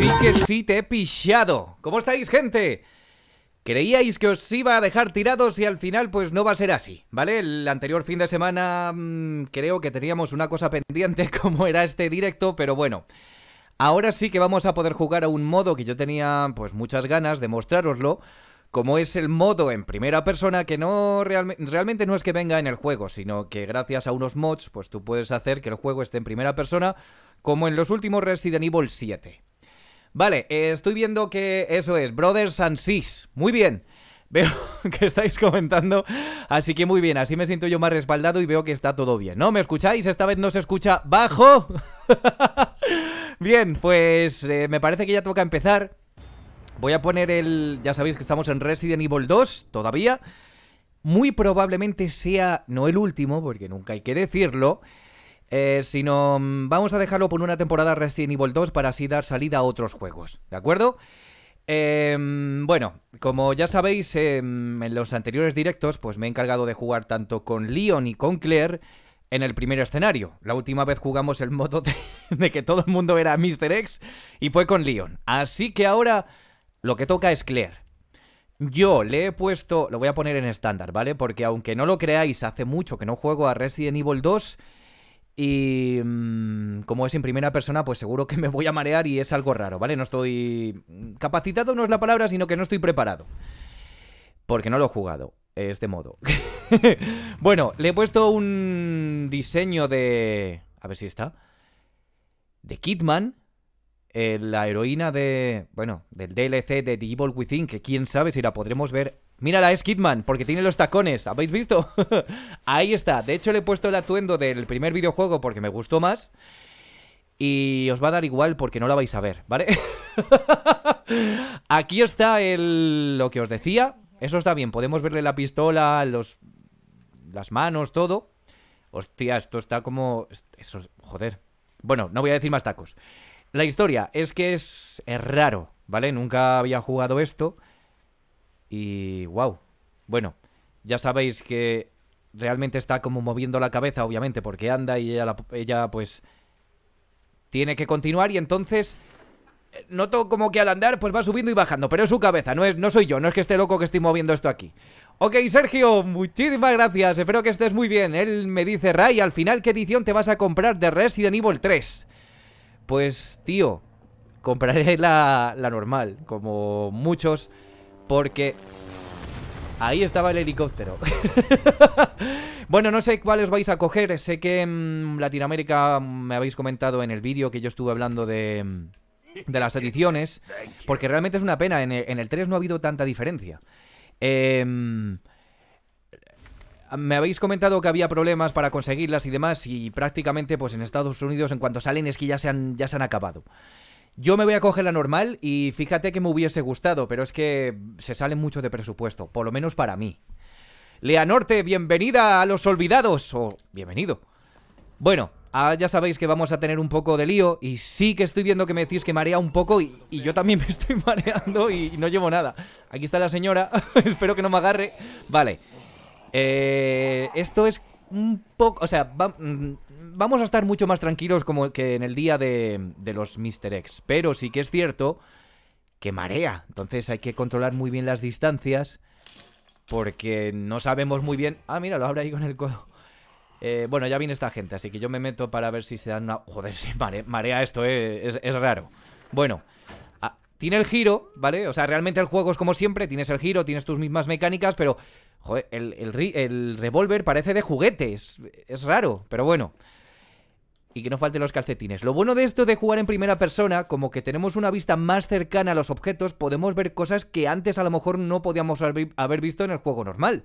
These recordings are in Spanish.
sí que sí te he pichado. ¿Cómo estáis, gente? Creíais que os iba a dejar tirados y al final pues no va a ser así, ¿vale? El anterior fin de semana mm, creo que teníamos una cosa pendiente como era este directo, pero bueno. Ahora sí que vamos a poder jugar a un modo que yo tenía pues muchas ganas de mostraroslo como es el modo en primera persona, que no realmente no es que venga en el juego, sino que gracias a unos mods, pues tú puedes hacer que el juego esté en primera persona, como en los últimos Resident Evil 7. Vale, eh, estoy viendo que eso es, Brothers and Six, Muy bien. Veo que estáis comentando, así que muy bien, así me siento yo más respaldado y veo que está todo bien, ¿no? ¿Me escucháis? Esta vez no se escucha bajo. bien, pues eh, me parece que ya toca empezar. Voy a poner el... Ya sabéis que estamos en Resident Evil 2 todavía. Muy probablemente sea, no el último, porque nunca hay que decirlo, eh, sino mm, vamos a dejarlo por una temporada Resident Evil 2 para así dar salida a otros juegos, ¿de acuerdo? Eh, mm, bueno, como ya sabéis, eh, mm, en los anteriores directos, pues me he encargado de jugar tanto con Leon y con Claire en el primer escenario. La última vez jugamos el modo de, de que todo el mundo era Mr. X y fue con Leon. Así que ahora lo que toca es Claire. Yo le he puesto, lo voy a poner en estándar, ¿vale? Porque aunque no lo creáis, hace mucho que no juego a Resident Evil 2 y mm, como es en primera persona, pues seguro que me voy a marear y es algo raro, ¿vale? No estoy capacitado, no es la palabra, sino que no estoy preparado. Porque no lo he jugado, es de modo. bueno, le he puesto un diseño de... A ver si está. De Kidman, eh, la heroína de, bueno, del DLC de The Evil Within, que quién sabe si la podremos ver. Mírala, es Kidman, porque tiene los tacones, ¿habéis visto? Ahí está, de hecho le he puesto el atuendo del primer videojuego porque me gustó más. Y os va a dar igual porque no la vais a ver, ¿vale? Aquí está el, lo que os decía. Eso está bien, podemos verle la pistola, los, las manos, todo. Hostia, esto está como... Eso, joder. Bueno, no voy a decir más tacos. La historia es que es, raro, ¿vale? Nunca había jugado esto. Y wow. Bueno, ya sabéis que realmente está como moviendo la cabeza, obviamente, porque anda y ella, pues tiene que continuar y entonces eh, noto como que al andar pues va subiendo y bajando, pero es su cabeza, no, es, no soy yo, no es que esté loco que estoy moviendo esto aquí. Ok, Sergio, muchísimas gracias, espero que estés muy bien. Él me dice, Ray, al final, ¿qué edición te vas a comprar de Resident Evil 3? Pues tío, compraré la, normal, como muchos, porque... Ahí estaba el helicóptero. bueno, no sé cuáles vais a coger. Sé que en mm, Latinoamérica mm, me habéis comentado en el vídeo que yo estuve hablando de, mm, de las ediciones. Porque realmente es una pena. En el, en el 3 no ha habido tanta diferencia. Eh, me habéis comentado que había problemas para conseguirlas y demás, y prácticamente pues en Estados Unidos en cuanto salen es que ya se han, ya se han acabado. Yo me voy a coger la normal y fíjate que me hubiese gustado, pero es que se sale mucho de presupuesto, por lo menos para mí. Norte, bienvenida a los olvidados, o bienvenido. Bueno, ah, ya sabéis que vamos a tener un poco de lío y sí que estoy viendo que me decís que marea un poco y, yo también me estoy mareando y, y no llevo nada. Aquí está la señora, espero que no me agarre. Vale, eh, esto es un poco... O sea, mm, vamos a estar mucho más tranquilos como que en el día de, los Mr. X. Pero sí que es cierto que marea. Entonces hay que controlar muy bien las distancias. Porque no sabemos muy bien... Ah, mira, lo abre ahí con el codo. Eh, bueno, ya viene esta gente, así que yo me meto para ver si se dan una... Joder, si marea, esto, eh, es raro. Bueno, tiene el giro, ¿vale? O sea, realmente el juego es como siempre, tienes el giro, tienes tus mismas mecánicas, pero joder, el, revólver parece de juguetes. Es raro, pero bueno. Y que no falten los calcetines. Lo bueno de esto de jugar en primera persona, como que tenemos una vista más cercana a los objetos, podemos ver cosas que antes a lo mejor no podíamos haber visto en el juego normal.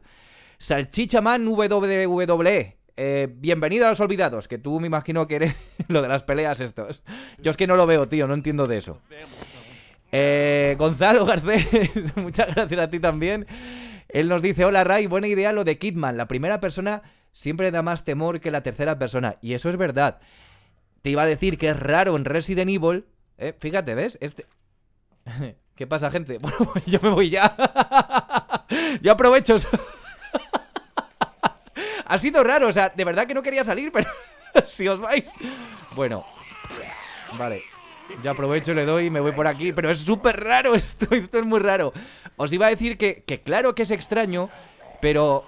Salchicha Man WWE. Eh, bienvenido a los olvidados, que tú me imagino que eres lo de las peleas estos. Yo es que no lo veo, tío, no entiendo de eso. Eh, Gonzalo Garcés, muchas gracias a ti también. Él nos dice, hola Ray, buena idea lo de Kidman. La primera persona siempre da más temor que la tercera persona. Y eso es verdad. Te iba a decir que es raro en Resident Evil. Eh, fíjate, ¿ves? Este... ¿Qué pasa, gente? Bueno, pues yo me voy ya. yo aprovecho. ha sido raro, o sea, de verdad que no quería salir, pero si os vais... Bueno. Vale. Ya aprovecho, le doy y me voy por aquí. Pero es súper raro esto, esto es muy raro. Os iba a decir que, que claro que es extraño, pero...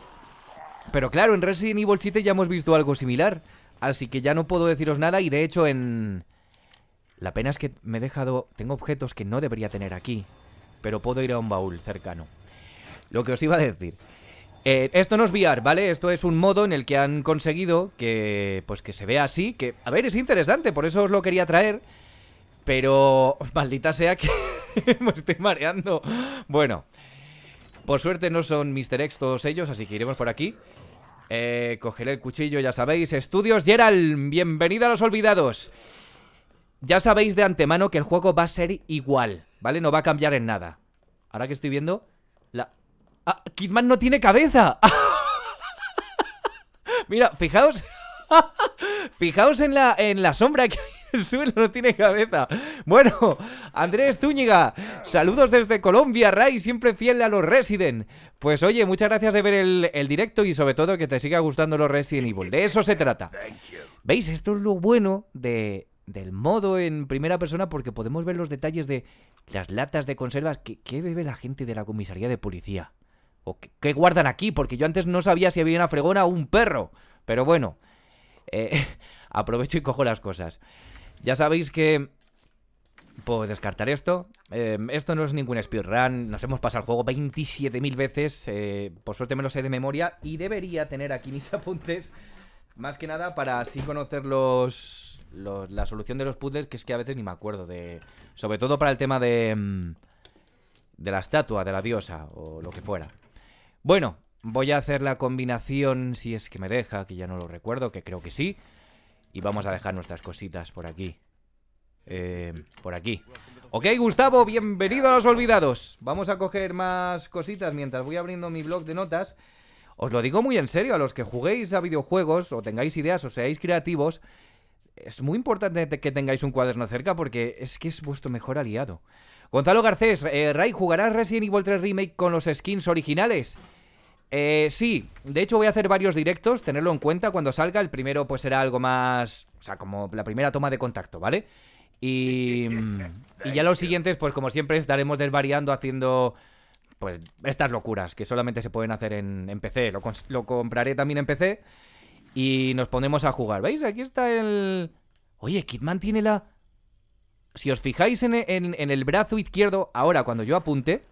Pero claro, en Resident Evil 7 ya hemos visto algo similar. Así que ya no puedo deciros nada y de hecho en... La pena es que me he dejado... Tengo objetos que no debería tener aquí. Pero puedo ir a un baúl cercano. Lo que os iba a decir. Eh, esto no es VR, ¿vale? Esto es un modo en el que han conseguido que... Pues que se vea así. Que, a ver, es interesante. Por eso os lo quería traer. Pero maldita sea que me estoy mareando. Bueno, por suerte no son Mr. X todos ellos, así que iremos por aquí. Eh, cogeré el cuchillo, ya sabéis. Estudios Gerald, bienvenida a los olvidados. Ya sabéis de antemano que el juego va a ser igual, ¿vale? No va a cambiar en nada. Ahora que estoy viendo... La... Ah, Kidman no tiene cabeza. Mira, fijaos... fijaos en la, en la sombra que el suelo, no tiene cabeza. Bueno, Andrés Zúñiga, saludos desde Colombia, Ray, siempre fiel a los Resident. Pues oye, muchas gracias de ver el, directo y sobre todo que te siga gustando los Resident Evil. De eso se trata. ¿Veis? Esto es lo bueno de, del modo en primera persona porque podemos ver los detalles de las latas de conservas. que bebe la gente de la comisaría de policía? ¿O qué, guardan aquí? Porque yo antes no sabía si había una fregona o un perro. Pero bueno, eh, aprovecho y cojo las cosas. Ya sabéis que puedo descartar esto. Em, esto no es ningún speedrun. Nos hemos pasado el juego 27.000 veces. Eh, por suerte me lo sé de memoria. Y debería tener aquí mis apuntes. Más que nada para así conocer los, la solución de los puzzles, que es que a veces ni me acuerdo de... Sobre todo para el tema de... Em, de la estatua, de la diosa, o lo que fuera. Bueno, voy a hacer la combinación, si es que me deja, que ya no lo recuerdo, que creo que sí. Y vamos a dejar nuestras cositas por aquí. Eh, por aquí. Ok, Gustavo, bienvenido a los olvidados. Vamos a coger más cositas mientras voy abriendo mi blog de notas. Os lo digo muy en serio, a los que juguéis a videojuegos o tengáis ideas o seáis creativos, es muy importante que tengáis un cuaderno cerca porque es que es vuestro mejor aliado. Gonzalo Garcés, eh, Ray, ¿jugarás Resident Evil 3 Remake con los skins originales? Eh, sí, de hecho voy a hacer varios directos, tenerlo en cuenta cuando salga. El primero pues será algo más, o sea, como la primera toma de contacto, ¿vale? Y, y ya los siguientes, pues como siempre, estaremos desvariando haciendo pues estas locuras que solamente se pueden hacer en, PC. Lo, compraré también en PC y nos ponemos a jugar. ¿Veis? Aquí está el... Oye, Kidman tiene la... Si os fijáis en el brazo izquierdo, ahora cuando yo apunte,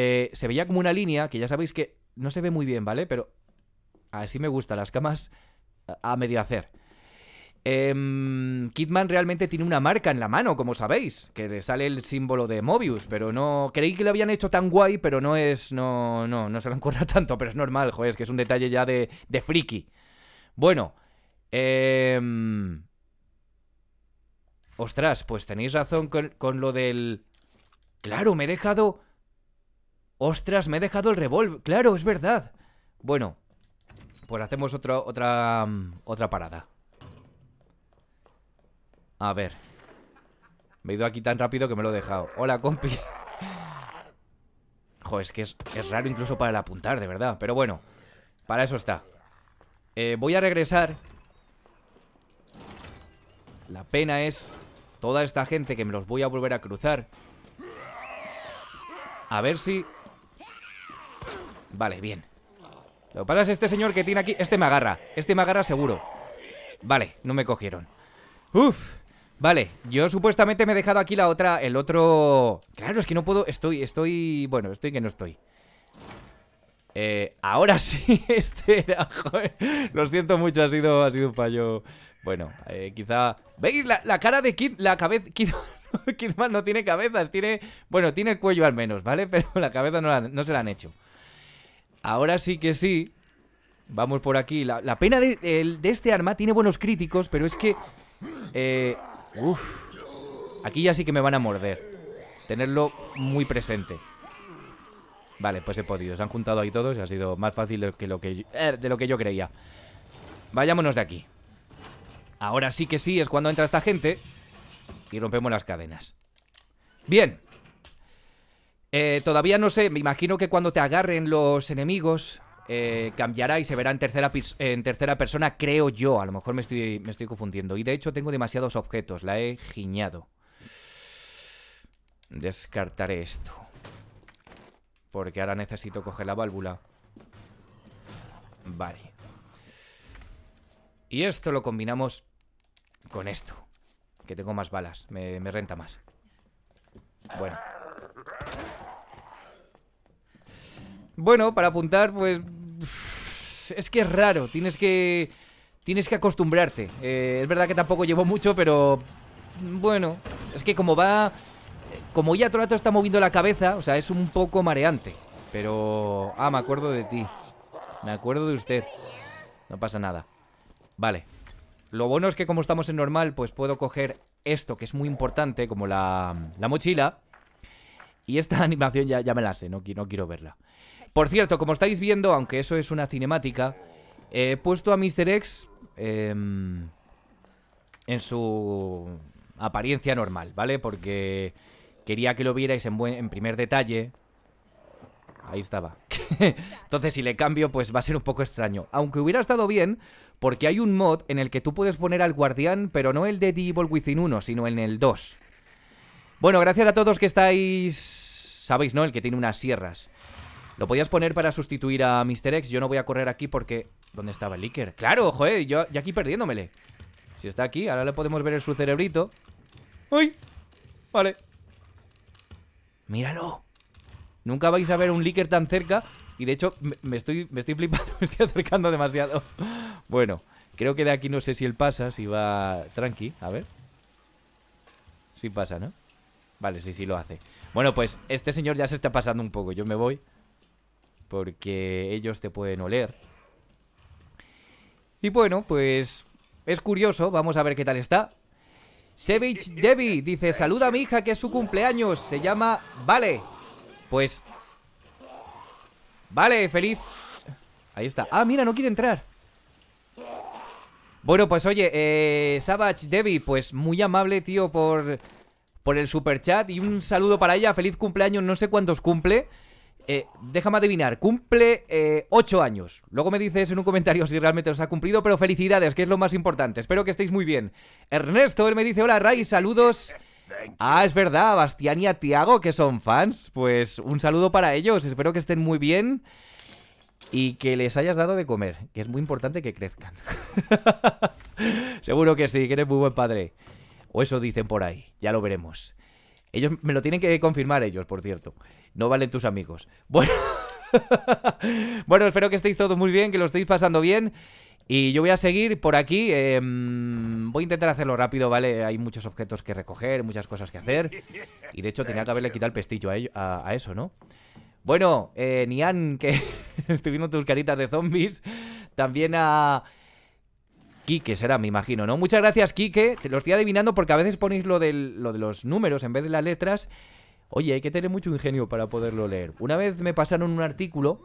eh, se veía como una línea, que ya sabéis que no se ve muy bien, ¿vale? Pero así me gustan las camas a medio hacer. Em, Kidman realmente tiene una marca en la mano, como sabéis, que le sale el símbolo de Mobius, pero no. Creí que lo habían hecho tan guay, pero no es. No, no, no se lo han tanto, pero es normal, joder, es que es un detalle ya de, friki. Bueno, em, Ostras, pues tenéis razón con lo del. Claro, me he dejado ¡Ostras! Me he dejado el revólver. ¡Claro, es verdad! Bueno, pues hacemos otra otra, mm, otra parada. A ver. Me he ido aquí tan rápido que me lo he dejado. Hola, compi. Joder, es que es, raro incluso para el apuntar, de verdad. Pero bueno, para eso está. Eh, voy a regresar. La pena es toda esta gente que me los voy a volver a cruzar. A ver si Vale, bien Lo que pasa es este señor que tiene aquí Este me agarra, este me agarra seguro Vale, no me cogieron Uf, vale, yo supuestamente me he dejado aquí la otra, el otro... Claro, es que no puedo, estoy, estoy... Bueno, estoy que no estoy eh, ahora sí, este Lo siento mucho, ha sido, ha sido un fallo. Bueno, eh, quizá... ¿Veis? La, la, cara de Kid... La cabeza... Kidman no tiene cabezas, tiene... Bueno, tiene cuello al menos, ¿vale? Pero la cabeza no, no se la han hecho. Ahora sí que sí. Vamos por aquí. La, pena de, este arma tiene buenos críticos, pero es que... Eh, aquí ya sí que me van a morder. Tenerlo muy presente. Vale, pues he podido. Se han juntado ahí todos y ha sido más fácil lo que eh, de lo que yo creía. Vayámonos de aquí. Ahora sí que sí es cuando entra esta gente y rompemos las cadenas. Bien. Eh, todavía no sé, me imagino que cuando te agarren los enemigos eh, cambiará y se verá en tercera, en tercera persona, creo yo. A lo mejor me estoy, me estoy confundiendo. Y de hecho tengo demasiados objetos, la he giñado. Descartaré esto. Porque ahora necesito coger la válvula. Vale. Y esto lo combinamos con esto. Que tengo más balas, me renta más. Bueno. Bueno, para apuntar, pues... Es que es raro, tienes que... Tienes que acostumbrarte. Eh, es verdad que tampoco llevo mucho, pero... Bueno, es que como va... Como ya todo el rato está moviendo la cabeza, o sea, es un poco mareante. Pero... Ah, me acuerdo de ti. Me acuerdo de usted. No pasa nada. Vale. Lo bueno es que como estamos en normal, pues puedo coger esto, que es muy importante, como la, la mochila... Y esta animación ya, me la sé, no, quiero verla. Por cierto, como estáis viendo, aunque eso es una cinemática, he puesto a Mr. X em, en su apariencia normal, ¿vale? Porque quería que lo vierais en, en primer detalle. Ahí estaba. Entonces, si le cambio, pues va a ser un poco extraño. Aunque hubiera estado bien, porque hay un mod en el que tú puedes poner al guardián, pero no el de The Evil Within 1, sino en el 2. Bueno, gracias a todos que estáis... Sabéis, ¿no? El que tiene unas sierras. Lo podías poner para sustituir a Mr. X. Yo no voy a correr aquí porque... ¿Dónde estaba el Licker? ¡Claro, joder! Yo, aquí perdiéndomele. Si está aquí, ahora le podemos ver en su cerebrito. ¡Uy! Vale. ¡Míralo! Nunca vais a ver un Licker tan cerca. Y de hecho, me, estoy, me estoy flipando. Me estoy acercando demasiado. bueno, creo que de aquí no sé si él pasa, si va tranqui. A ver. Si sí pasa, ¿no? Vale, sí, sí lo hace. Bueno, pues este señor ya se está pasando un poco. Yo me voy. Porque ellos te pueden oler. Y bueno, pues es curioso. Vamos a ver qué tal está. Sevich Devi dice, saluda a mi hija que es su cumpleaños. Se llama Vale. Pues... Vale, feliz. Ahí está. Ah, mira, no quiere entrar. Bueno, pues oye, eh, Savage Devi, pues muy amable, tío, por por el chat y un saludo para ella. Feliz cumpleaños, no sé cuántos cumple. Eh, déjame adivinar, cumple eh, ocho años. Luego me dices en un comentario si realmente los ha cumplido, pero felicidades, que es lo más importante. Espero que estéis muy bien. Ernesto, él me dice, hola Ray, saludos. Ah, es verdad, Bastián y a Tiago, que son fans. Pues un saludo para ellos, espero que estén muy bien y que les hayas dado de comer, que es muy importante que crezcan. Seguro que sí, que eres muy buen padre. O eso dicen por ahí, ya lo veremos. Ellos me lo tienen que confirmar ellos, por cierto. No valen tus amigos. Bueno, bueno espero que estéis todos muy bien, que lo estéis pasando bien. Y yo voy a seguir por aquí. Em, voy a intentar hacerlo rápido, ¿vale? Hay muchos objetos que recoger, muchas cosas que hacer. Y de hecho tenía que haberle quitado el pestillo a, a, eso, ¿no? Bueno, eh, Nian, que estuvieron tus caritas de zombies. También a Quique será, me imagino, ¿no? Muchas gracias, Quique. Te lo estoy adivinando porque a veces ponéis lo, lo de los números en vez de las letras. Oye, hay que tener mucho ingenio para poderlo leer. Una vez me pasaron un artículo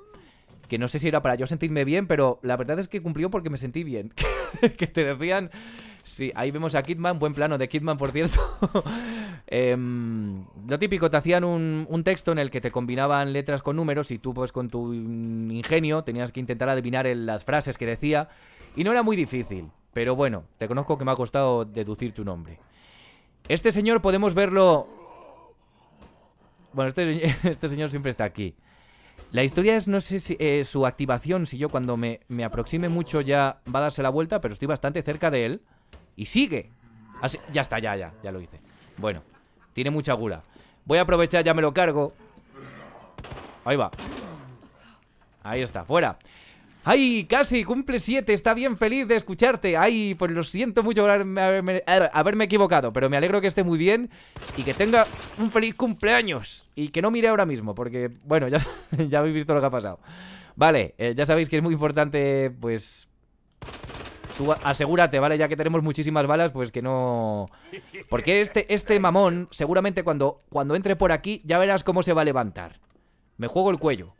que no sé si era para yo sentirme bien, pero la verdad es que cumplió porque me sentí bien. que te decían... Sí, ahí vemos a Kidman, buen plano de Kidman, por cierto. Em, lo típico, te hacían un, texto en el que te combinaban letras con números y tú pues con tu ingenio tenías que intentar adivinar las frases que decía. Y no era muy difícil, pero bueno, reconozco que me ha costado deducir tu nombre. Este señor podemos verlo... Bueno, este, este señor siempre está aquí. La historia es, no sé si eh, su activación, si yo cuando me, me, aproxime mucho ya va a darse la vuelta, pero estoy bastante cerca de él. Y sigue. Así, ah, ya está, ya, ya, ya lo hice. Bueno, tiene mucha gula. Voy a aprovechar, ya me lo cargo. Ahí va. Ahí está, fuera. ¡Ay, casi! Cumple siete, está bien feliz de escucharte. ¡Ay, pues lo siento mucho er, haberme, equivocado! Pero me alegro que esté muy bien y que tenga un feliz cumpleaños. Y que no mire ahora mismo, porque, bueno, ya, ya habéis visto lo que ha pasado. Vale, eh, ya sabéis que es muy importante, pues... asegúrate, ¿vale? Ya que tenemos muchísimas balas, pues que no... Porque este, este mamón, seguramente cuando, cuando entre por aquí, ya verás cómo se va a levantar. Me juego el cuello.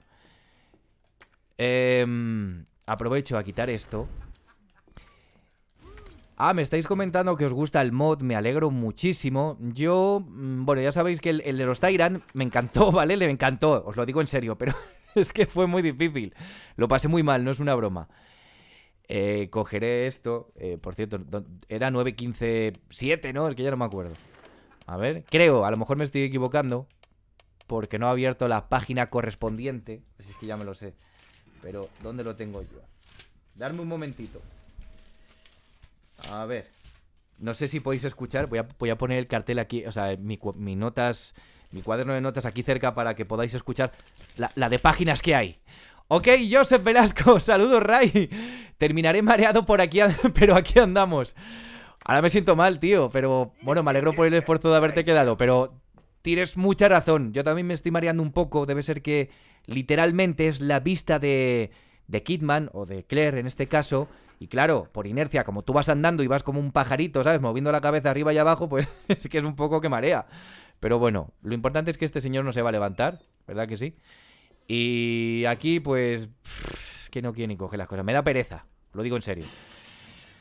Em, aprovecho a quitar esto. Ah, me estáis comentando que os gusta el mod, me alegro muchísimo. Yo, mm, bueno, ya sabéis que el, de los Tyrant me encantó, ¿vale? Le encantó, os lo digo en serio, pero es que fue muy difícil. Lo pasé muy mal, no es una broma. Eh, cogeré esto, eh, por cierto, era 9.15.7, ¿no? El que ya no me acuerdo. A ver, creo, a lo mejor me estoy equivocando, porque no ha abierto la página correspondiente, así es que ya me lo sé. Pero, ¿dónde lo tengo yo? Darme un momentito. A ver. No sé si podéis escuchar. Voy a, voy a poner el cartel aquí. O sea, mi, notas. Mi cuaderno de notas aquí cerca para que podáis escuchar la, la de páginas que hay. Ok, Joseph Velasco, saludos Ray. Terminaré mareado por aquí, pero aquí andamos. Ahora me siento mal, tío, pero bueno, me alegro por el esfuerzo de haberte quedado, pero tienes mucha razón. Yo también me estoy mareando un poco, debe ser que literalmente es la vista de, de Kidman o de Claire en este caso. Y claro, por inercia, como tú vas andando y vas como un pajarito, ¿sabes? Moviendo la cabeza arriba y abajo, pues es que es un poco que marea. Pero bueno, lo importante es que este señor no se va a levantar, ¿verdad que sí? Y aquí, pues. Es que no quiero ni coger las cosas. Me da pereza, lo digo en serio.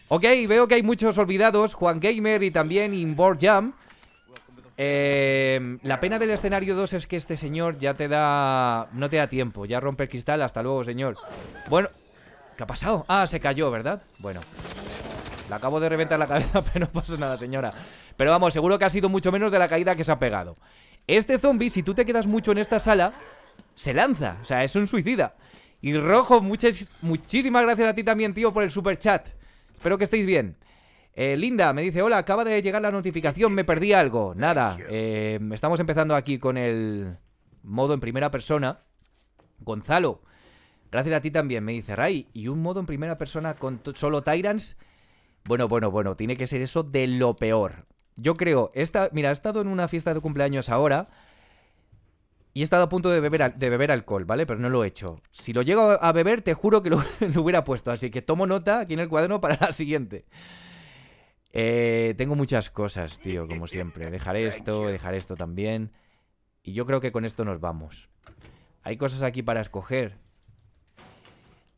Ok, veo que hay muchos olvidados: Juan Gamer y también Inboard Jam. Eh, la pena del escenario 2 es que este señor ya te da... No te da tiempo, ya rompe el cristal, hasta luego, señor. Bueno, ¿qué ha pasado? Ah, se cayó, ¿verdad? Bueno, le acabo de reventar la cabeza, pero no pasa nada, señora. Pero vamos, seguro que ha sido mucho menos de la caída que se ha pegado. Este zombie, si tú te quedas mucho en esta sala, se lanza, o sea, es un suicida. Y Rojo, muchísimas gracias a ti también, tío, por el super chat. Espero que estéis bien. Eh, Linda me dice, hola, acaba de llegar la notificación, me perdí algo. Nada, eh, estamos empezando aquí con el modo en primera persona. Gonzalo, gracias a ti también, me dice Ray. ¿Y un modo en primera persona con solo Tyrants? Bueno, bueno, bueno, tiene que ser eso de lo peor. Yo creo, esta, mira, he estado en una fiesta de cumpleaños ahora y he estado a punto de beber, de beber alcohol, ¿vale? Pero no lo he hecho. Si lo llego a beber, te juro que lo, lo hubiera puesto. Así que tomo nota aquí en el cuaderno para la siguiente. Eh, tengo muchas cosas, tío, como siempre. Dejar esto, dejar esto también. Y yo creo que con esto nos vamos. Hay cosas aquí para escoger.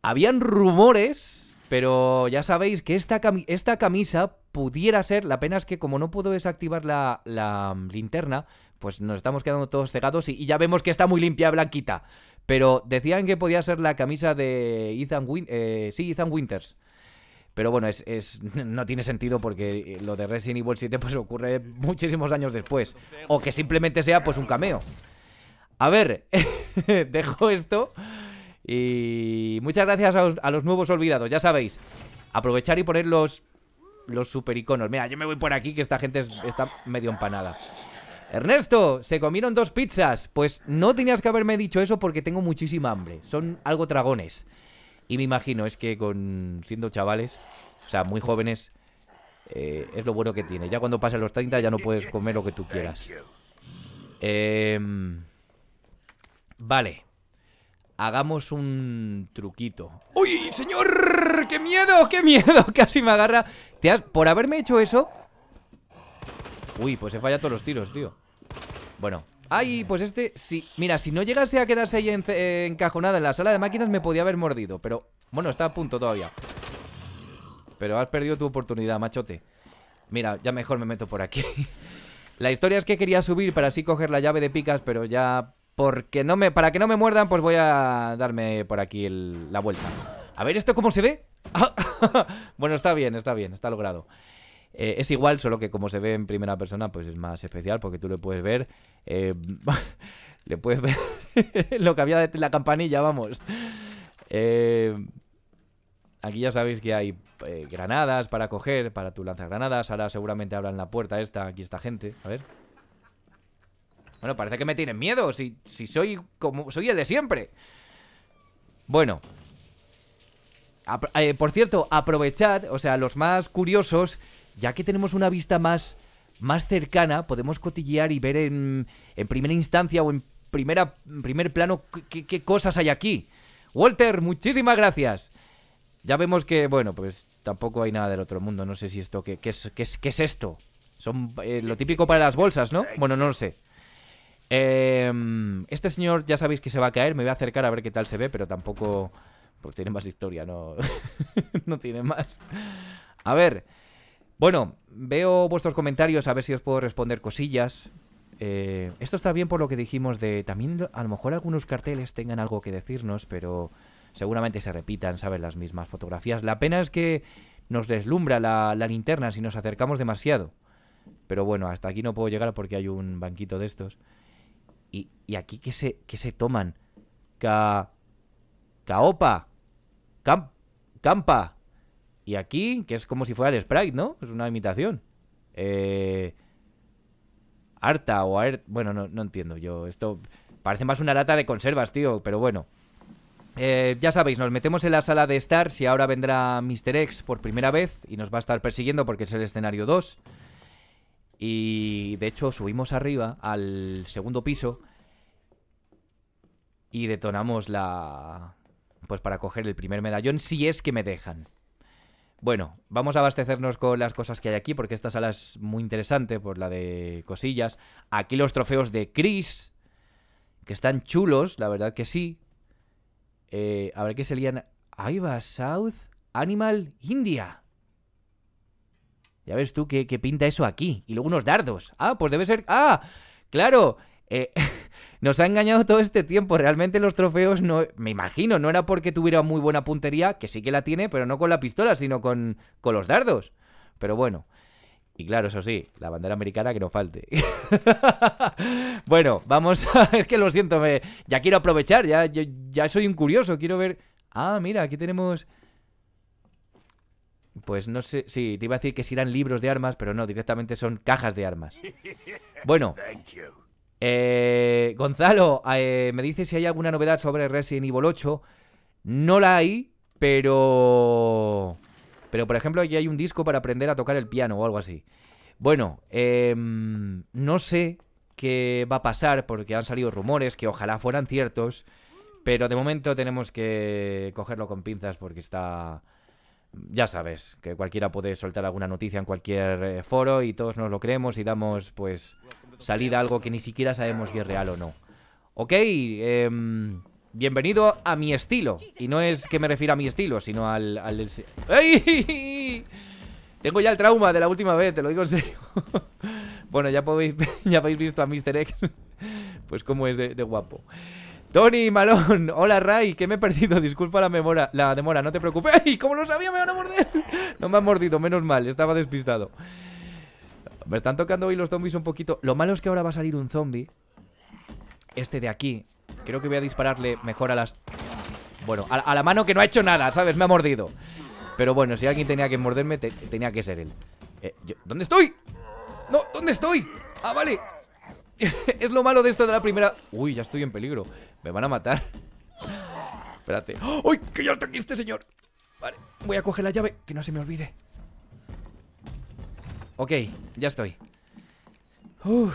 Habían rumores, pero ya sabéis que esta, esta camisa pudiera ser... La pena es que como no puedo desactivar la, mm, linterna, pues nos estamos quedando todos cegados y, ya vemos que está muy limpia, blanquita. Pero decían que podía ser la camisa de Ethan Win eh, sí, Ethan Winters. Pero bueno, es, no tiene sentido porque eh, lo de Resident Evil 7 pues ocurre muchísimos años después. O que simplemente sea pues un cameo. A ver, dejo esto. Y muchas gracias a los, nuevos olvidados, ya sabéis. Aprovechar y poner los, super iconos. Mira, yo me voy por aquí que esta gente está medio empanada. Ernesto, se comieron dos pizzas. Pues no tenías que haberme dicho eso porque tengo muchísima hambre. Son algo dragones. Y me imagino, es que con siendo chavales, o sea, muy jóvenes, eh, es lo bueno que tiene. Ya cuando pasan los 30 ya no puedes comer lo que tú quieras. Em, vale. Hagamos un truquito. ¡Uy, señor! ¡Qué miedo! ¡Qué miedo! Casi me agarra. ¿Te has... Por haberme hecho eso... Uy, pues se fallado todos los tiros, tío. Bueno, Ay, pues este sí. Mira, si no llegase a quedarse ahí eh, encajonada en la sala de máquinas, me podía haber mordido. Pero bueno, está a punto todavía. Pero has perdido tu oportunidad, machote. Mira, ya mejor me meto por aquí. la historia es que quería subir para así coger la llave de picas, pero ya. Porque no me. Para que no me muerdan, pues voy a darme por aquí la vuelta. A ver, ¿esto cómo se ve? Ah, bueno, está bien, está bien, está logrado. Eh, es igual, solo que como se ve en primera persona, pues es más especial porque tú le puedes ver. Eh, le puedes ver lo que había de la campanilla, vamos. Eh, aquí ya sabéis que hay granadas para coger, para tu lanzagranadas. Ahora seguramente abran la puerta esta, aquí esta gente. A ver. Bueno, parece que me tienen miedo. Si, si soy como. Soy el de siempre. Bueno, por cierto, aprovechad, o sea, los más curiosos ya que tenemos una vista más, más cercana, podemos cotillear y ver en, en primera instancia o en primera, primer plano qué cosas hay aquí. Walter, muchísimas gracias. Ya vemos que, bueno, pues tampoco hay nada del otro mundo. No sé si esto, ¿qué, qué, es, qué, qué es, esto? Son eh, lo típico para las bolsas, ¿no? Bueno, no lo sé. Em, este señor ya sabéis que se va a caer. Me voy a acercar a ver qué tal se ve, pero tampoco... Porque tiene más historia, no... no tiene más. A ver... Bueno, veo vuestros comentarios, a ver si os puedo responder cosillas. Eh, esto está bien por lo que dijimos de... También a lo mejor algunos carteles tengan algo que decirnos, pero seguramente se repitan, ¿sabes? Las mismas fotografías. La pena es que nos deslumbra la, linterna si nos acercamos demasiado. Pero bueno, hasta aquí no puedo llegar porque hay un banquito de estos. Y, aquí que se, que se toman. Ca... Caopa. Camp, campa. Y aquí, que es como si fuera el sprite, ¿no? Es una imitación. Eh, Arta o Bueno, no, entiendo yo. Esto parece más una lata de conservas, tío. Pero bueno. Eh, ya sabéis, nos metemos en la sala de estar. y ahora vendrá Mr. X por primera vez y nos va a estar persiguiendo porque es el escenario 2. Y de hecho subimos arriba al segundo piso y detonamos la... Pues para coger el primer medallón si es que me dejan. Bueno, vamos a abastecernos con las cosas que hay aquí, porque esta sala es muy interesante, por la de cosillas. Aquí los trofeos de Chris, que están chulos, la verdad que sí. Eh, a ver qué serían... Ahí va, South Animal India. Ya ves tú qué, qué pinta eso aquí. Y luego unos dardos. Ah, pues debe ser... ¡Ah! Claro, eh, Nos ha engañado todo este tiempo. Realmente los trofeos no. Me imagino, no era porque tuviera muy buena puntería, que sí que la tiene, pero no con la pistola, sino con, los dardos. Pero bueno. Y claro, eso sí, la bandera americana que no falte. bueno, vamos a... Es que lo siento, ya quiero aprovechar, ya, soy un curioso, quiero ver... Ah, mira, aquí tenemos... Pues no sé, sí, te iba a decir que si eran libros de armas, pero no, directamente son cajas de armas. Bueno, eh, Gonzalo, eh, me dice si hay alguna novedad sobre Resident Evil 8. No la hay, pero... Pero, por ejemplo, aquí hay un disco para aprender a tocar el piano o algo así. Bueno, em, no sé qué va a pasar porque han salido rumores que ojalá fueran ciertos. Pero de momento tenemos que cogerlo con pinzas porque está ya sabes, que cualquiera puede soltar alguna noticia en cualquier eh, foro y todos nos lo creemos y damos, pues, salida a algo que ni siquiera sabemos si es real o no. Ok, em, bienvenido a mi estilo. Y no es que me refiera a mi estilo, sino al... del... ¡Ay! Tengo ya el trauma de la última vez, te lo digo en serio. bueno, ya, podéis, ya habéis visto a Mr. X, pues cómo es de guapo. Tony Malón, hola Ray, que me he perdido, disculpa la demora, la demora, no te preocupes. ¡Ay! ¿Cómo lo sabía? Me van a morder. No me han mordido, menos mal, estaba despistado. Me están tocando hoy los zombies un poquito. Lo malo es que ahora va a salir un zombie. Este de aquí. Creo que voy a dispararle mejor a las... Bueno, a, la mano que no ha hecho nada, ¿sabes? Me ha mordido. Pero bueno, si alguien tenía que morderme, tenía que ser él. Eh, ¿Dónde estoy? No, ¿dónde estoy? Ah, vale es lo malo de esto de la primera... Uy, ya estoy en peligro. Me van a matar. Espérate. ¡Oh! ¡Uy! ¡Que ya está aquí este señor! Vale, voy a coger la llave, que no se me olvide. Ok, ya estoy. Uf.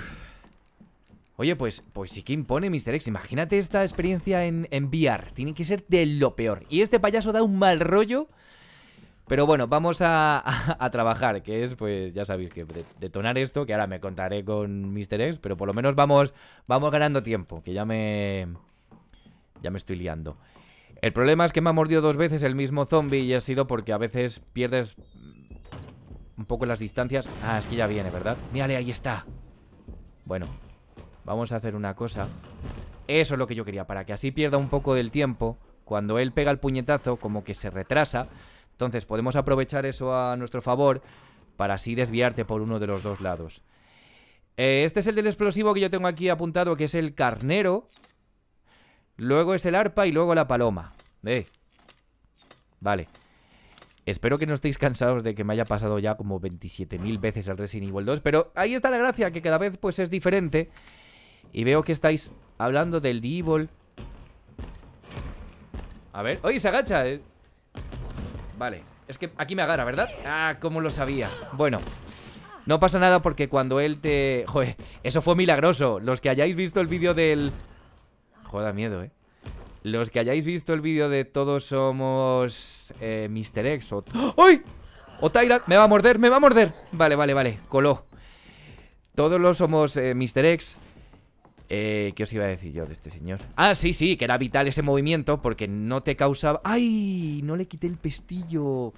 Oye, pues, pues sí que impone Mr. X. Imagínate esta experiencia en, en VR. Tiene que ser de lo peor. Y este payaso da un mal rollo... Pero bueno, vamos a, trabajar, que es, pues ya sabéis que detonar esto, que ahora me contaré con Mr. X, pero por lo menos vamos, vamos ganando tiempo, que ya me... Ya me estoy liando. El problema es que me ha mordido dos veces el mismo zombie y ha sido porque a veces pierdes un poco las distancias. Ah, es que ya viene, ¿verdad? Mírale, ahí está. Bueno, vamos a hacer una cosa. Eso es lo que yo quería, para que así pierda un poco del tiempo. Cuando él pega el puñetazo, como que se retrasa entonces podemos aprovechar eso a nuestro favor para así desviarte por uno de los dos lados. Eh, este es el del explosivo que yo tengo aquí apuntado, que es el carnero. Luego es el arpa y luego la paloma. Eh. Vale. Espero que no estéis cansados de que me haya pasado ya como 27.000 veces el Resident Evil 2, pero ahí está la gracia, que cada vez pues es diferente. Y veo que estáis hablando del Devil. A ver, oye, se agacha. Eh. Vale, es que aquí me agarra, ¿verdad? Ah, cómo lo sabía Bueno, no pasa nada porque cuando él te... Joder, eso fue milagroso Los que hayáis visto el vídeo del... Joda miedo, eh Los que hayáis visto el vídeo de todos somos... Eh, Mr. X o... ¡Ay! O Tyrant, me va a morder, me va a morder Vale, vale, vale, coló Todos los somos eh, Mr. X eh, ¿Qué os iba a decir yo de este señor? Ah, sí, sí, que era vital ese movimiento porque no te causaba... ¡Ay! No le quité el pestillo.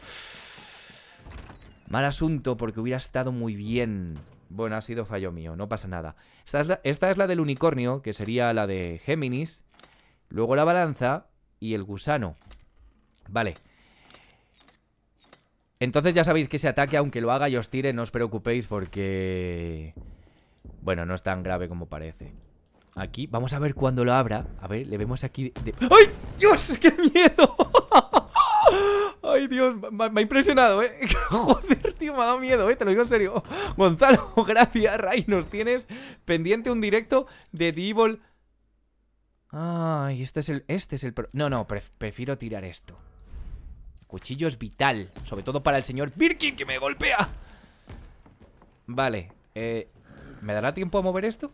Mal asunto porque hubiera estado muy bien. Bueno, ha sido fallo mío, no pasa nada. Esta es la, esta es la del unicornio, que sería la de Géminis. Luego la balanza y el gusano. Vale. Entonces ya sabéis que ese ataque, aunque lo haga y os tire, no os preocupéis porque... Bueno, no es tan grave como parece. Aquí, vamos a ver cuando lo abra A ver, le vemos aquí ¡Ay, Dios! ¡Qué miedo! ¡Ay, Dios! Me, ha impresionado, ¿eh? Joder, tío, me ha dado miedo, ¿eh? Te lo digo en serio Gonzalo, gracias, Ray Nos tienes pendiente un directo de The Evil... Ay, este es el... Este es el... No, no, prefiero tirar esto Cuchillo es vital Sobre todo para el señor Birkin que me golpea Vale, eh, ¿Me dará tiempo a mover esto?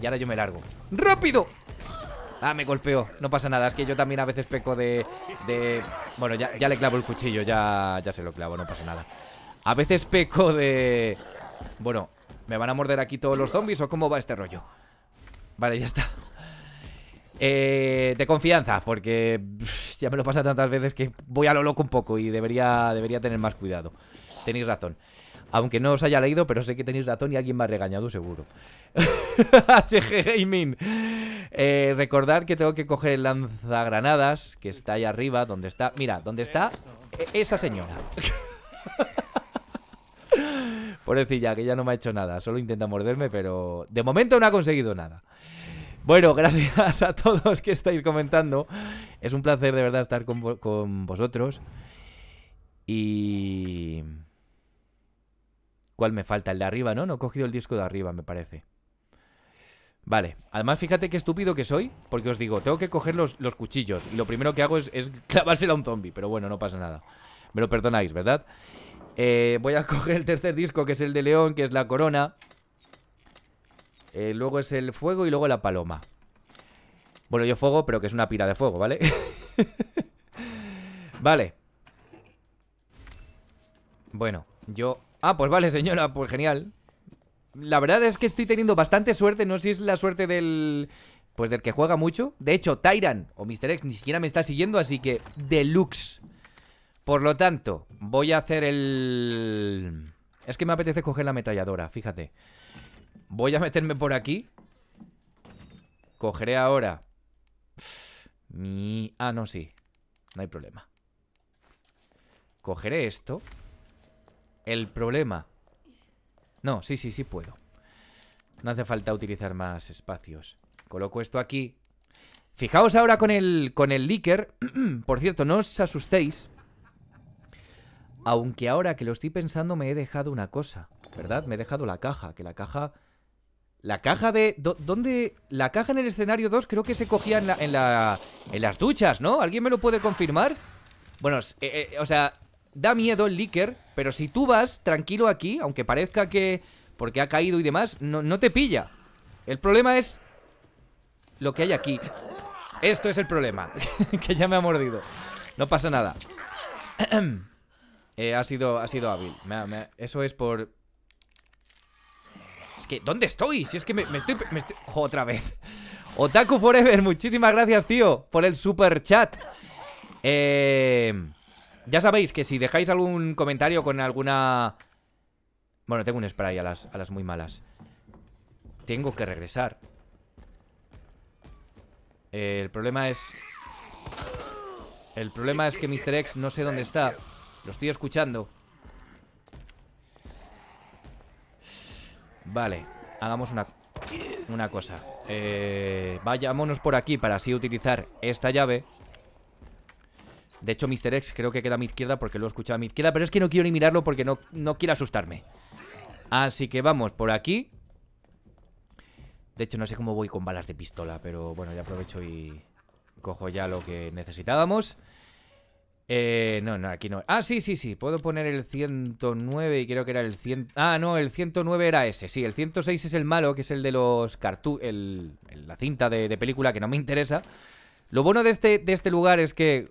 Y ahora yo me largo ¡Rápido! Ah, me golpeó, no pasa nada Es que yo también a veces peco de... de... Bueno, ya, le clavo el cuchillo, ya, ya se lo clavo, no pasa nada A veces peco de... Bueno, ¿me van a morder aquí todos los zombies o cómo va este rollo? Vale, ya está eh, de confianza, porque ya me lo pasa tantas veces que voy a lo loco un poco y debería, debería tener más cuidado. Tenéis razón. Aunque no os haya leído, pero sé que tenéis razón y alguien me ha regañado seguro. HG Gaming. Eh, recordad que tengo que coger el lanzagranadas, que está ahí arriba, donde está... Mira, donde está e-, esa señora. Pobrecilla, que ya no me ha hecho nada. Solo intenta morderme, pero de momento no ha conseguido nada. Bueno, gracias a todos que estáis comentando. Es un placer de verdad estar con vosotros. Y... ¿Cuál me falta? El de arriba, ¿no? No he cogido el disco de arriba, me parece. Vale, además fíjate qué estúpido que soy Porque os digo, tengo que coger los, los cuchillos Y lo primero que hago es, clavárselo a un zombie Pero bueno, no pasa nada Me lo perdonáis, ¿verdad? Eh, voy a coger el tercer disco, que es el de León Que es la corona eh, Luego es el fuego y luego la paloma Bueno, yo fuego, pero que es una pira de fuego, ¿vale? vale Bueno, yo Ah, pues vale, señora, pues genial. La verdad es que estoy teniendo bastante suerte, no sé si es la suerte del... Pues del que juega mucho. De hecho, Tyran o Mr. X ni siquiera me está siguiendo, así que deluxe. Por lo tanto, voy a hacer el... Es que me apetece coger la metalladora, fíjate. Voy a meterme por aquí. Cogeré ahora... Mi... Ah, no, sí. No hay problema. Cogeré esto. El problema... No, sí, sí, sí puedo. No hace falta utilizar más espacios. Coloco esto aquí. Fijaos ahora con el, con el leaker. Por cierto, no os asustéis. Aunque ahora que lo estoy pensando me he dejado una cosa, ¿verdad? Me he dejado la caja, que la caja... La caja de... ¿Dónde...? La caja en el escenario 2 creo que se cogía en la, en las duchas, ¿no? ¿Alguien me lo puede confirmar? Bueno, eh, eh, o sea, da miedo el Licker, pero si tú vas tranquilo aquí, aunque parezca que... Porque ha caído y demás, no, te pilla. El problema es lo que hay aquí. Esto es el problema, que ya me ha mordido. No pasa nada. Eh, ha, sido, ha sido hábil. eso es por... Es que, ¿dónde estoy? Si es que me, estoy, estoy... Otra vez. Otaku Forever, muchísimas gracias, tío, por el super chat. Eh... Ya sabéis que si dejáis algún comentario con alguna... Bueno, tengo un spray a las, a las muy malas. Tengo que regresar. el problema es... El problema es que Mr. X no sé dónde está. Lo estoy escuchando. Vale, hagamos una, una cosa. Eh, vayámonos por aquí para así utilizar esta llave. De hecho, Mr. X creo que queda a mi izquierda porque lo he escuchado a mi izquierda. Pero es que no quiero ni mirarlo porque no, no quiero asustarme. Así que vamos por aquí. De hecho, no sé cómo voy con balas de pistola, pero bueno, ya aprovecho y cojo ya lo que necesitábamos. Eh, no, no, aquí no. Ah, sí, sí, sí. Puedo poner el 109 y creo que era el 100... Ah, no, el 109 era ese. Sí, el 106 es el malo, que es el de los cartu... la cinta de, película que no me interesa. Lo bueno de este, de este lugar es que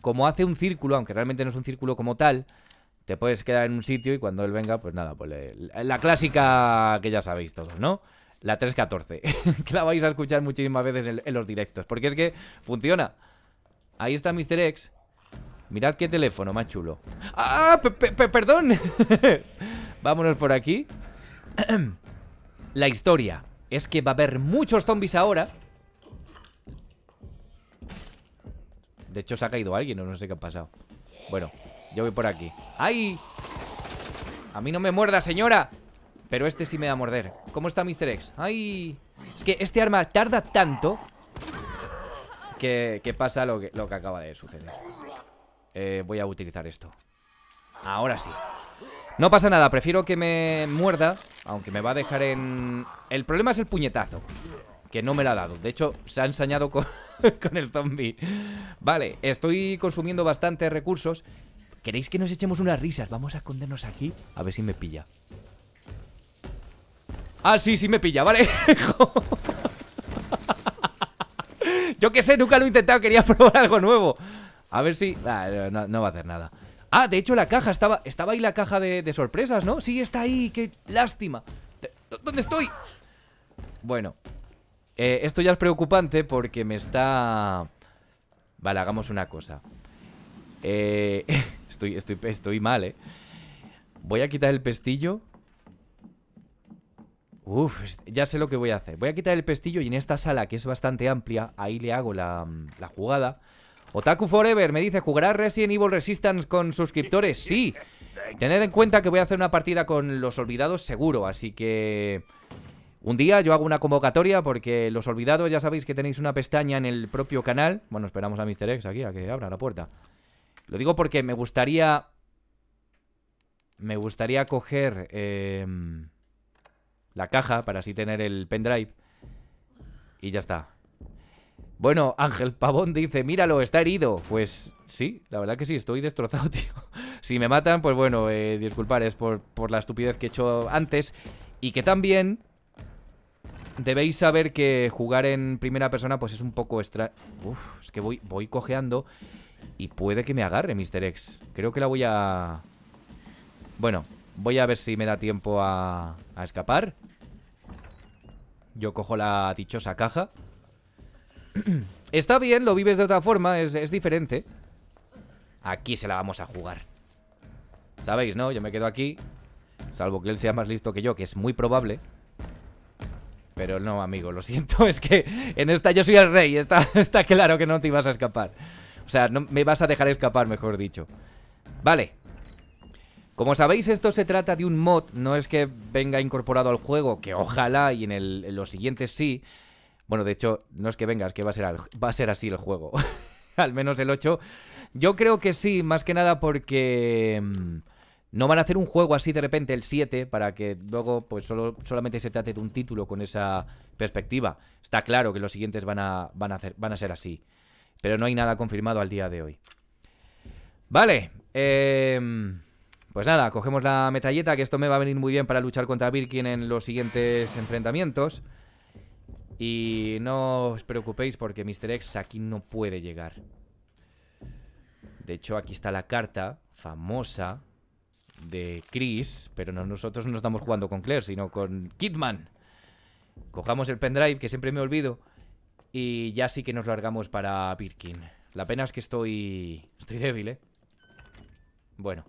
como hace un círculo, aunque realmente no es un círculo como tal, te puedes quedar en un sitio y cuando él venga, pues nada, pues la clásica que ya sabéis todos, ¿no? La 314, que la vais a escuchar muchísimas veces en, en, los directos, porque es que funciona. Ahí está Mr. X. Mirad qué teléfono más chulo. ¡Ah! ¡Perdón! Vámonos por aquí. la historia es que va a haber muchos zombies ahora. De hecho, se ha caído alguien, no sé qué ha pasado. Bueno, yo voy por aquí. ¡Ay! A mí no me muerda, señora. Pero este sí me va a morder. ¿Cómo está Mr. X? ¡Ay! Es que este arma tarda tanto que, pasa lo que, lo que acaba de suceder. Eh, voy a utilizar esto. Ahora sí. No pasa nada, prefiero que me muerda, aunque me va a dejar en... El problema es el puñetazo que no me la ha dado. De hecho, se ha ensañado con, el zombie. Vale, estoy consumiendo bastantes recursos. ¿Queréis que nos echemos unas risas? Vamos a escondernos aquí. A ver si me pilla. Ah, sí, sí me pilla, vale. Yo qué sé, nunca lo he intentado, quería probar algo nuevo. A ver si... Ah, no, va a hacer nada. Ah, de hecho la caja, estaba, estaba ahí la caja de sorpresas, ¿no? Sí, está ahí, qué lástima. ¿Dónde estoy? Bueno, eh, esto ya es preocupante porque me está... Vale, hagamos una cosa. Eh, estoy, estoy, estoy mal, ¿eh? Voy a quitar el pestillo. Uf, ya sé lo que voy a hacer. Voy a quitar el pestillo y en esta sala, que es bastante amplia, ahí le hago la, la jugada. Otaku Forever me dice, ¿jugará Resident Evil Resistance con suscriptores? Sí. Tened en cuenta que voy a hacer una partida con los olvidados seguro, así que... Un día yo hago una convocatoria porque los olvidados ya sabéis que tenéis una pestaña en el propio canal. Bueno, esperamos a Mr. X aquí a que abra la puerta. Lo digo porque me gustaría... Me gustaría coger em, la caja para así tener el pendrive. Y ya está. Bueno, Ángel Pavón dice, míralo, está herido. Pues sí, la verdad que sí, estoy destrozado, tío. Si me matan, pues bueno, eh, disculpares por, por la estupidez que he hecho antes. Y que también Debéis saber que jugar en primera persona pues es un poco extra... es que voy, voy cojeando y puede que me agarre Mr. X. Creo que la voy a... Bueno, voy a ver si me da tiempo a, a escapar. Yo cojo la dichosa caja. Está bien, lo vives de otra forma, es diferente. Aquí se la vamos a jugar. ¿Sabéis, no? Yo me quedo aquí. Salvo que él sea más listo que yo, que es muy probable. Pero no, amigo, lo siento, es que en esta yo soy el rey, está, claro que no te ibas a escapar. O sea, no me vas a dejar escapar, mejor dicho. Vale. Como sabéis, esto se trata de un mod, no es que venga incorporado al juego, que ojalá y en, los siguientes sí. Bueno, de hecho, no es que venga, es que va a ser, va a ser así el juego. al menos el 8. Yo creo que sí, más que nada porque... Mm, no van a hacer un juego así de repente el 7 para que luego pues solamente se trate de un título con esa perspectiva. Está claro que los siguientes van a, van a, hacer, van a ser así. Pero no hay nada confirmado al día de hoy. Vale. Em, pues nada, cogemos la metralleta que esto me va a venir muy bien para luchar contra Birkin en los siguientes enfrentamientos. Y no os preocupéis porque Mr. X aquí no puede llegar. De hecho, aquí está la carta famosa de Chris, pero nosotros no estamos jugando con Claire, sino con Kidman. Cojamos el pendrive, que siempre me olvido, y ya sí que nos largamos para Birkin. La pena es que estoy... estoy débil, ¿eh? Bueno.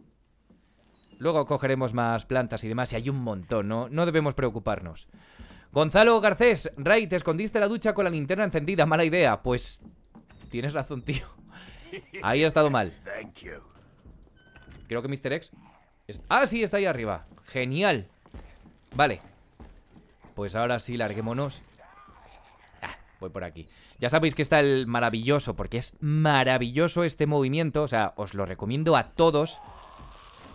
Luego cogeremos más plantas y demás, y hay un montón, ¿no? No debemos preocuparnos. Gonzalo Garcés, Ray, te escondiste la ducha con la linterna encendida, mala idea. Pues tienes razón, tío. Ahí ha estado mal. Creo que Mr. X Ah, sí, está ahí arriba Genial Vale Pues ahora sí, larguémonos ah, Voy por aquí Ya sabéis que está el maravilloso Porque es maravilloso este movimiento O sea, os lo recomiendo a todos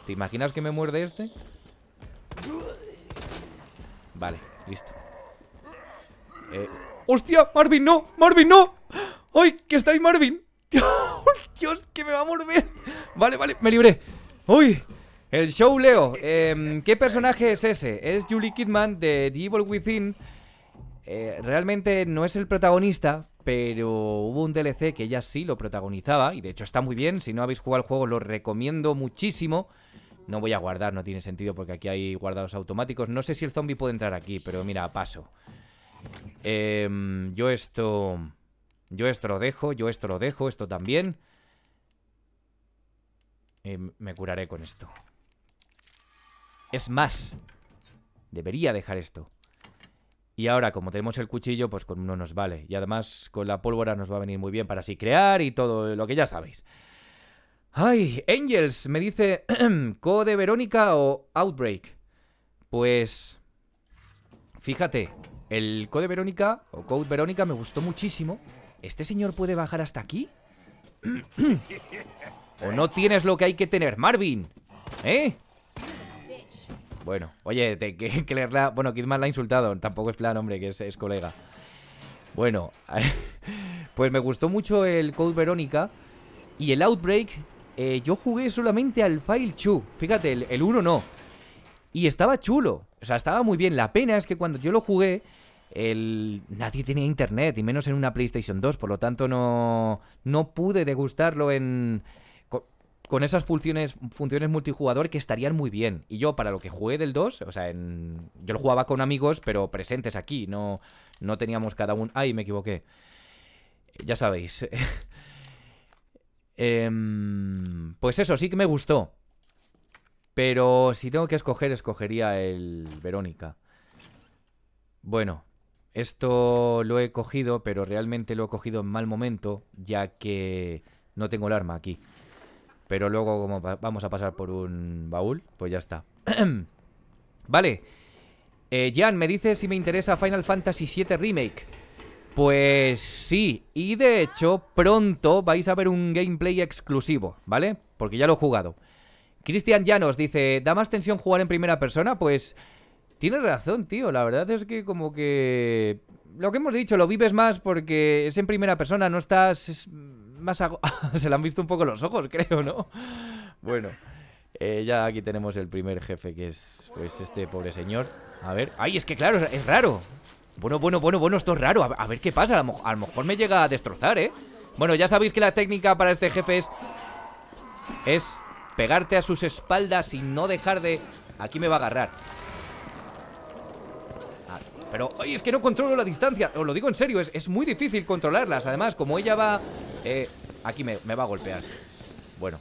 ¿Te imaginas que me muerde este? Vale, listo eh, ¡Hostia! ¡Marvin, no! ¡Marvin, no! ¡Ay, que está ahí Marvin! ¡Dios, que me va a morder! Vale, vale, me libré ¡Uy! El show, Leo. Em, ¿Qué personaje es ese? Es Julie Kidman de The Evil Within. Eh, realmente no es el protagonista, pero hubo un DLC que ella sí lo protagonizaba. Y de hecho está muy bien. Si no habéis jugado al juego, lo recomiendo muchísimo. No voy a guardar, no tiene sentido porque aquí hay guardados automáticos. No sé si el zombie puede entrar aquí, pero mira, paso. Em, yo esto... Yo esto lo dejo, yo esto lo dejo, esto también. Em, me curaré con esto. Es más, debería dejar esto. Y ahora, como tenemos el cuchillo, pues con uno nos vale. Y además, con la pólvora nos va a venir muy bien para así crear y todo lo que ya sabéis. Ay, Angels, me dice Code Verónica o Outbreak. Pues... Fíjate, el Code Verónica o Code Verónica me gustó muchísimo. ¿Este señor puede bajar hasta aquí? ¿O no tienes lo que hay que tener, Marvin? ¿Eh? Bueno, oye, que, leerla... Bueno, Kidman la ha insultado. Tampoco es plan, hombre, que es, colega. Bueno, pues me gustó mucho el Code Verónica. Y el Outbreak, eh, yo jugué solamente al File Chu. Fíjate, el 1 no. Y estaba chulo. O sea, estaba muy bien. La pena es que cuando yo lo jugué, nadie tenía internet, y menos en una PlayStation 2. Por lo tanto, no, no pude degustarlo en, con esas funciones, funciones multijugador que estarían muy bien. Y yo, para lo que jugué del 2, o sea, yo lo jugaba con amigos, pero presentes aquí, no, no teníamos cada uno. ¡Ay, me equivoqué! Ya sabéis. Em, pues eso, sí que me gustó. Pero si tengo que escoger, escogería el Verónica. Bueno, esto lo he cogido, pero realmente lo he cogido en mal momento, ya que no tengo el arma aquí. Pero luego como vamos a pasar por un baúl, pues ya está. vale. Eh, Jan, me dice si me interesa Final Fantasy VII Remake. Pues sí, y de hecho pronto vais a ver un gameplay exclusivo, ¿vale? Porque ya lo he jugado. Cristian Llanos dice, ¿da más tensión jugar en primera persona? Pues tienes razón, tío, la verdad es que como que... Lo que hemos dicho, lo vives más porque es en primera persona, no estás más se le han visto un poco los ojos, creo, ¿no? Bueno, eh, ya aquí tenemos el primer jefe, que es pues, este pobre señor. A ver, ay, es que claro, es raro. Bueno, bueno, bueno, bueno, esto es raro. A, ver qué pasa, a lo, mejor me llega a destrozar, ¿eh? Bueno, ya sabéis que la técnica para este jefe es... Es pegarte a sus espaldas y no dejar de... Aquí me va a agarrar pero, ¡Ay! es que no controlo la distancia Os lo digo en serio, es, muy difícil controlarlas Además, como ella va... Eh, aquí me, va a golpear Bueno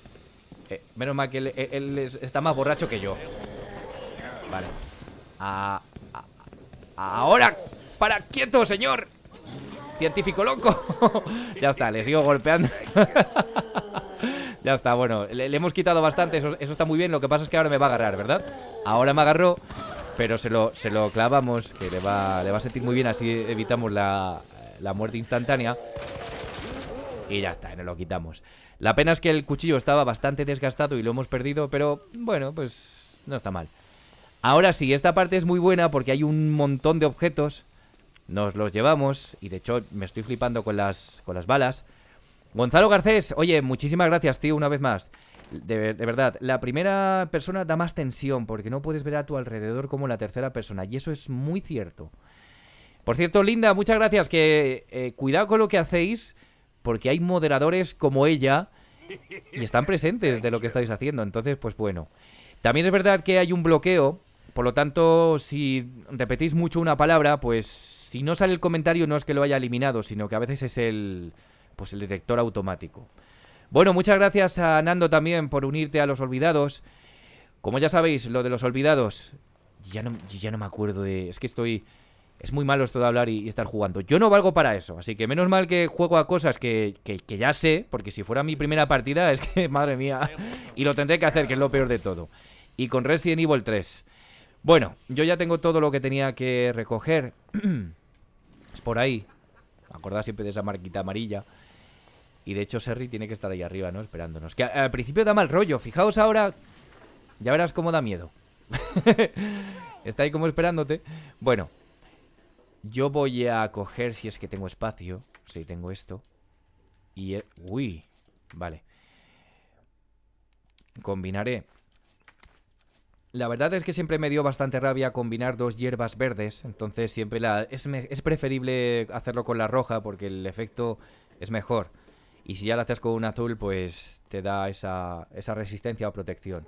eh, Menos mal que él, eh, está más borracho que yo Vale Ahora Para quieto, señor Científico loco Ya está, le sigo golpeando Ya está, bueno, le, hemos quitado bastante, eso, eso, está muy bien Lo que pasa es que ahora me va a agarrar, ¿verdad? Ahora me agarró pero se lo, se lo clavamos, que le va, a sentir muy bien, así evitamos la, la muerte instantánea. Y ya está, nos lo quitamos. La pena es que el cuchillo estaba bastante desgastado y lo hemos perdido, pero bueno, pues no está mal. Ahora sí, esta parte es muy buena porque hay un montón de objetos. Nos los llevamos y de hecho me estoy flipando con las, con las balas. Gonzalo Garcés, oye, muchísimas gracias, tío, una vez más. De, verdad, la primera persona da más tensión porque no puedes ver a tu alrededor como la tercera persona. Y eso es muy cierto. Por cierto, Linda, muchas gracias. Que eh, cuidado con lo que hacéis porque hay moderadores como ella y están presentes de lo que estáis haciendo. Entonces, pues bueno. También es verdad que hay un bloqueo. Por lo tanto, si repetís mucho una palabra, pues si no sale el comentario no es que lo haya eliminado, sino que a veces es el, pues el detector automático. Bueno, muchas gracias a Nando también por unirte a Los Olvidados. Como ya sabéis, lo de Los Olvidados, ya no, ya no me acuerdo de... Es que estoy... Es muy malo esto de hablar y, estar jugando. Yo no valgo para eso, así que menos mal que juego a cosas que, que, ya sé, porque si fuera mi primera partida, es que, madre mía, y lo tendré que hacer, que es lo peor de todo. Y con Resident Evil 3. Bueno, yo ya tengo todo lo que tenía que recoger. es por ahí. Acordad siempre de esa marquita amarilla. Y de hecho Serri tiene que estar ahí arriba, ¿no? Esperándonos. Que al principio da mal rollo. Fijaos ahora. Ya verás cómo da miedo. Está ahí como esperándote. Bueno. Yo voy a coger, si es que tengo espacio. Si tengo esto. Y... Uy. Vale. Combinaré. La verdad es que siempre me dio bastante rabia combinar dos hierbas verdes. Entonces siempre la... Es, es preferible hacerlo con la roja porque el efecto es mejor. Y si ya la haces con un azul, pues te da esa, esa resistencia o protección.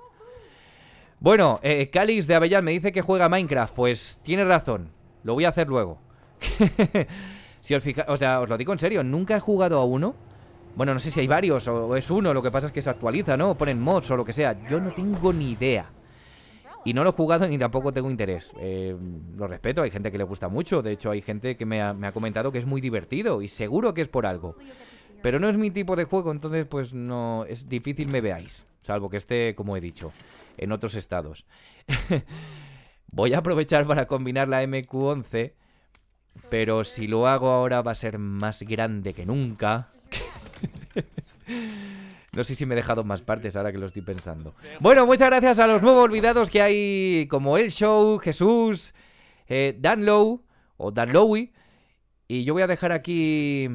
Bueno, eh, Calix de Avellán me dice que juega Minecraft. Pues tiene razón. Lo voy a hacer luego. si os o sea, os lo digo en serio. Nunca he jugado a uno. Bueno, no sé si hay varios o, es uno. Lo que pasa es que se actualiza, ¿no? Ponen mods o lo que sea. Yo no tengo ni idea. Y no lo he jugado ni tampoco tengo interés. Eh, lo respeto, hay gente que le gusta mucho. De hecho, hay gente que me ha, me ha comentado que es muy divertido y seguro que es por algo. Pero no es mi tipo de juego, entonces pues no es difícil me veáis, salvo que esté, como he dicho, en otros estados. Voy a aprovechar para combinar la MQ11, pero si lo hago ahora va a ser más grande que nunca. No sé si me he dejado más partes ahora que lo estoy pensando. Bueno, muchas gracias a los nuevos olvidados que hay, como El Show, Jesús, eh, Dan Low o Dan Lowy. Y yo voy a dejar aquí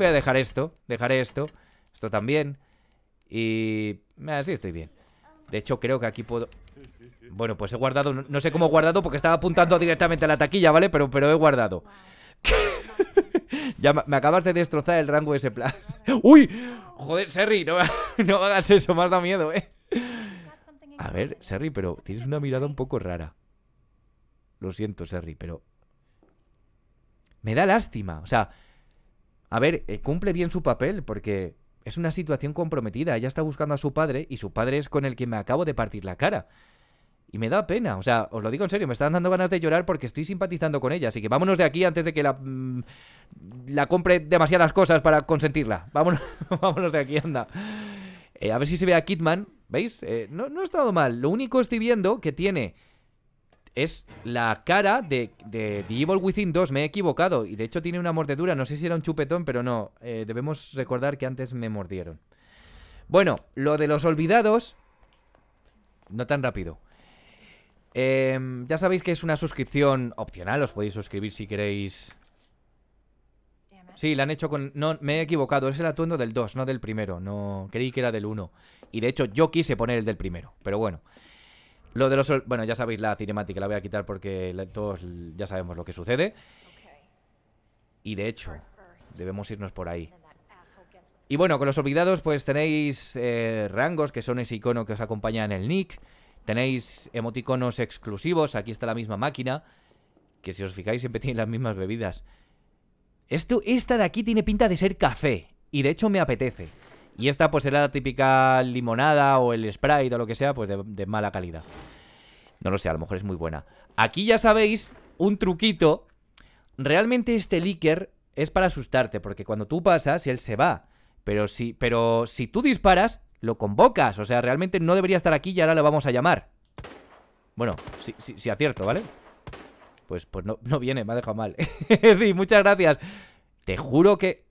Voy a dejar esto, dejaré esto, esto también. Y... Así estoy bien. De hecho, creo que aquí puedo... Bueno, pues he guardado... No sé cómo he guardado porque estaba apuntando directamente a la taquilla, ¿vale? Pero, pero he guardado. ya me acabas de destrozar el rango ese plan. ¡Uy! Joder, Serri, no, no hagas eso, me da miedo, ¿eh? A ver, Serri, pero tienes una mirada un poco rara. Lo siento, Serri, pero... Me da lástima, o sea a ver, eh, cumple bien su papel porque es una situación comprometida. Ella está buscando a su padre y su padre es con el que me acabo de partir la cara. Y me da pena, o sea, os lo digo en serio, me están dando ganas de llorar porque estoy simpatizando con ella. Así que vámonos de aquí antes de que la, mm, la compre demasiadas cosas para consentirla. Vámonos, vámonos de aquí, anda. Eh, a ver si se ve a Kidman, ¿veis? Eh, no, no ha estado mal. Lo único estoy viendo que tiene es la cara de, The Evil Within 2, me he equivocado. Y de hecho tiene una mordedura, no sé si era un chupetón, pero no. Eh, debemos recordar que antes me mordieron. Bueno, lo de los olvidados... No tan rápido. Em, ya sabéis que es una suscripción opcional, os podéis suscribir si queréis... Sí, la han hecho con... No, me he equivocado, es el atuendo del 2, no del primero. No, creí que era del 1. Y de hecho yo quise poner el del primero, pero bueno. Lo de los... Bueno, ya sabéis la cinemática, la voy a quitar porque todos ya sabemos lo que sucede. Y de hecho, debemos irnos por ahí. Y bueno, con los olvidados pues tenéis eh, rangos, que son ese icono que os acompaña en el nick. Tenéis emoticonos exclusivos, aquí está la misma máquina, que si os fijáis siempre tiene las mismas bebidas. Esto, esta de aquí tiene pinta de ser café, y de hecho me apetece. Y esta pues será la típica limonada o el Sprite o lo que sea, pues de, mala calidad. No lo sé, a lo mejor es muy buena. Aquí ya sabéis un truquito. Realmente este leaker es para asustarte, porque cuando tú pasas, él se va. Pero si, pero si tú disparas, lo convocas. O sea, realmente no debería estar aquí y ahora lo vamos a llamar. Bueno, si, si, acierto, ¿vale? Pues, pues no, no viene, me ha dejado mal. muchas gracias. Te juro que...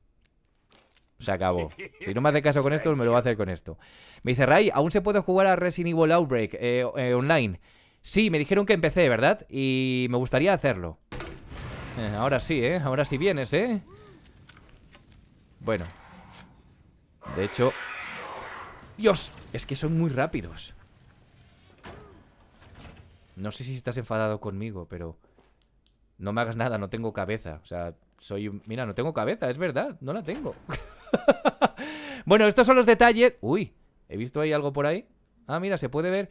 Se acabó. Si no me hace caso con esto, me lo va a hacer con esto. Me dice, Ray, ¿aún se puede jugar a Resident Evil Outbreak eh, eh, online? Sí, me dijeron que empecé, ¿verdad? Y me gustaría hacerlo. Eh, ahora sí, ¿eh? Ahora sí vienes, ¿eh? Bueno. De hecho... ¡Dios! Es que son muy rápidos. No sé si estás enfadado conmigo, pero... No me hagas nada, no tengo cabeza. O sea, soy Mira, no tengo cabeza, es verdad, no la tengo. bueno, estos son los detalles... Uy, he visto ahí algo por ahí. Ah, mira, se puede ver...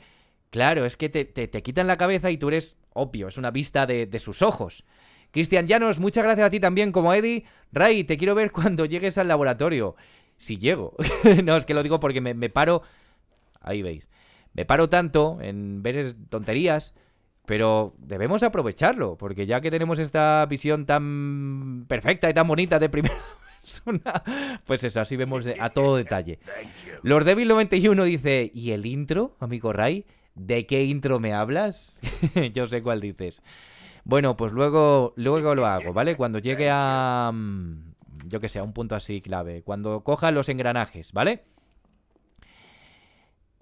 Claro, es que te, te, quitan la cabeza y tú eres Obvio, es una vista de, sus ojos. Cristian Llanos, muchas gracias a ti también como Eddie. Ray, te quiero ver cuando llegues al laboratorio. Si llego. no, es que lo digo porque me, me paro... Ahí veis. Me paro tanto en ver tonterías pero debemos aprovecharlo, porque ya que tenemos esta visión tan perfecta y tan bonita de primera persona, pues eso, así vemos a todo detalle. Los Devil 91 dice, ¿y el intro, amigo Ray? ¿De qué intro me hablas? Yo sé cuál dices. Bueno, pues luego, luego lo hago, ¿vale? Cuando llegue a... Mm, yo que sé, a un punto así clave. Cuando coja los engranajes, ¿vale?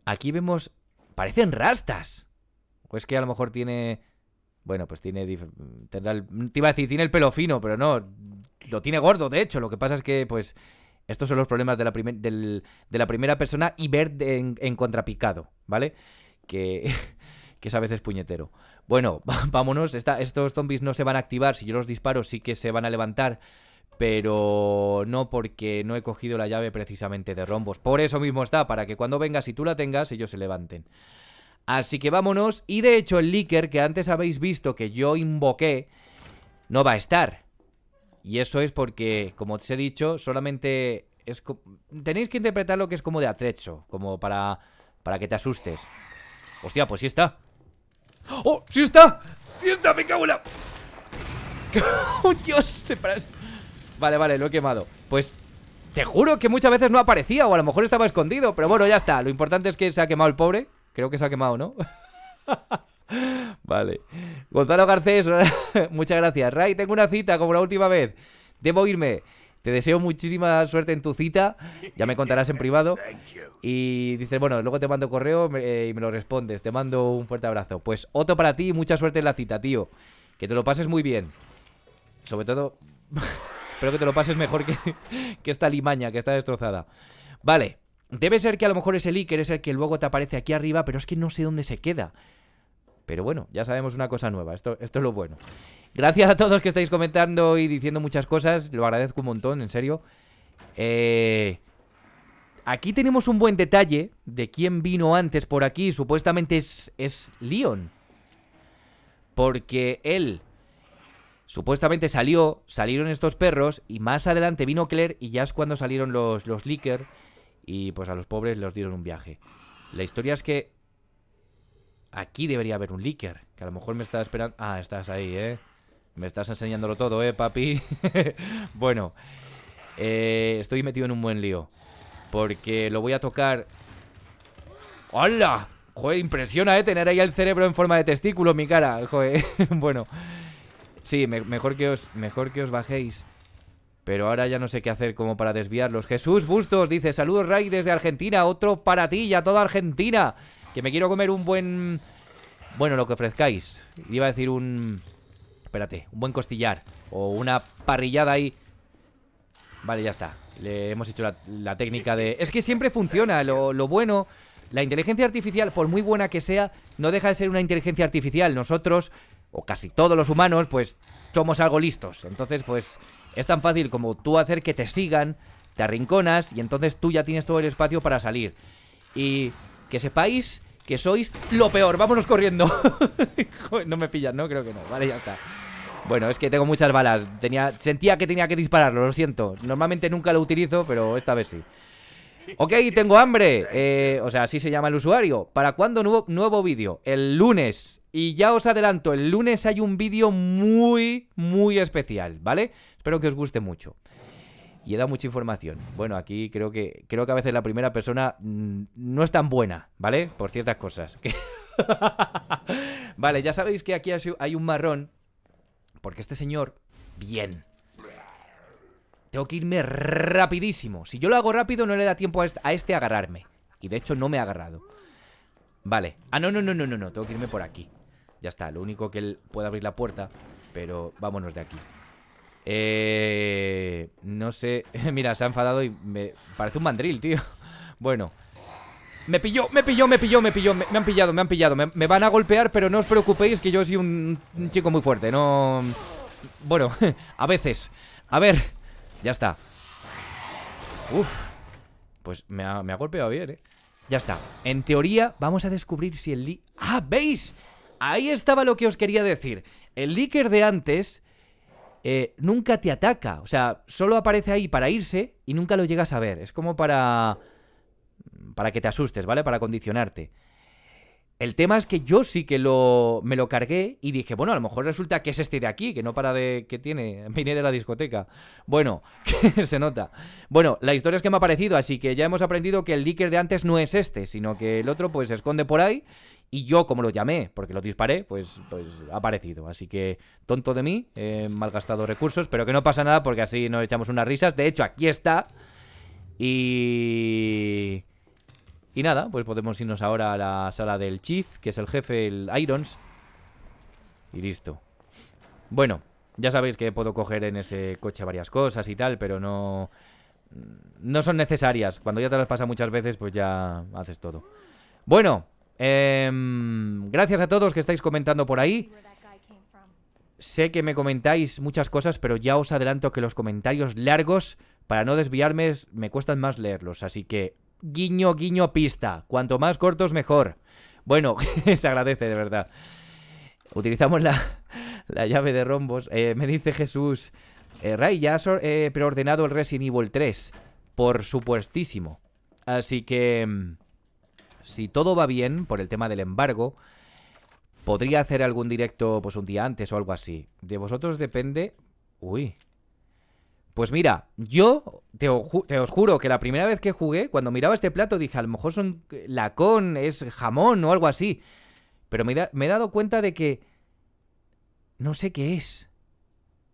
Aquí vemos... Parecen rastas. O es que a lo mejor tiene. Bueno, pues tiene. te iba a decir, tiene el pelo fino, pero no. Lo tiene gordo, de hecho. Lo que pasa es que, pues. Estos son los problemas de la, de la primera persona y ver en, contrapicado, ¿vale? Que, que, es a veces puñetero. Bueno, vámonos. estos zombies no se van a activar. Si yo los disparo, sí que se van a levantar. Pero no porque no he cogido la llave precisamente de rombos. Por eso mismo está, para que cuando vengas y tú la tengas, ellos se levanten. Así que vámonos. Y de hecho el Licker que antes habéis visto que yo invoqué no va a estar. Y eso es porque, como os he dicho, solamente es tenéis que interpretar lo que es como de atrecho, como para, para que te asustes. Hostia, pues sí está. ¡Oh! ¡Sí está! ¡Sí está! ¡Me cago en la... ¡Oh, Dios! Este vale, vale, lo he quemado. Pues te juro que muchas veces no aparecía o a lo mejor estaba escondido, pero bueno, ya está. Lo importante es que se ha quemado el pobre. Creo que se ha quemado, ¿no? vale. Gonzalo Garcés, muchas gracias. Ray, tengo una cita como la última vez. Debo irme. Te deseo muchísima suerte en tu cita. Ya me contarás en privado. Y dices, bueno, luego te mando correo eh, y me lo respondes. Te mando un fuerte abrazo. Pues otro para ti y mucha suerte en la cita, tío. Que te lo pases muy bien. Sobre todo, espero que te lo pases mejor que, que esta limaña que está destrozada. Vale, Debe ser que a lo mejor ese líquido es el que luego te aparece aquí arriba, pero es que no sé dónde se queda. Pero bueno, ya sabemos una cosa nueva, esto, esto es lo bueno. Gracias a todos que estáis comentando y diciendo muchas cosas, lo agradezco un montón, en serio. Eh, aquí tenemos un buen detalle de quién vino antes por aquí, supuestamente es, es Leon. Porque él supuestamente salió, salieron estos perros y más adelante vino Claire y ya es cuando salieron los, los y pues a los pobres les dieron un viaje. La historia es que aquí debería haber un leaker, que a lo mejor me está esperando... Ah, estás ahí, ¿eh? Me estás enseñándolo todo, ¿eh, papi? bueno, eh, estoy metido en un buen lío, porque lo voy a tocar... ¡Hola! Joder, impresiona, ¿eh? Tener ahí el cerebro en forma de testículo mi cara, joder. bueno, sí, mejor, que os, mejor que os bajéis... Pero ahora ya no sé qué hacer como para desviarlos. Jesús Bustos dice, saludos Ray desde Argentina, otro para ti y a toda Argentina. Que me quiero comer un buen... Bueno, lo que ofrezcáis. Iba a decir un... Espérate, un buen costillar. O una parrillada ahí. Vale, ya está. Le hemos hecho la, técnica de... Es que siempre funciona. Lo, lo bueno... La inteligencia artificial, por muy buena que sea, no deja de ser una inteligencia artificial. Nosotros o casi todos los humanos, pues somos algo listos. Entonces, pues es tan fácil como tú hacer que te sigan, te arrinconas y entonces tú ya tienes todo el espacio para salir. Y que sepáis que sois lo peor. Vámonos corriendo. no me pillan, ¿no? Creo que no. Vale, ya está. Bueno, es que tengo muchas balas. Tenía, sentía que tenía que dispararlo, lo siento. Normalmente nunca lo utilizo, pero esta vez sí. Ok, tengo hambre. Eh, o sea, así se llama el usuario. ¿Para cuándo nuevo, nuevo vídeo? El lunes. Y ya os adelanto, el lunes hay un vídeo muy, muy especial, ¿vale? Espero que os guste mucho. Y he dado mucha información. Bueno, aquí creo que, creo que a veces la primera persona mm, no es tan buena, ¿vale? Por ciertas cosas. vale, ya sabéis que aquí hay un marrón. Porque este señor, bien, tengo que irme rapidísimo. Si yo lo hago rápido, no le da tiempo a este, agarrarme. Y de hecho no me ha agarrado. Vale. Ah, no, no, no, no, no, no. Tengo que irme por aquí. Ya está. Lo único que él puede abrir la puerta. Pero vámonos de aquí. Eh, no sé. Mira, se ha enfadado y me parece un mandril, tío. Bueno. Me pilló, me pilló, me pilló, me pilló. Me, han pillado, me han pillado. Me, van a golpear, pero no os preocupéis que yo soy un chico muy fuerte. No... Bueno, a veces. A ver, ya está. Uf. Pues me ha, golpeado bien, ¿eh? Ya está. En teoría, vamos a descubrir si el líquido. ¡Ah, veis! Ahí estaba lo que os quería decir. El leaker de antes eh, nunca te ataca. O sea, solo aparece ahí para irse y nunca lo llegas a ver. Es como para... Para que te asustes, ¿vale? Para condicionarte. El tema es que yo sí que lo, me lo cargué y dije, bueno, a lo mejor resulta que es este de aquí, que no para de... que tiene, vine de la discoteca. Bueno, que se nota. Bueno, la historia es que me ha parecido, así que ya hemos aprendido que el leaker de antes no es este, sino que el otro pues se esconde por ahí y yo, como lo llamé, porque lo disparé, pues, pues ha aparecido. Así que, tonto de mí, malgastado recursos, pero que no pasa nada porque así nos echamos unas risas. De hecho, aquí está. Y... Y nada, pues podemos irnos ahora a la sala del Chief, que es el jefe, el Irons. Y listo. Bueno, ya sabéis que puedo coger en ese coche varias cosas y tal, pero no... Mm, no son necesarias. Cuando ya te las pasa muchas veces, pues ya haces todo. Bueno, em, gracias a todos que estáis comentando por ahí. Sé que me comentáis muchas cosas, pero ya os adelanto que los comentarios largos, para no desviarme, me cuestan más leerlos. Así que guiño, guiño, pista. Cuanto más cortos, mejor. Bueno, se agradece, de verdad. Utilizamos la, llave de rombos. Eh, me dice Jesús, eh, Ray, ya has eh, preordenado el Resident Evil 3. Por supuestísimo. Así que, mm, si todo va bien, por el tema del embargo, podría hacer algún directo pues un día antes o algo así. De vosotros depende... Uy, pues mira, yo te, os juro que la primera vez que jugué, cuando miraba este plato dije, a lo mejor son eh, lacón, es jamón o algo así. Pero me, he dado cuenta de que no sé qué es.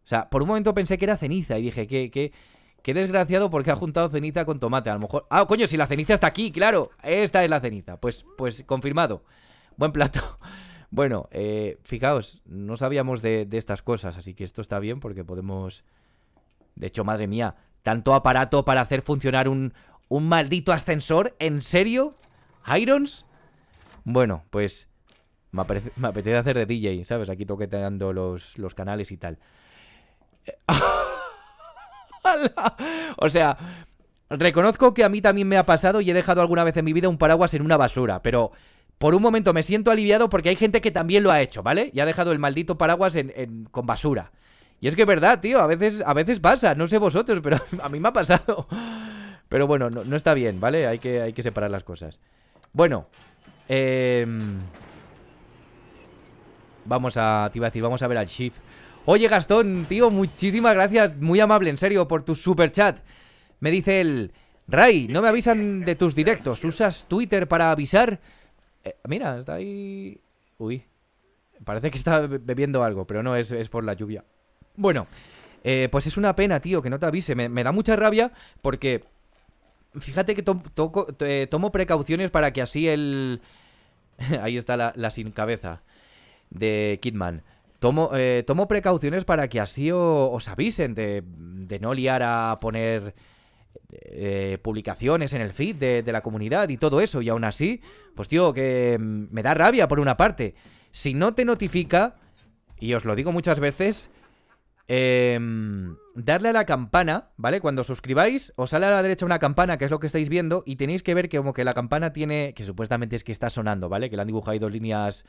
O sea, por un momento pensé que era ceniza y dije, que... Qué desgraciado porque ha juntado ceniza con tomate. A lo mejor. Ah, coño, si la ceniza está aquí, claro. Esta es la ceniza. Pues, pues confirmado. Buen plato. Bueno, eh, fijaos, no sabíamos de, de estas cosas, así que esto está bien porque podemos de hecho, madre mía, tanto aparato para hacer funcionar un, maldito ascensor. ¿En serio? ¿Irons? Bueno, pues me, apetece, hacer de DJ, ¿sabes? Aquí toqueteando los, los canales y tal. o sea, reconozco que a mí también me ha pasado y he dejado alguna vez en mi vida un paraguas en una basura, pero por un momento me siento aliviado porque hay gente que también lo ha hecho, ¿vale? Y ha dejado el maldito paraguas en, con basura. Y es que es verdad, tío, a veces, a veces pasa, no sé vosotros, pero a mí me ha pasado. Pero bueno, no, está bien, ¿vale? Hay que, hay que separar las cosas. Bueno, em, Vamos a, te iba a decir, vamos a ver al Shift. Oye, Gastón, tío, muchísimas gracias, muy amable, en serio, por tu super chat. Me dice el Ray, no me avisan de tus directos, ¿usas Twitter para avisar? Eh, mira, está ahí... Uy, parece que está bebiendo algo, pero no, es por la lluvia. Bueno, eh, pues es una pena, tío, que no te avise. Me, da mucha rabia porque... Fíjate que tomo precauciones para que así el... Ahí está la, sin cabeza de Kidman. Eh, tomo, precauciones para que así os avisen de, de, no liar a poner eh, publicaciones en el feed de, de, la comunidad y todo eso. Y aún así, pues tío, que me da rabia por una parte. Si no te notifica, y os lo digo muchas veces, Em, darle a la campana, ¿vale? Cuando suscribáis, os sale a la derecha una campana, que es lo que estáis viendo, y tenéis que ver que como que la campana tiene, que supuestamente es que está sonando, ¿vale? Que le han dibujado ahí dos líneas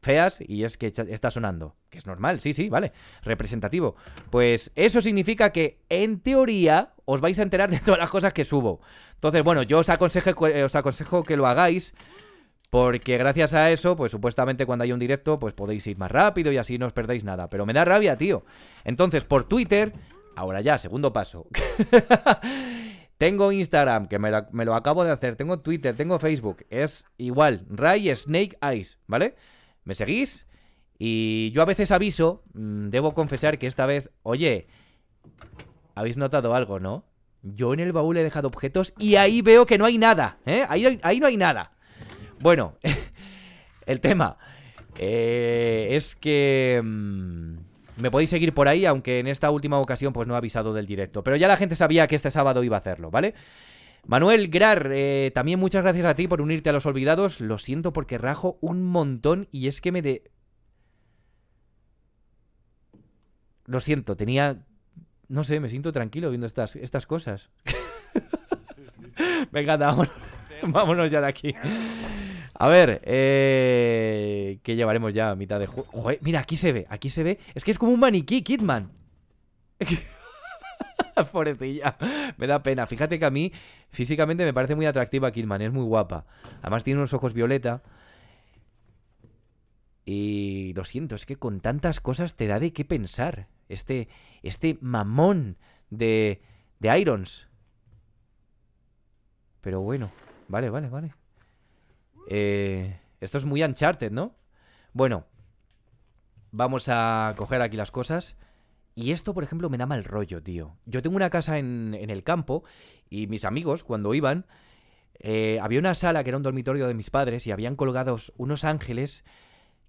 feas y es que está sonando, que es normal, sí, sí, vale, representativo. Pues eso significa que en teoría os vais a enterar de todas las cosas que subo. Entonces, bueno, yo os aconsejo, os aconsejo que lo hagáis porque gracias a eso, pues supuestamente cuando hay un directo, pues podéis ir más rápido y así no os perdéis nada. Pero me da rabia, tío. Entonces, por Twitter, ahora ya, segundo paso. tengo Instagram, que me lo, acabo de hacer. Tengo Twitter, tengo Facebook. Es igual, Ray Snake Eyes, ¿vale? ¿Me seguís? Y yo a veces aviso, mm, debo confesar que esta vez, oye, habéis notado algo, ¿no? Yo en el baúl he dejado objetos y ahí veo que no hay nada, ¿eh? ahí no hay nada. Bueno, el tema eh, es que... Mm, me podéis seguir por ahí, aunque en esta última ocasión pues no he avisado del directo. Pero ya la gente sabía que este sábado iba a hacerlo, ¿vale? Manuel Grar, eh, también muchas gracias a ti por unirte a los olvidados. Lo siento porque rajo un montón y es que me de... Lo siento, tenía... No sé, me siento tranquilo viendo estas, estas cosas. Venga, vámonos. vámonos ya de aquí. A ver, eh, ¿Qué llevaremos ya a mitad de juego. mira, aquí se ve, aquí se ve. Es que es como un maniquí, Kidman. Pobrecilla, me da pena. Fíjate que a mí físicamente me parece muy atractiva Kidman, es muy guapa. Además tiene unos ojos violeta. Y lo siento, es que con tantas cosas te da de qué pensar. Este, este mamón de, de Irons. Pero bueno, vale, vale, vale. Eh, esto es muy Uncharted, ¿no? Bueno, vamos a coger aquí las cosas. Y esto, por ejemplo, me da mal rollo, tío. Yo tengo una casa en, el campo y mis amigos, cuando iban, eh, había una sala que era un dormitorio de mis padres y habían colgados unos ángeles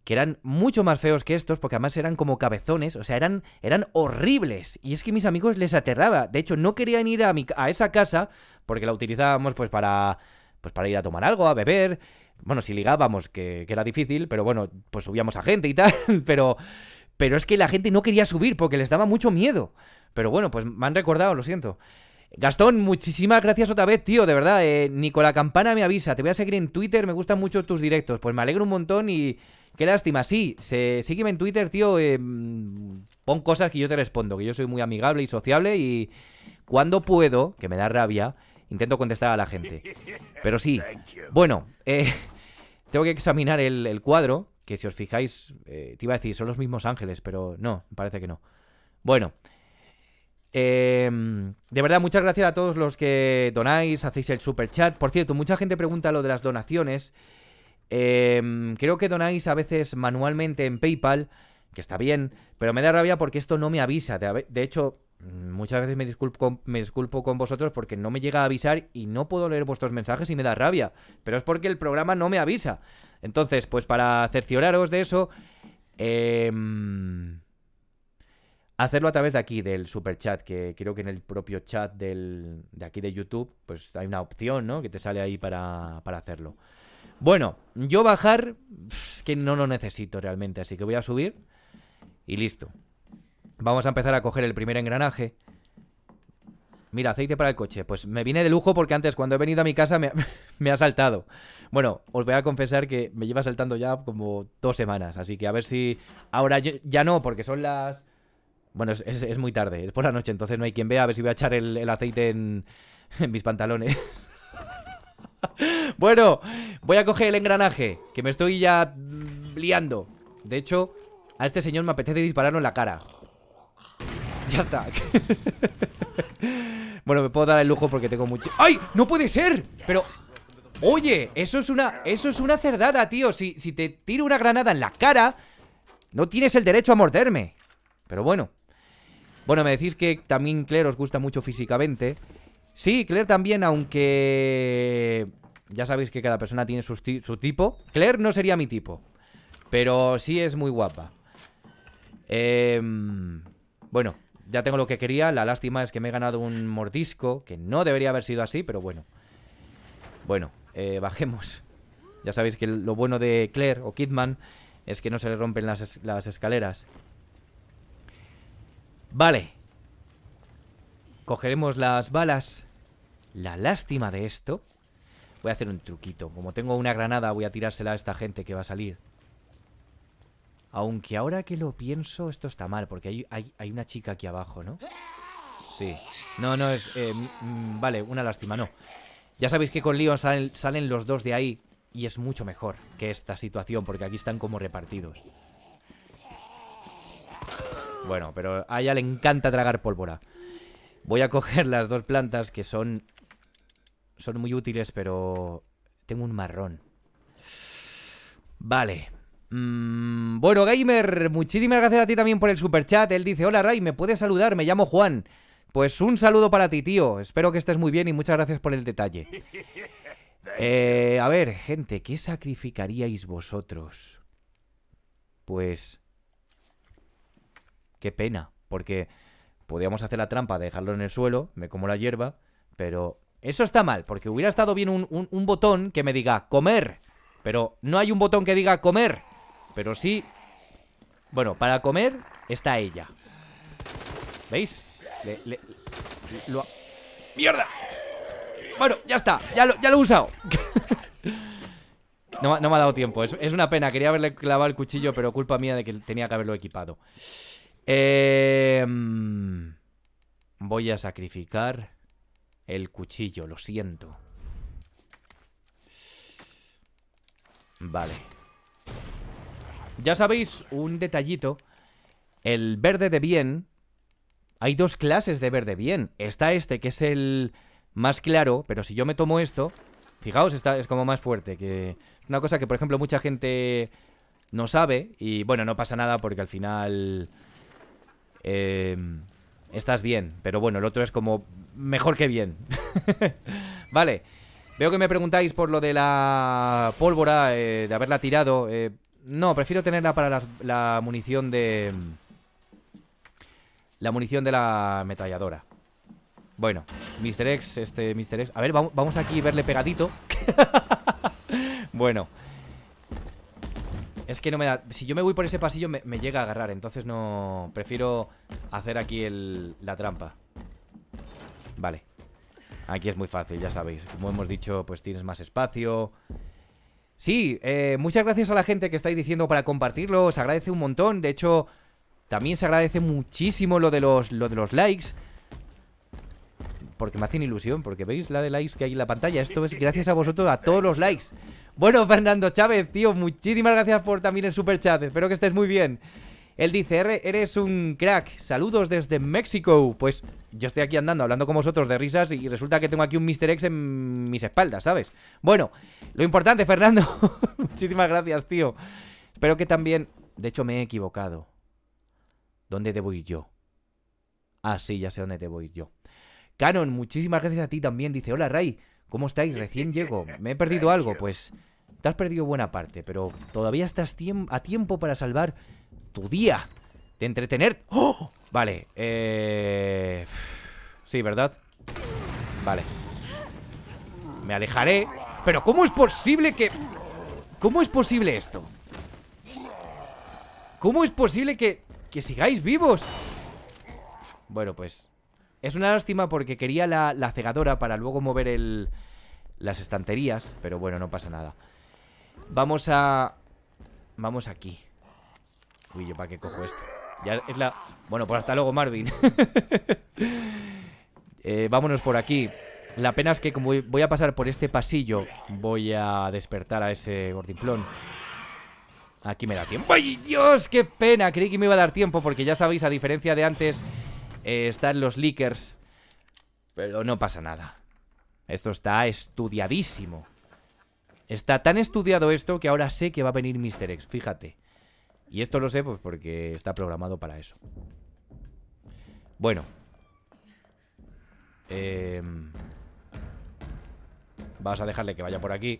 que eran mucho más feos que estos, porque además eran como cabezones, o sea, eran, eran horribles. Y es que mis amigos les aterraba. De hecho, no querían ir a, a esa casa porque la utilizábamos pues para, pues para ir a tomar algo, a beber. Bueno, si ligábamos, que, era difícil, pero bueno, pues subíamos a gente y tal, pero, pero es que la gente no quería subir porque les daba mucho miedo. Pero bueno, pues me han recordado, lo siento. Gastón, muchísimas gracias otra vez, tío, de verdad. Eh, Nicola Campana me avisa, te voy a seguir en Twitter, me gustan mucho tus directos. Pues me alegro un montón y qué lástima. Sí, sígueme en Twitter, tío, em, pon cosas que yo te respondo, que yo soy muy amigable y sociable y cuando puedo, que me da rabia, Intento contestar a la gente. Pero sí. Bueno, eh, tengo que examinar el, cuadro, que si os fijáis, eh, te iba a decir, son los mismos ángeles, pero no, parece que no. Bueno. Em, de verdad, muchas gracias a todos los que donáis, hacéis el super chat. Por cierto, mucha gente pregunta lo de las donaciones. Em, creo que donáis a veces manualmente en PayPal, que está bien, pero me da rabia porque esto no me avisa. De hecho, muchas veces me disculpo, me disculpo con vosotros porque no me llega a avisar y no puedo leer vuestros mensajes y me da rabia. Pero es porque el programa no me avisa. Entonces, pues para cercioraros de eso, em, hacerlo a través de aquí, del super chat, que creo que en el propio chat de aquí de YouTube, pues hay una opción, ¿no? Que te sale ahí para, para hacerlo. Bueno, yo bajar, es que no lo necesito realmente, así que voy a subir y listo. Vamos a empezar a coger el primer engranaje. Mira, aceite para el coche. Pues me vine de lujo porque antes cuando he venido a mi casa me, ha saltado. Bueno, os voy a confesar que me lleva saltando ya como dos semanas. Así que a ver si... Ahora ya no, porque son las... Bueno, es, muy tarde. Es por la noche, entonces no hay quien vea. A ver si voy a echar el, aceite en, en mis pantalones. bueno, voy a coger el engranaje, que me estoy ya liando. De hecho, a este señor me apetece dispararlo en la cara. Ya está. bueno, me puedo dar el lujo porque tengo mucho... ¡Ay! ¡No puede ser! Pero... Oye, eso es una... Eso es una cerdada, tío. Si, si te tiro una granada en la cara... No tienes el derecho a morderme. Pero bueno. Bueno, me decís que también Claire os gusta mucho físicamente. Sí, Claire también, aunque... Ya sabéis que cada persona tiene su, su tipo. Claire no sería mi tipo. Pero sí es muy guapa. Eh, bueno, ya tengo lo que quería. La lástima es que me he ganado un mordisco, que no debería haber sido así, pero bueno. Bueno, eh, bajemos. Ya sabéis que lo bueno de Claire o Kidman es que no se le rompen las, las escaleras. Vale. Cogeremos las balas. La lástima de esto... Voy a hacer un truquito. Como tengo una granada, voy a tirársela a esta gente que va a salir. Aunque ahora que lo pienso, esto está mal, porque hay, una chica aquí abajo, ¿no? Sí. No, no, es... Eh, vale, una lástima, no. Ya sabéis que con Leon salen, salen los dos de ahí y es mucho mejor que esta situación, porque aquí están como repartidos. Bueno, pero a ella le encanta tragar pólvora. Voy a coger las dos plantas que son... Son muy útiles, pero... Tengo un marrón. Vale. Mm, bueno, Gamer, muchísimas gracias a ti también por el chat. Él dice, hola Ray, ¿me puedes saludar? Me llamo Juan. Pues un saludo para ti, tío. Espero que estés muy bien y muchas gracias por el detalle. Eh, a ver, gente, ¿qué sacrificaríais vosotros? Pues... Qué pena, porque podíamos hacer la trampa de dejarlo en el suelo, me como la hierba, pero eso está mal, porque hubiera estado bien un botón que me diga comer, pero no hay un botón que diga comer. Pero sí... Bueno, para comer está ella. ¿Veis? Le, ¡Mierda! Bueno, ya está, ya lo, he usado no, no, me ha dado tiempo, es, es, una pena Quería haberle clavado el cuchillo, pero culpa mía De que tenía que haberlo equipado em, Voy a sacrificar El cuchillo, lo siento Vale ya sabéis, un detallito. El verde de bien... Hay dos clases de verde bien. Está este, que es el más claro, pero si yo me tomo esto... Fijaos, está, es como más fuerte. que Es una cosa que, por ejemplo, mucha gente no sabe. Y bueno, no pasa nada porque al final... Eh, estás bien. Pero bueno, el otro es como mejor que bien. vale. Veo que me preguntáis por lo de la pólvora, eh, de haberla tirado. Eh, no, prefiero tenerla para la, munición de... La munición de la ametralladora Bueno, Mr. X, este Mr. X A ver, vamos, aquí a verle pegadito Bueno Es que no me da Si yo me voy por ese pasillo me, llega a agarrar Entonces no... Prefiero hacer aquí la trampa Vale Aquí es muy fácil, ya sabéis Como hemos dicho, pues tienes más espacio Sí, eh, muchas gracias a la gente que estáis diciendo para compartirlo, os agradece un montón, de hecho, también se agradece muchísimo lo de los, lo de los likes. Porque me hacen ilusión, porque veis la de likes que hay en la pantalla. Esto es gracias a vosotros, a todos los likes. Bueno, Fernando Chávez, tío, muchísimas gracias por también el super chat. Espero que estés muy bien. Él dice, eres un crack, saludos desde México. Pues yo estoy aquí andando, hablando con vosotros de risas y resulta que tengo aquí un Mr. X en mis espaldas, ¿sabes? Bueno, lo importante, Fernando, muchísimas gracias, tío. Espero que también... De hecho, me he equivocado. ¿Dónde debo ir yo? Ah, sí, ya sé dónde debo ir yo. Canon, muchísimas gracias a ti también. Dice, hola Ray, ¿cómo estáis? Recién llego. ¿Me he perdido algo? Pues te has perdido buena parte, pero todavía estás a tiempo para salvar tu día, de entretener. ¡Oh! Vale, eh... Sí, ¿verdad? Vale. Me alejaré. Pero ¿cómo es posible que... ¿Cómo es posible esto? ¿Cómo es posible que... Que sigáis vivos? Bueno, pues... Es una lástima porque quería la, la cegadora para luego mover el... Las estanterías, pero bueno, no pasa nada. Vamos a... Vamos aquí para qué cojo esto? Ya es la... Bueno, pues hasta luego, Marvin. Eh, vámonos por aquí. La pena es que como voy a pasar por este pasillo, voy a despertar a ese gordinflón. Aquí me da tiempo. ¡Ay, Dios! ¡Qué pena! Creí que me iba a dar tiempo porque ya sabéis, a diferencia de antes, eh, están los leakers. Pero no pasa nada. Esto está estudiadísimo. Está tan estudiado esto que ahora sé que va a venir Mr. X, fíjate. Y esto lo sé pues porque está programado para eso. Bueno. Em, vamos a dejarle que vaya por aquí.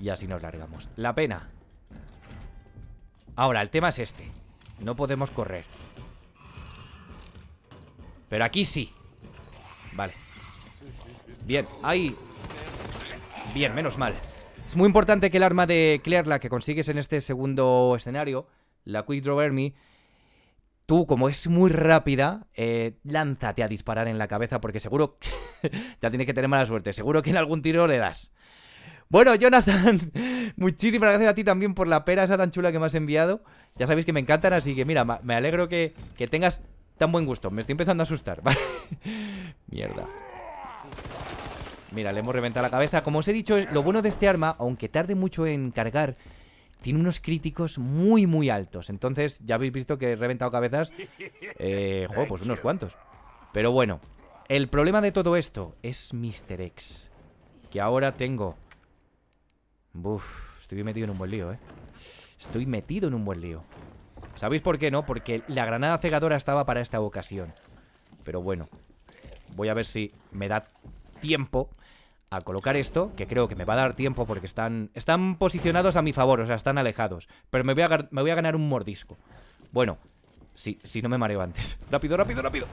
Y así nos largamos. La pena. Ahora, el tema es este. No podemos correr. Pero aquí sí. Vale. Bien, ahí. Bien, menos mal. Es muy importante que el arma de Claire, la que consigues en este segundo escenario, la Quick Draw Army, tú, como es muy rápida, eh, lánzate a disparar en la cabeza, porque seguro ya tienes que tener mala suerte. Seguro que en algún tiro le das. Bueno, Jonathan, muchísimas gracias a ti también por la pera esa tan chula que me has enviado. Ya sabéis que me encantan, así que mira, me alegro que, que tengas tan buen gusto. Me estoy empezando a asustar, Mierda. Mira, le hemos reventado la cabeza. Como os he dicho, lo bueno de este arma, aunque tarde mucho en cargar, tiene unos críticos muy, muy altos. Entonces, ya habéis visto que he reventado cabezas, eh, jo, pues unos cuantos. Pero bueno, el problema de todo esto es Mr. X. Que ahora tengo... Uf, estoy metido en un buen lío, ¿eh? Estoy metido en un buen lío. ¿Sabéis por qué, no? Porque la granada cegadora estaba para esta ocasión. Pero bueno, voy a ver si me da tiempo a colocar esto, que creo que me va a dar tiempo porque están, están posicionados a mi favor, o sea, están alejados. Pero me voy a, me voy a ganar un mordisco. Bueno, si, si no me mareo antes. Rápido, rápido, rápido.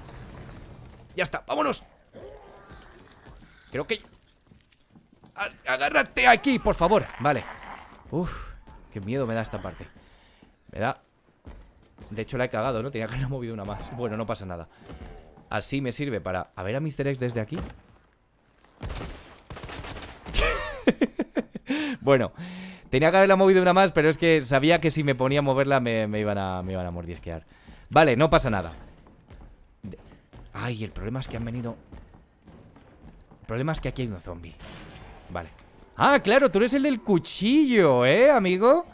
Ya está, vámonos. Creo que... agárrate aquí, por favor. Vale. Uf, qué miedo me da esta parte. Me da... De hecho, la he cagado, ¿no? Tenía que haber movido una más. Bueno, no pasa nada. Así me sirve para... A ver a Mr. X desde aquí. Bueno, tenía que haberla movido una más, pero es que sabía que si me ponía a moverla me, iban, a, me iban a mordisquear. Vale, no pasa nada. Ay, el problema es que han venido... El problema es que aquí hay un zombie. Vale. Ah, claro, tú eres el del cuchillo, ¿eh, amigo?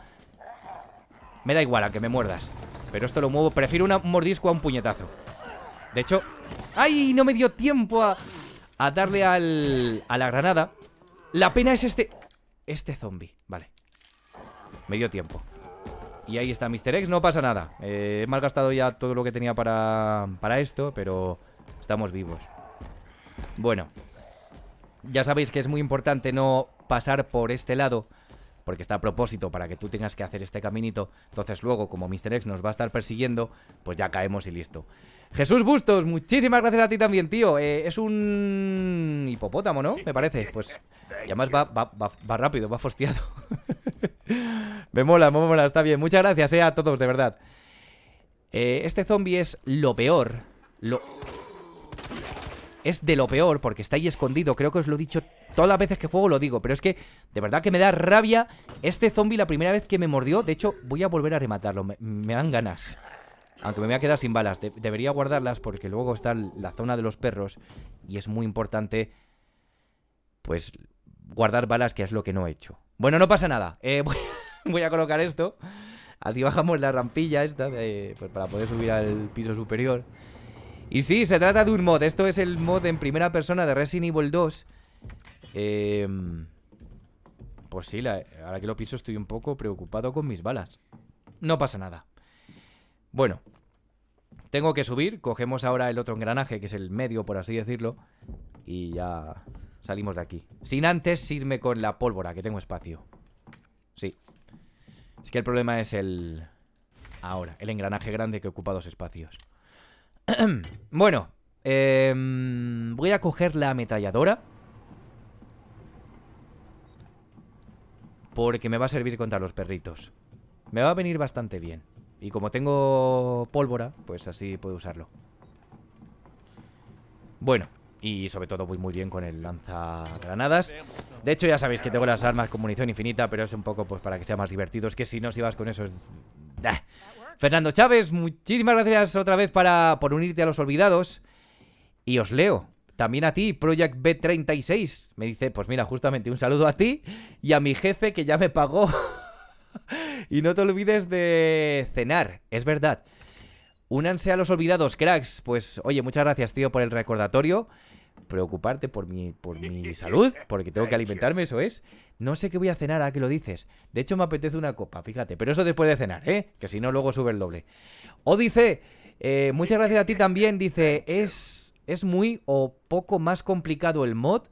Me da igual, a que me muerdas. Pero esto lo muevo. Prefiero un mordisco a un puñetazo. De hecho... ¡Ay! No me dio tiempo a, a darle al, a la granada. La pena es este este zombie. Vale. Medio tiempo. Y ahí está Mr. X, no pasa nada. Eh, he malgastado ya todo lo que tenía para, para esto, pero estamos vivos. Bueno. Ya sabéis que es muy importante no pasar por este lado porque está a propósito para que tú tengas que hacer este caminito, entonces luego como Mr. X nos va a estar persiguiendo, pues ya caemos y listo. Jesús Bustos, muchísimas gracias a ti también, tío. Eh, es un hipopótamo, ¿no? Me parece. Pues y además va, rápido, va fosteado. me mola, me mola, está bien. Muchas gracias eh, a todos, de verdad. Eh, este zombie es lo peor. Lo es de lo peor porque está ahí escondido. Creo que os lo he dicho todas las veces que juego, lo digo. Pero es que de verdad que me da rabia este zombie la primera vez que me mordió. De hecho, voy a volver a rematarlo. Me, dan ganas. Aunque me voy a quedar sin balas. debería guardarlas porque luego está la zona de los perros. Y es muy importante, pues, guardar balas, que es lo que no he hecho. Bueno, no pasa nada. Eh, voy, a colocar esto. Así bajamos la rampilla esta pues, para poder subir al piso superior. Y sí, se trata de un mod. Esto es el mod en primera persona de Resident Evil 2. Eh, em, pues sí, ahora que lo piso estoy un poco preocupado con mis balas. No pasa nada. Bueno, tengo que subir. Cogemos ahora el otro engranaje, que es el medio, por así decirlo. Y ya salimos de aquí. Sin antes irme con la pólvora, que tengo espacio. Sí. Es que el problema es el... Ahora, el engranaje grande que ocupa dos espacios. bueno, em, voy a coger la ametralladora. Porque me va a servir contra los perritos. Me va a venir bastante bien. Y como tengo pólvora, pues así puedo usarlo. Bueno, y sobre todo voy muy bien con el lanzagranadas. De hecho, ya sabéis que tengo las armas con munición infinita, pero es un poco pues para que sea más divertido. Es que si no, si vas con eso es... Fernando Chávez, muchísimas gracias otra vez por unirte a los olvidados. Y os leo. También a ti, Project B36. Me dice, pues mira, justamente un saludo a ti y a mi jefe que ya me pagó. y no te olvides de cenar, es verdad. Únanse a los olvidados, cracks. Pues oye, muchas gracias, tío, por el recordatorio preocuparte por mi, por mi salud, porque tengo que alimentarme, eso es. No sé qué voy a cenar, a que lo dices. De hecho, me apetece una copa, fíjate. Pero eso después de cenar, ¿eh? Que si no, luego sube el doble. O dice, eh, muchas gracias a ti también, dice, es, es muy o poco más complicado el mod.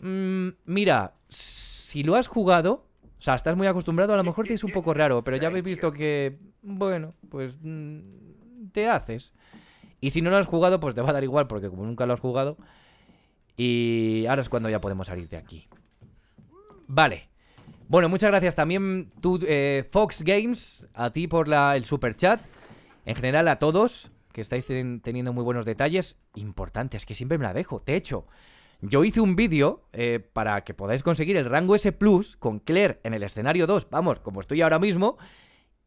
Mm, mira, si lo has jugado, o sea, estás muy acostumbrado, a lo mejor te es un poco raro, pero ya habéis visto que, bueno, pues mm, te haces. Y si no lo has jugado, pues te va a dar igual, porque como nunca lo has jugado. Y ahora es cuando ya podemos salir de aquí. Vale. Bueno, muchas gracias también tú, eh, Fox Games, a ti por la, el super chat. En general a todos, que estáis teniendo muy buenos detalles. Importante, es que siempre me la dejo. Te hecho, yo hice un vídeo eh, para que podáis conseguir el rango S Plus con Claire en el escenario 2. Vamos, como estoy ahora mismo.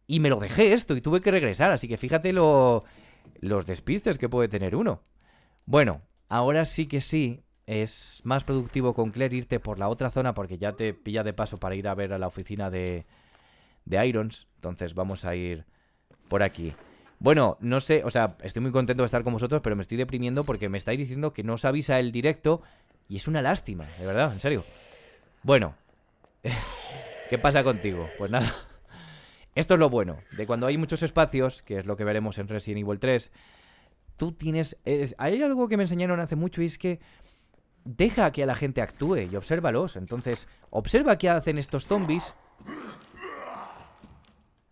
Y me lo dejé esto y tuve que regresar. Así que fíjate lo, los despistes que puede tener uno. Bueno, ahora sí que sí, es más productivo con Claire irte por la otra zona porque ya te pilla de paso para ir a ver a la oficina de, de Irons. Entonces vamos a ir por aquí. Bueno, no sé, o sea, estoy muy contento de estar con vosotros, pero me estoy deprimiendo porque me estáis diciendo que no os avisa el directo y es una lástima, de verdad, en serio. Bueno, ¿qué pasa contigo? Pues nada. Esto es lo bueno, de cuando hay muchos espacios, que es lo que veremos en Resident Evil 3, tú tienes... hay algo que me enseñaron hace mucho y es que deja que la gente actúe y obsérvalos. Entonces, observa qué hacen estos zombies.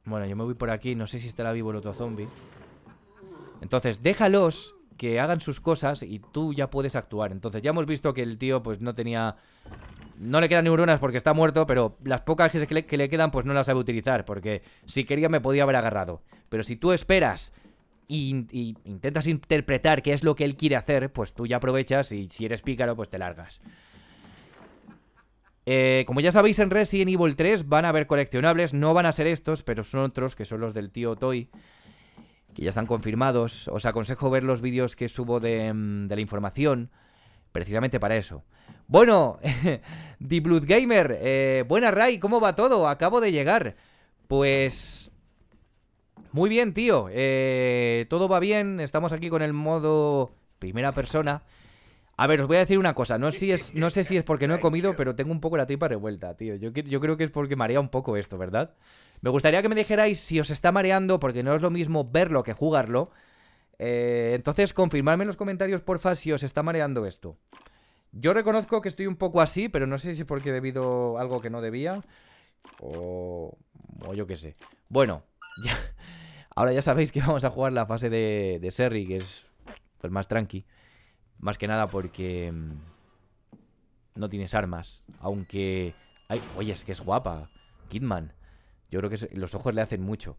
Bueno, yo me voy por aquí, no sé si estará vivo el otro zombie. Entonces, déjalos que hagan sus cosas y tú ya puedes actuar. Entonces ya hemos visto que el tío pues no tenía... No le quedan neuronas porque está muerto, pero las pocas que le, que le quedan pues no las sabe utilizar, porque si quería me podía haber agarrado. Pero si tú esperas e intentas interpretar qué es lo que él quiere hacer, pues tú ya aprovechas y si eres pícaro pues te largas. Eh, como ya sabéis, en Resident Evil 3 van a haber coleccionables, no van a ser estos, pero son otros que son los del tío Toy que ya están confirmados. Os aconsejo ver los vídeos que subo de, mm, la información, precisamente para eso. Bueno, The Gamer, eh, buena Ray, ¿cómo va todo? Acabo de llegar. Pues... Muy bien, tío. Eh, todo va bien. Estamos aquí con el modo primera persona. A ver, os voy a decir una cosa. No, si es, no sé si es porque no he comido, pero tengo un poco la tripa revuelta, tío. Yo, yo creo que es porque marea un poco esto, ¿verdad? Me gustaría que me dijerais si os está mareando, porque no es lo mismo verlo que jugarlo. Eh, entonces, confirmadme en los comentarios, porfa, si os está mareando esto. Yo reconozco que estoy un poco así, pero no sé si es porque he debido algo que no debía. O, o yo qué sé. Bueno, ahora ya sabéis que vamos a jugar la fase de, de que es el pues, más tranqui. Más que nada porque mm, no tienes armas. Aunque... Ay, oye, es que es guapa. Kidman. Yo creo que los ojos le hacen mucho.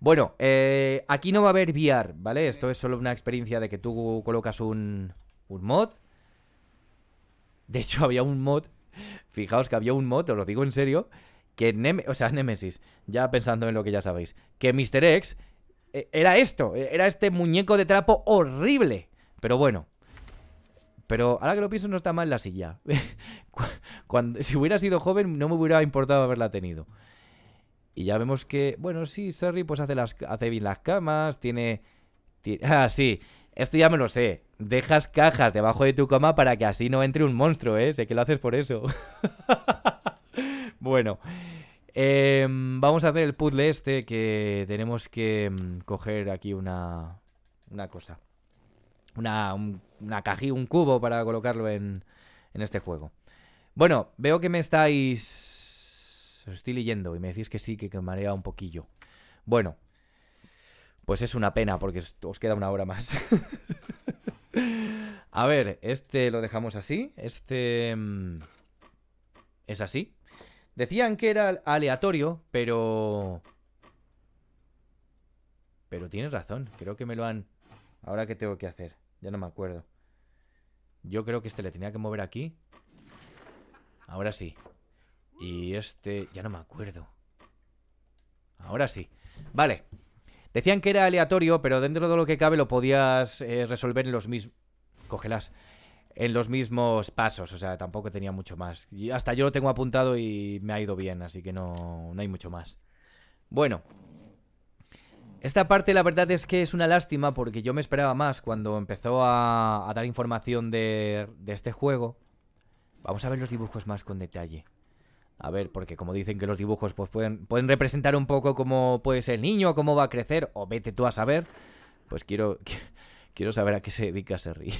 Bueno, eh, aquí no va a haber VR, ¿vale? Esto es solo una experiencia de que tú colocas un, mod. De hecho, había un mod. Fijaos que había un mod, os lo digo en serio. Que o sea, Nemesis, ya pensando en lo que ya sabéis. Que Mr. X eh, era esto, eh, era este muñeco de trapo horrible. Pero bueno. Pero ahora que lo pienso, no está mal la silla. Cuando, si hubiera sido joven, no me hubiera importado haberla tenido. Y ya vemos que, bueno, sí, Sarri pues hace, las, bien las camas, tiene, Ah, sí, esto ya me lo sé. Dejas cajas debajo de tu cama para que así no entre un monstruo, ¿eh? Sé que lo haces por eso. bueno. Em, vamos a hacer el puzzle este que tenemos que em, coger aquí una, una cosa. Una, cajita, una un cubo para colocarlo en, en este juego. Bueno, veo que me estáis os estoy leyendo y me decís que sí, que, que marea un poquillo. Bueno, pues es una pena porque os queda una hora más. A ver, este lo dejamos así. Este... Mm, es así. Decían que era aleatorio, pero... Pero tienes razón. Creo que me lo han... Ahora, ¿qué tengo que hacer? Ya no me acuerdo. Yo creo que este le tenía que mover aquí. Ahora sí. Y este, ya no me acuerdo. Ahora sí. Vale. Decían que era aleatorio, pero dentro de lo que cabe lo podías eh, resolver en los mismos... Cógelas. En los mismos pasos, o sea, tampoco tenía mucho más. Y hasta yo lo tengo apuntado y me ha ido bien, así que no, no hay mucho más. Bueno. Esta parte la verdad es que es una lástima porque yo me esperaba más cuando empezó a, a dar información de, de este juego. Vamos a ver los dibujos más con detalle. A ver, porque como dicen que los dibujos pues pueden, pueden representar un poco cómo puede ser el niño, cómo va a crecer, o vete tú a saber. Pues quiero, quiero saber a qué se dedica Serri.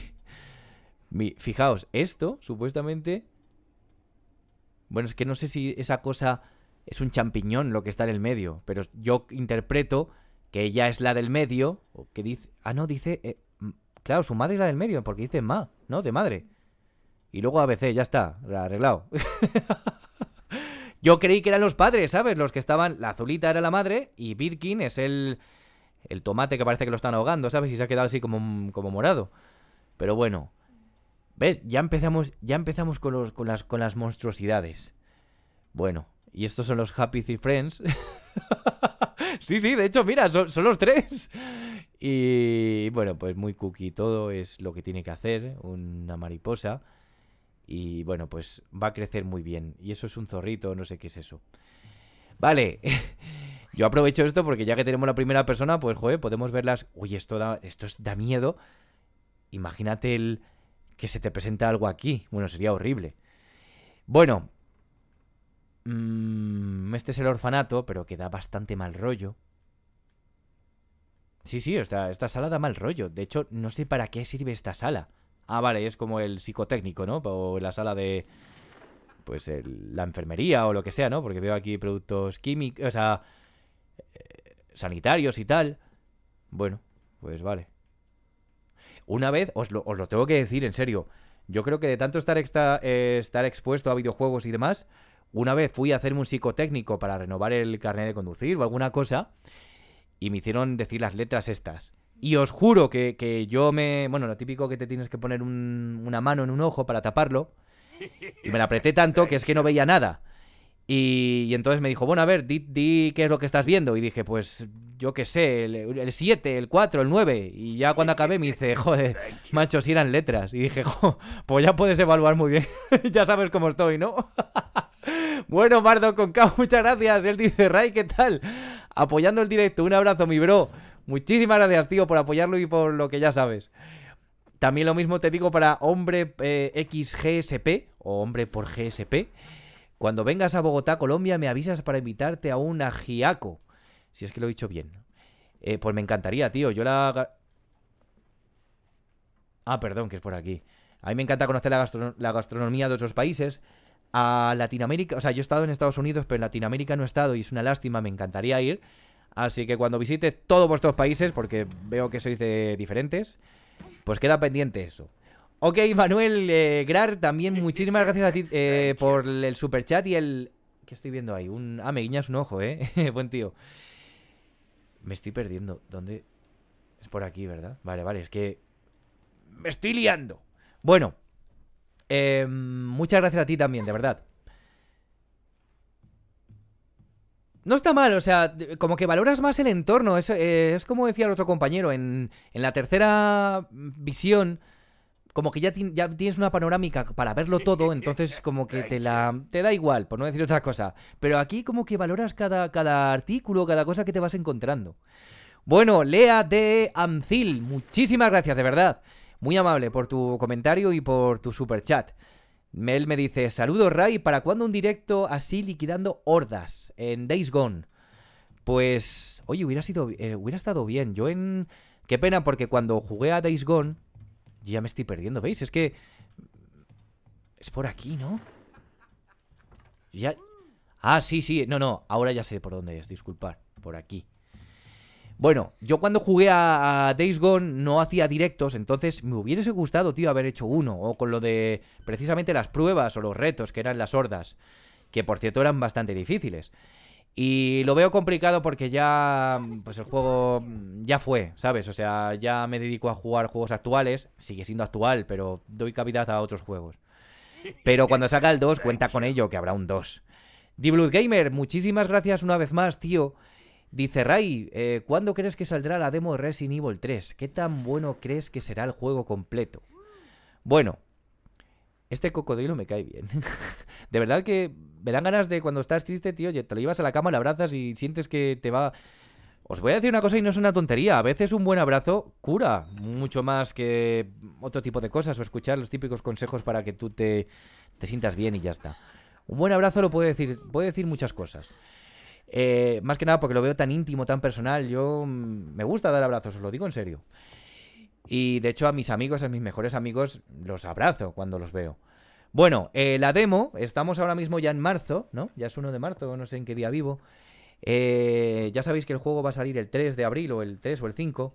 Fijaos, esto supuestamente... Bueno, es que no sé si esa cosa es un champiñón lo que está en el medio, pero yo interpreto que ella es la del medio, o que dice... Ah, no, dice... Eh, claro, su madre es la del medio, porque dice ma, ¿no? De madre. Y luego ABC, ya está, arreglado. Yo creí que eran los padres, ¿sabes? Los que estaban. La azulita era la madre y Birkin es el. El tomate que parece que lo están ahogando, ¿sabes? Y se ha quedado así como, morado. Pero bueno. ¿Ves? Ya empezamos, ya empezamos con, las, con las monstruosidades. Bueno, y estos son los Happy Three Friends. sí, sí, de hecho, mira, son, son, los tres. Y bueno, pues muy cookie todo es lo que tiene que hacer una mariposa. Y bueno, pues va a crecer muy bien. Y eso es un zorrito, no sé qué es eso. Vale. Yo aprovecho esto porque ya que tenemos la primera persona, pues joder, podemos verlas. Uy, esto da, esto da miedo. Imagínate el que se te presenta algo aquí. Bueno, sería horrible. Bueno. Mm, este es el orfanato, pero que da bastante mal rollo. Sí, sí, esta, esta sala da mal rollo. De hecho, no sé para qué sirve esta sala. Ah, vale, es como el psicotécnico, ¿no? O la sala de... Pues la enfermería o lo que sea, ¿no? Porque veo aquí productos químicos, o sea... Eh, sanitarios y tal. Bueno, pues vale. Una vez, os lo, tengo que decir, en serio. Yo creo que de tanto estar, eh, estar expuesto a videojuegos y demás, una vez fui a hacerme un psicotécnico para renovar el carnet de conducir o alguna cosa, y me hicieron decir las letras estas. Y os juro que, que, yo me... Bueno, lo típico que te tienes que poner un, una mano en un ojo para taparlo. Y me la apreté tanto que es que no veía nada. Y, entonces me dijo, bueno, a ver, di, qué es lo que estás viendo. Y dije, pues yo qué sé, el 7, el 4, el 9. Y ya cuando acabé me dice, joder, macho, si eran letras. Y dije, jo, pues ya puedes evaluar muy bien. ya sabes cómo estoy, ¿no? bueno, Mardo con muchas gracias. Él dice, Ray, ¿qué tal? Apoyando el directo, un abrazo, mi bro. Muchísimas gracias, tío, por apoyarlo y por lo que ya sabes. También lo mismo te digo para hombre eh, XGSP o hombre por GSP. Cuando vengas a Bogotá, Colombia, me avisas para invitarte a un ajiaco. Si es que lo he dicho bien. Eh, pues me encantaría, tío. Yo la... Ah, perdón, que es por aquí. A mí me encanta conocer la, la gastronomía de otros países. A Latinoamérica, o sea, yo he estado en Estados Unidos, pero en Latinoamérica no he estado y es una lástima, me encantaría ir. Así que cuando visites todos vuestros países, porque veo que sois de diferentes, pues queda pendiente eso. Ok, Manuel eh, Grar, también muchísimas gracias a ti eh, por el super chat y el... ¿Qué estoy viendo ahí? Un... Ah, me guiñas un ojo, ¿eh? Buen tío. Me estoy perdiendo. ¿Dónde? Es por aquí, ¿verdad? Vale, vale, es que... Me estoy liando. Bueno. Eh, muchas gracias a ti también, de verdad. No está mal, o sea, como que valoras más el entorno. Es, eh, como decía el otro compañero, en, la tercera visión, como que ya, ya, tienes una panorámica para verlo todo, entonces como que te la te da igual, por no decir otra cosa. Pero aquí como que valoras cada, cada artículo, cada cosa que te vas encontrando. Bueno, Lea de Ancil, muchísimas gracias, de verdad. Muy amable por tu comentario y por tu super chat. Mel me dice, saludos Ray, ¿para cuándo un directo así liquidando hordas en Days Gone? Pues, oye, hubiera, sido, eh, hubiera estado bien. Yo en... Qué pena, porque cuando jugué a Days Gone, ya me estoy perdiendo, ¿veis? Es que... Es por aquí, ¿no? Ya... Ah, sí, sí, no, no, ahora ya sé por dónde es, disculpad, por aquí. Bueno, yo cuando jugué a, Days Gone no hacía directos, entonces me hubiese gustado, tío, haber hecho uno, o con lo de precisamente las pruebas o los retos, que eran las hordas, que por cierto eran bastante difíciles. Y lo veo complicado porque ya, pues el juego ya fue, ¿sabes? O sea, ya me dedico a jugar juegos actuales, sigue siendo actual, pero doy cavidad a otros juegos. Pero cuando saca el 2, cuenta con ello, que habrá un 2. Blue Gamer, muchísimas gracias una vez más, tío. Dice Ray, eh, ¿cuándo crees que saldrá la demo de Resident Evil 3? ¿Qué tan bueno crees que será el juego completo? Bueno, este cocodrilo me cae bien. de verdad que me dan ganas de cuando estás triste, tío, te lo llevas a la cama, lo abrazas y sientes que te va... Os voy a decir una cosa y no es una tontería. A veces un buen abrazo cura mucho más que otro tipo de cosas o escuchar los típicos consejos para que tú te, sientas bien y ya está. Un buen abrazo lo puede decir, puede decir muchas cosas. Eh, más que nada porque lo veo tan íntimo, tan personal. Yo mm, me gusta dar abrazos, os lo digo en serio. Y de hecho a mis amigos, a mis mejores amigos, los abrazo cuando los veo. Bueno, eh, la demo, estamos ahora mismo ya en marzo, ¿no? Ya es 1 de marzo, no sé en qué día vivo. Eh, ya sabéis que el juego va a salir el 3 de abril o el 3 o el 5.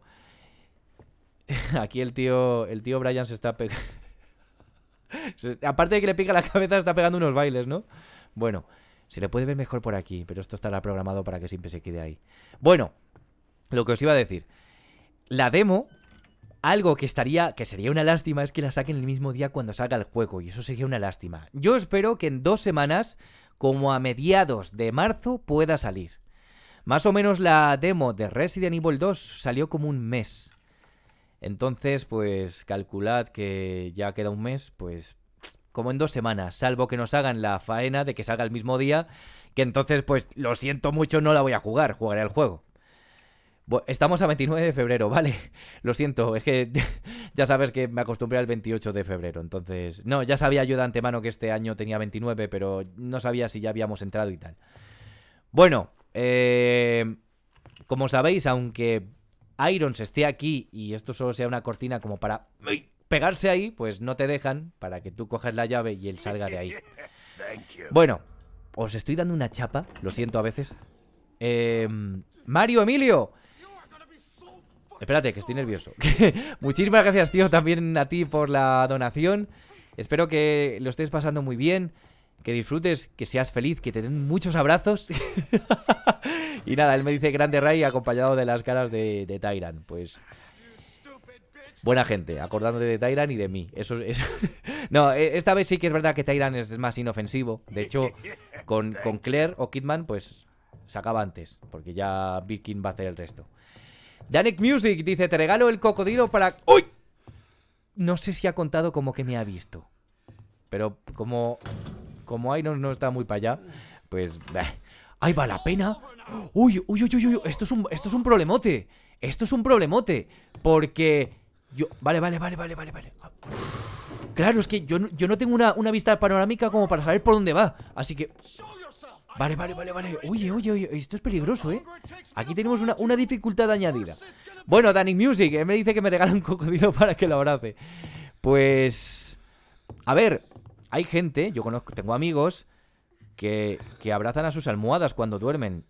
Aquí el tío, el tío Brian se está pegando... Aparte de que le pica la cabeza, está pegando unos bailes, ¿no? Bueno, se le puede ver mejor por aquí, pero esto estará programado para que siempre se quede ahí. Bueno, lo que os iba a decir. La demo, algo que estaría, que sería una lástima es que la saquen el mismo día cuando salga el juego, y eso sería una lástima. Yo espero que en dos semanas, como a mediados de marzo, pueda salir. Más o menos la demo de Resident Evil 2 salió como un mes. Entonces, pues calculad que ya queda un mes, pues como en dos semanas, salvo que nos hagan la faena de que salga el mismo día, que entonces pues lo siento mucho, no la voy a jugar, jugaré al juego. Estamos a 29 de febrero, vale. Lo siento, es que ya sabes que me acostumbré al 28 de febrero. Entonces, no, ya sabía yo de antemano que este año tenía 29, pero no sabía si ya habíamos entrado y tal. Bueno, eh, como sabéis, aunque Irons esté aquí y esto solo sea una cortina como para pegarse ahí, pues no te dejan para que tú cojas la llave y él salga de ahí. Bueno, os estoy dando una chapa, lo siento a veces. Em, Mario, Emilio. Espérate, que estoy nervioso. Muchísimas gracias, tío, también a ti por la donación. Espero que lo estés pasando muy bien, que disfrutes, que seas feliz, que te den muchos abrazos. y nada, él me dice Grande Ray acompañado de las caras de, de Tyran. Pues Buena gente, acordándote de Tyran y de mí. Eso es. no, e, esta vez sí que es verdad que Tyran es más inofensivo. De hecho, con, con Claire o Kidman, pues se acaba antes, porque ya Viking va a hacer el resto. Danek Music dice: Te regalo el cocodrilo para. ¡Uy! No sé si ha contado como que me ha visto. Pero como. Como Iron no está muy para allá, pues. ¡Ahí va la pena! ¡Uy, uy, uy, uy! uy! Esto, esto es un problemote. Esto es un problemote. Porque yo, vale, vale, vale, vale, vale, vale. Ah, claro, es que yo, yo no tengo una, vista panorámica como para saber por dónde va. Así que... Vale, vale, vale, vale. Oye, oye, oye, esto es peligroso, ¿eh? Aquí tenemos una, dificultad añadida. Bueno, Danny Music, me dice que me regala un cocodrilo para que lo abrace. Pues... A ver, hay gente, yo conozco, tengo amigos que, que abrazan a sus almohadas cuando duermen.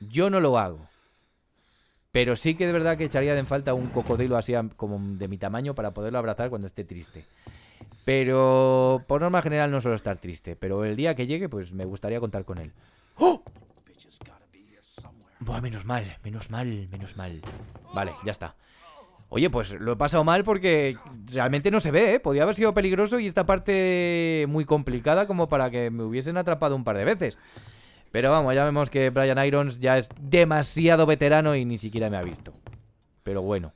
Yo no lo hago. Pero sí que de verdad que echaría en falta un cocodrilo así como de mi tamaño para poderlo abrazar cuando esté triste. Pero por norma general no suelo estar triste. Pero el día que llegue, pues me gustaría contar con él. ¡Oh! Buah, menos mal, menos mal, menos mal. Vale, ya está. Oye, pues lo he pasado mal porque realmente no se ve, ¿eh? Podía haber sido peligroso y esta parte muy complicada como para que me hubiesen atrapado un par de veces. Pero vamos, ya vemos que Brian Irons ya es demasiado veterano y ni siquiera me ha visto. Pero bueno,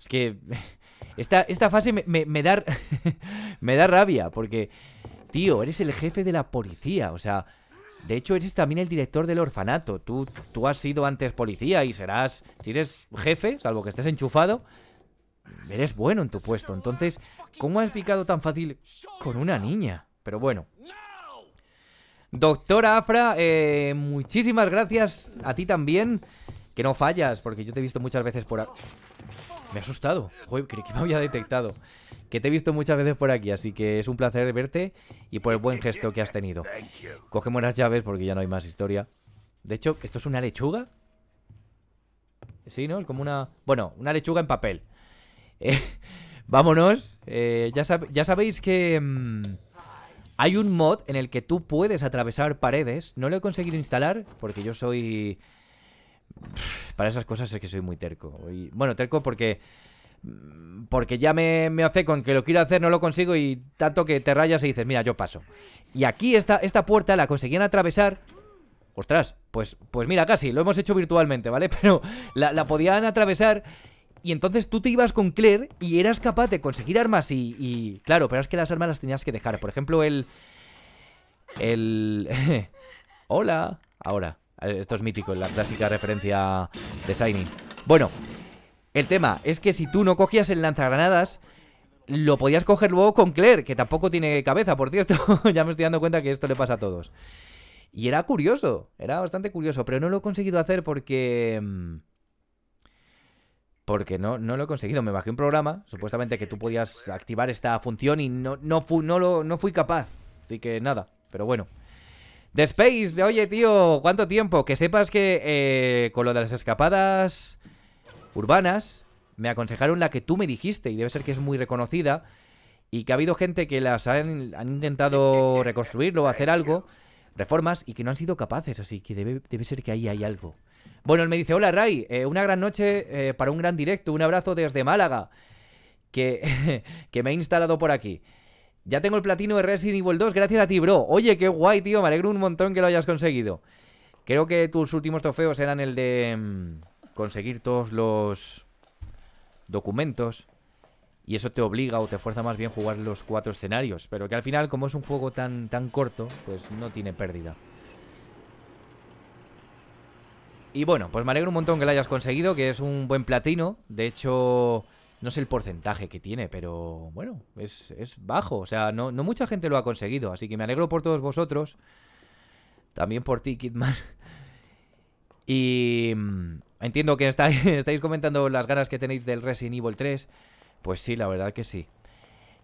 es que esta, esta fase me, da, me da rabia porque, tío, eres el jefe de la policía, o sea... De hecho, eres también el director del orfanato. Tú, tú has sido antes policía y serás, si eres jefe, salvo que estés enchufado, eres bueno en tu puesto. Entonces, ¿cómo has picado tan fácil con una niña? Pero bueno, Doctora Afra, eh, muchísimas gracias a ti también. Que no fallas, porque yo te he visto muchas veces por... aquí Me he asustado. Joder, creí que me había detectado. Que te he visto muchas veces por aquí, así que es un placer verte y por el buen gesto que has tenido. Cogemos las llaves porque ya no hay más historia. De hecho, ¿esto es una lechuga? Sí, ¿no? Es como una... Bueno, una lechuga en papel. Eh, vámonos. Eh, ya, sabéis que... Mm, hay un mod en el que tú puedes atravesar paredes. No lo he conseguido instalar porque yo soy... Para esas cosas es que soy muy terco. Y, bueno, terco porque... Porque ya me, hace con que lo quiero hacer, no lo consigo y tanto que te rayas y dices, mira, yo paso. Y aquí esta, esta puerta la conseguían atravesar Ostras, pues, pues mira, casi, lo hemos hecho virtualmente, ¿vale? Pero la podían atravesar y entonces tú te ibas con Claire y eras capaz de conseguir armas y, Claro, pero es que las armas las tenías que dejar. Por ejemplo, el... El... Hola. Ahora. Esto es mítico, la clásica referencia de Shining. Bueno, el tema es que si tú no cogías el lanzagranadas, lo podías coger luego con Claire, que tampoco tiene cabeza, por cierto. ya me estoy dando cuenta que esto le pasa a todos. Y era curioso, era bastante curioso, pero no lo he conseguido hacer porque... Mm, porque no, no lo he conseguido. Me bajé un programa, supuestamente que tú podías activar esta función y no, no, no, lo, no fui capaz. Así que nada, pero bueno. The Space, oye tío, ¿cuánto tiempo? Que sepas que eh, con lo de las escapadas urbanas me aconsejaron la que tú me dijiste y debe ser que es muy reconocida y que ha habido gente que las han, intentado eh, eh, reconstruirlo, o hacer algo reformas y que no han sido capaces, así que debe, debe ser que ahí hay algo. Bueno, él me dice, hola Ray, eh, una gran noche eh, para un gran directo, un abrazo desde Málaga, que, que me he instalado por aquí. Ya tengo el platino de Resident Evil 2, gracias a ti, bro. Oye, qué guay, tío, me alegro un montón que lo hayas conseguido. Creo que tus últimos trofeos eran el de mm, conseguir todos los documentos y eso te obliga o te fuerza más bien jugar los cuatro escenarios, pero que al final como es un juego tan, tan corto, pues no tiene pérdida. Y bueno, pues me alegro un montón que lo hayas conseguido, que es un buen platino, de hecho no sé el porcentaje que tiene, pero bueno, es, bajo, o sea, no, mucha gente lo ha conseguido, así que me alegro por todos vosotros, también por ti, Kidman. Y mm, entiendo que estáis, estáis comentando las ganas que tenéis del Resident Evil 3. Pues sí, la verdad que sí.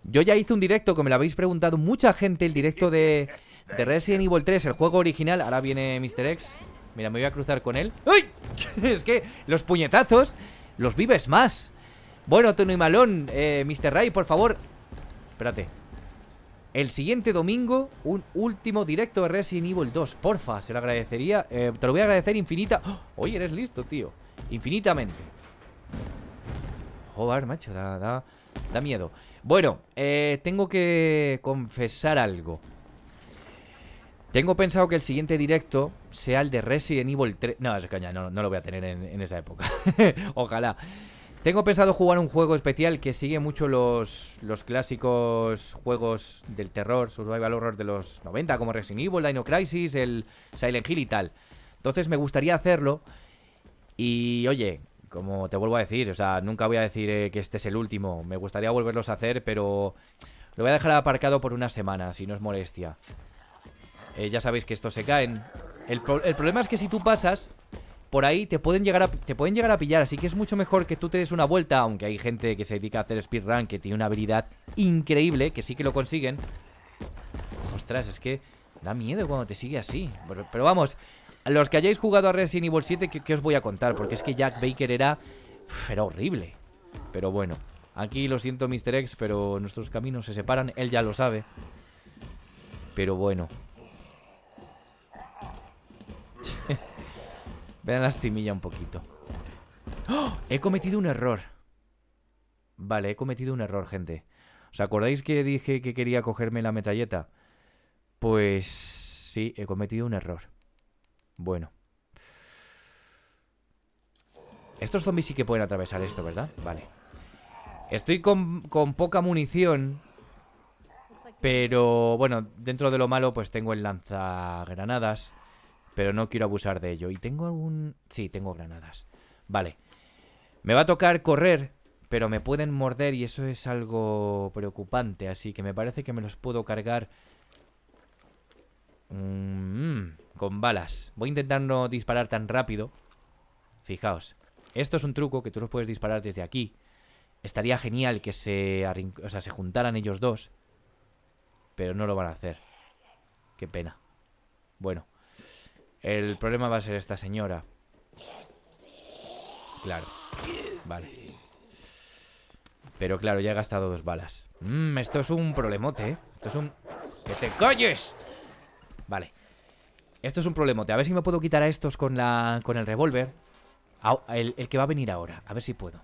Yo ya hice un directo que me lo habéis preguntado mucha gente, el directo de, Resident Evil 3, el juego original. Ahora viene Mr. X. Mira, me voy a cruzar con él. ¡Uy! es que los puñetazos los vives más. Bueno, y Malón, Mr. Ray, por favor. Espérate. El siguiente domingo, un último directo de Resident Evil 2. Porfa, se lo agradecería. Eh, te lo voy a agradecer infinita. ¡Oh! Oye, eres listo, tío. Infinitamente. Joder, macho, da, da, miedo. Bueno, eh, tengo que confesar algo. Tengo pensado que el siguiente directo sea el de Resident Evil 3. No, es caña, no, no lo voy a tener en, esa época. Ojalá. Tengo pensado jugar un juego especial que sigue mucho los, los clásicos juegos del terror, survival horror de los 90, como Resident Evil, Dino Crisis, el Silent Hill y tal. Entonces me gustaría hacerlo. Y oye, como te vuelvo a decir, o sea, nunca voy a decir eh, que este es el último. Me gustaría volverlos a hacer, pero lo voy a dejar aparcado por una semana, si no es molestia. Eh, ya sabéis que estos se caen. El, problema es que si tú pasas por ahí, te pueden, llegar a, te pueden llegar a pillar. Así que es mucho mejor que tú te des una vuelta, aunque hay gente que se dedica a hacer speedrun, que tiene una habilidad increíble, que sí que lo consiguen. Ostras, es que da miedo cuando te sigue así. pero vamos, los que hayáis jugado a Resident Evil 7, ¿qué, os voy a contar? Porque es que Jack Baker era... era horrible. Pero bueno, aquí lo siento Mr. X, pero nuestros caminos se separan. Él ya lo sabe. Pero bueno. Vean lastimilla un poquito. ¡Oh! He cometido un error. Vale, he cometido un error, gente. ¿Os acordáis que dije que quería cogerme la metalleta? Pues sí, he cometido un error. Bueno. Estos zombies sí que pueden atravesar esto, ¿verdad? Vale. Estoy con, con poca munición. Pero, bueno, dentro de lo malo, pues tengo el lanzagranadas. Pero no quiero abusar de ello. ¿Y tengo algún...? Sí, tengo granadas. Vale. Me va a tocar correr, pero me pueden morder y eso es algo preocupante. Así que me parece que me los puedo cargar Mmm, con balas. Voy a intentar no disparar tan rápido. Fijaos. Esto es un truco que tú los puedes disparar desde aquí. Estaría genial que se, o sea, se juntaran ellos dos. Pero no lo van a hacer. Qué pena. Bueno. El problema va a ser esta señora. Claro. Vale. Pero claro, ya he gastado dos balas. Mmm, esto es un problemote, ¿eh? Esto es un... ¡Que te calles! Vale. Esto es un problema. A ver si me puedo quitar a estos con, la, con el revólver. El, que va a venir ahora. A ver si puedo.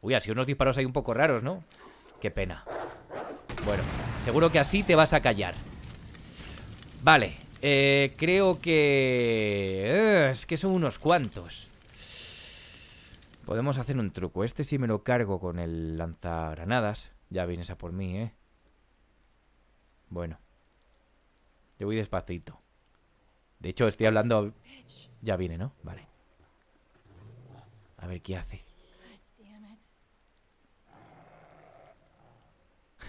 Uy, sido unos disparos ahí un poco raros, ¿no? Qué pena. Bueno, seguro que así te vas a callar. Vale. Eh, creo que... Eh, es que son unos cuantos. Podemos hacer un truco. Este sí me lo cargo con el lanzagranadas. Ya vienes a por mí, ¿eh? Bueno. Yo voy despacito. De hecho, estoy hablando... Ya viene, ¿no? Vale. A ver qué hace.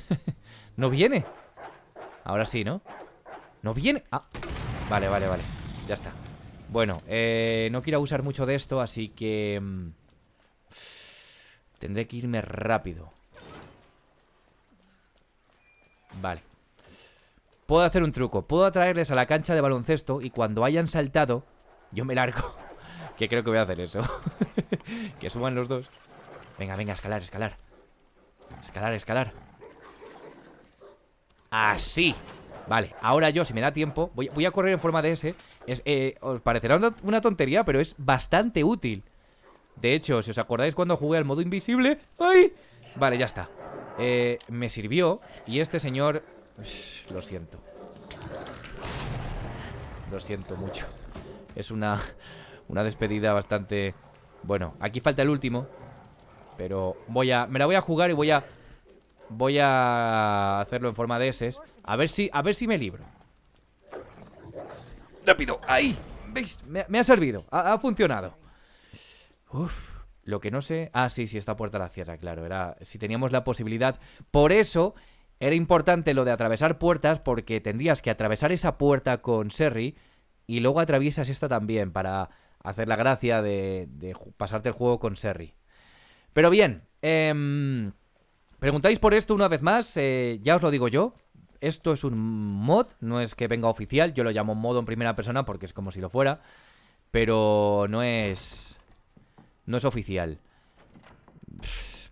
no viene. Ahora sí, ¿no? No viene. Ah. Vale, vale, vale. Ya está. Bueno, eh, no quiero abusar mucho de esto, así que... Mm, tendré que irme rápido. Vale, Puedo hacer un truco. Puedo atraerles a la cancha de baloncesto y cuando hayan saltado, yo me largo. que creo que voy a hacer eso. que suban los dos. Venga, venga, escalar, escalar. Escalar, escalar. Así. Vale, ahora yo, si me da tiempo, voy, a correr en forma de S. Eh, os parecerá una, tontería, pero es bastante útil. De hecho, si os acordáis cuando jugué al modo invisible... ¡Ay! Vale, ya está. Eh, me sirvió y este señor lo siento. Lo siento mucho. Es una, una despedida bastante... Bueno, aquí falta el último. Pero voy a... Me la voy a jugar y voy a... Voy a hacerlo en forma de S. A ver si, a ver si me libro. ¡Rápido! ¡Ahí! ¿Veis? Me, ha servido. Ha, funcionado. Lo que no sé... Ah, sí, sí, esta puerta la cierra, claro. Era... Si teníamos la posibilidad... Por eso... Era importante lo de atravesar puertas porque tendrías que atravesar esa puerta con Serry y luego atraviesas esta también para hacer la gracia de, pasarte el juego con Serry. Pero bien, em, preguntáis por esto una vez más, eh, ya os lo digo yo. Esto es un mod, no es que venga oficial, yo lo llamo modo en primera persona porque es como si lo fuera, pero no es... no es oficial.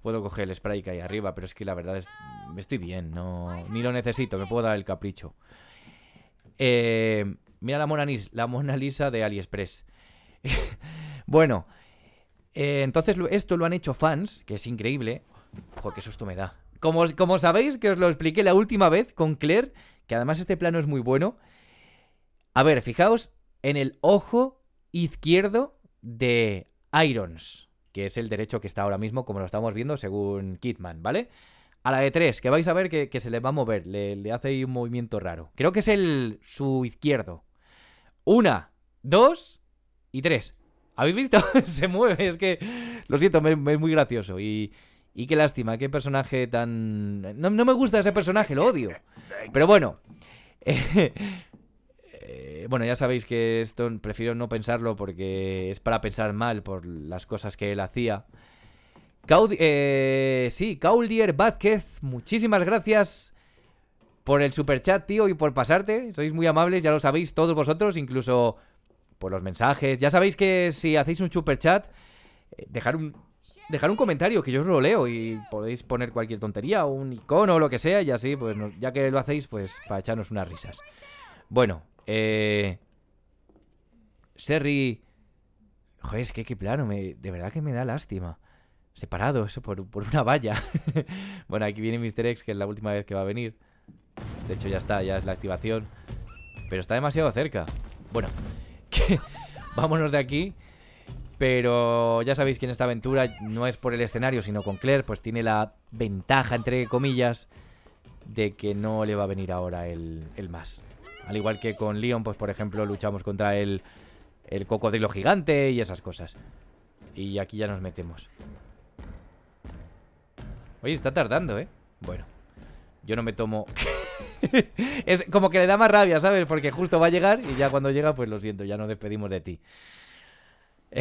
Puedo coger el spray que hay arriba, pero es que la verdad es estoy bien, no, ni lo necesito, me puedo dar el capricho. Eh, mira la Mona, Lisa, la Mona Lisa de AliExpress. bueno, eh, entonces esto lo han hecho fans, que es increíble. Joder, qué susto me da. Como, como sabéis que os lo expliqué la última vez con Claire, que además este plano es muy bueno. A ver, fijaos en el ojo izquierdo de Irons, que es el derecho que está ahora mismo, como lo estamos viendo según Kidman, ¿vale? a la de tres, que vais a ver que, se le va a mover, le, hace ahí un movimiento raro. Creo que es el su izquierdo. Una, dos y tres. ¿Habéis visto? se mueve, es que, lo siento, es muy gracioso y... qué lástima, qué personaje tan... No, me gusta ese personaje, lo odio. Pero bueno. Eh, eh, bueno, ya sabéis que esto prefiero no pensarlo porque es para pensar mal por las cosas que él hacía. Eh, sí, Caulier Vázquez, muchísimas gracias por el superchat, tío, y por pasarte. Sois muy amables, ya lo sabéis todos vosotros, incluso por los mensajes. Ya sabéis que si hacéis un superchat, chat, eh, dejar un, dejar un comentario que yo os lo leo y podéis poner cualquier tontería, o un icono o lo que sea, y así, pues ya que lo hacéis, pues para echarnos unas risas. Bueno, eh. Serri. Joder, es que qué plano, de verdad que me da lástima. Separado, eso, por, una valla. bueno, aquí viene Mr. X, que es la última vez que va a venir. De hecho, ya está, ya es la activación. Pero está demasiado cerca. Bueno, que vámonos de aquí. Pero ya sabéis que en esta aventura no es por el escenario, sino con Claire, pues tiene la ventaja, entre comillas, de que no le va a venir ahora el, el más. Al igual que con Leon, pues por ejemplo, luchamos contra el, el cocodrilo gigante y esas cosas. Y aquí ya nos metemos. Oye, está tardando, ¿eh? Bueno, yo no me tomo... es como que le da más rabia, ¿sabes? Porque justo va a llegar y ya cuando llega, pues lo siento, ya nos despedimos de ti.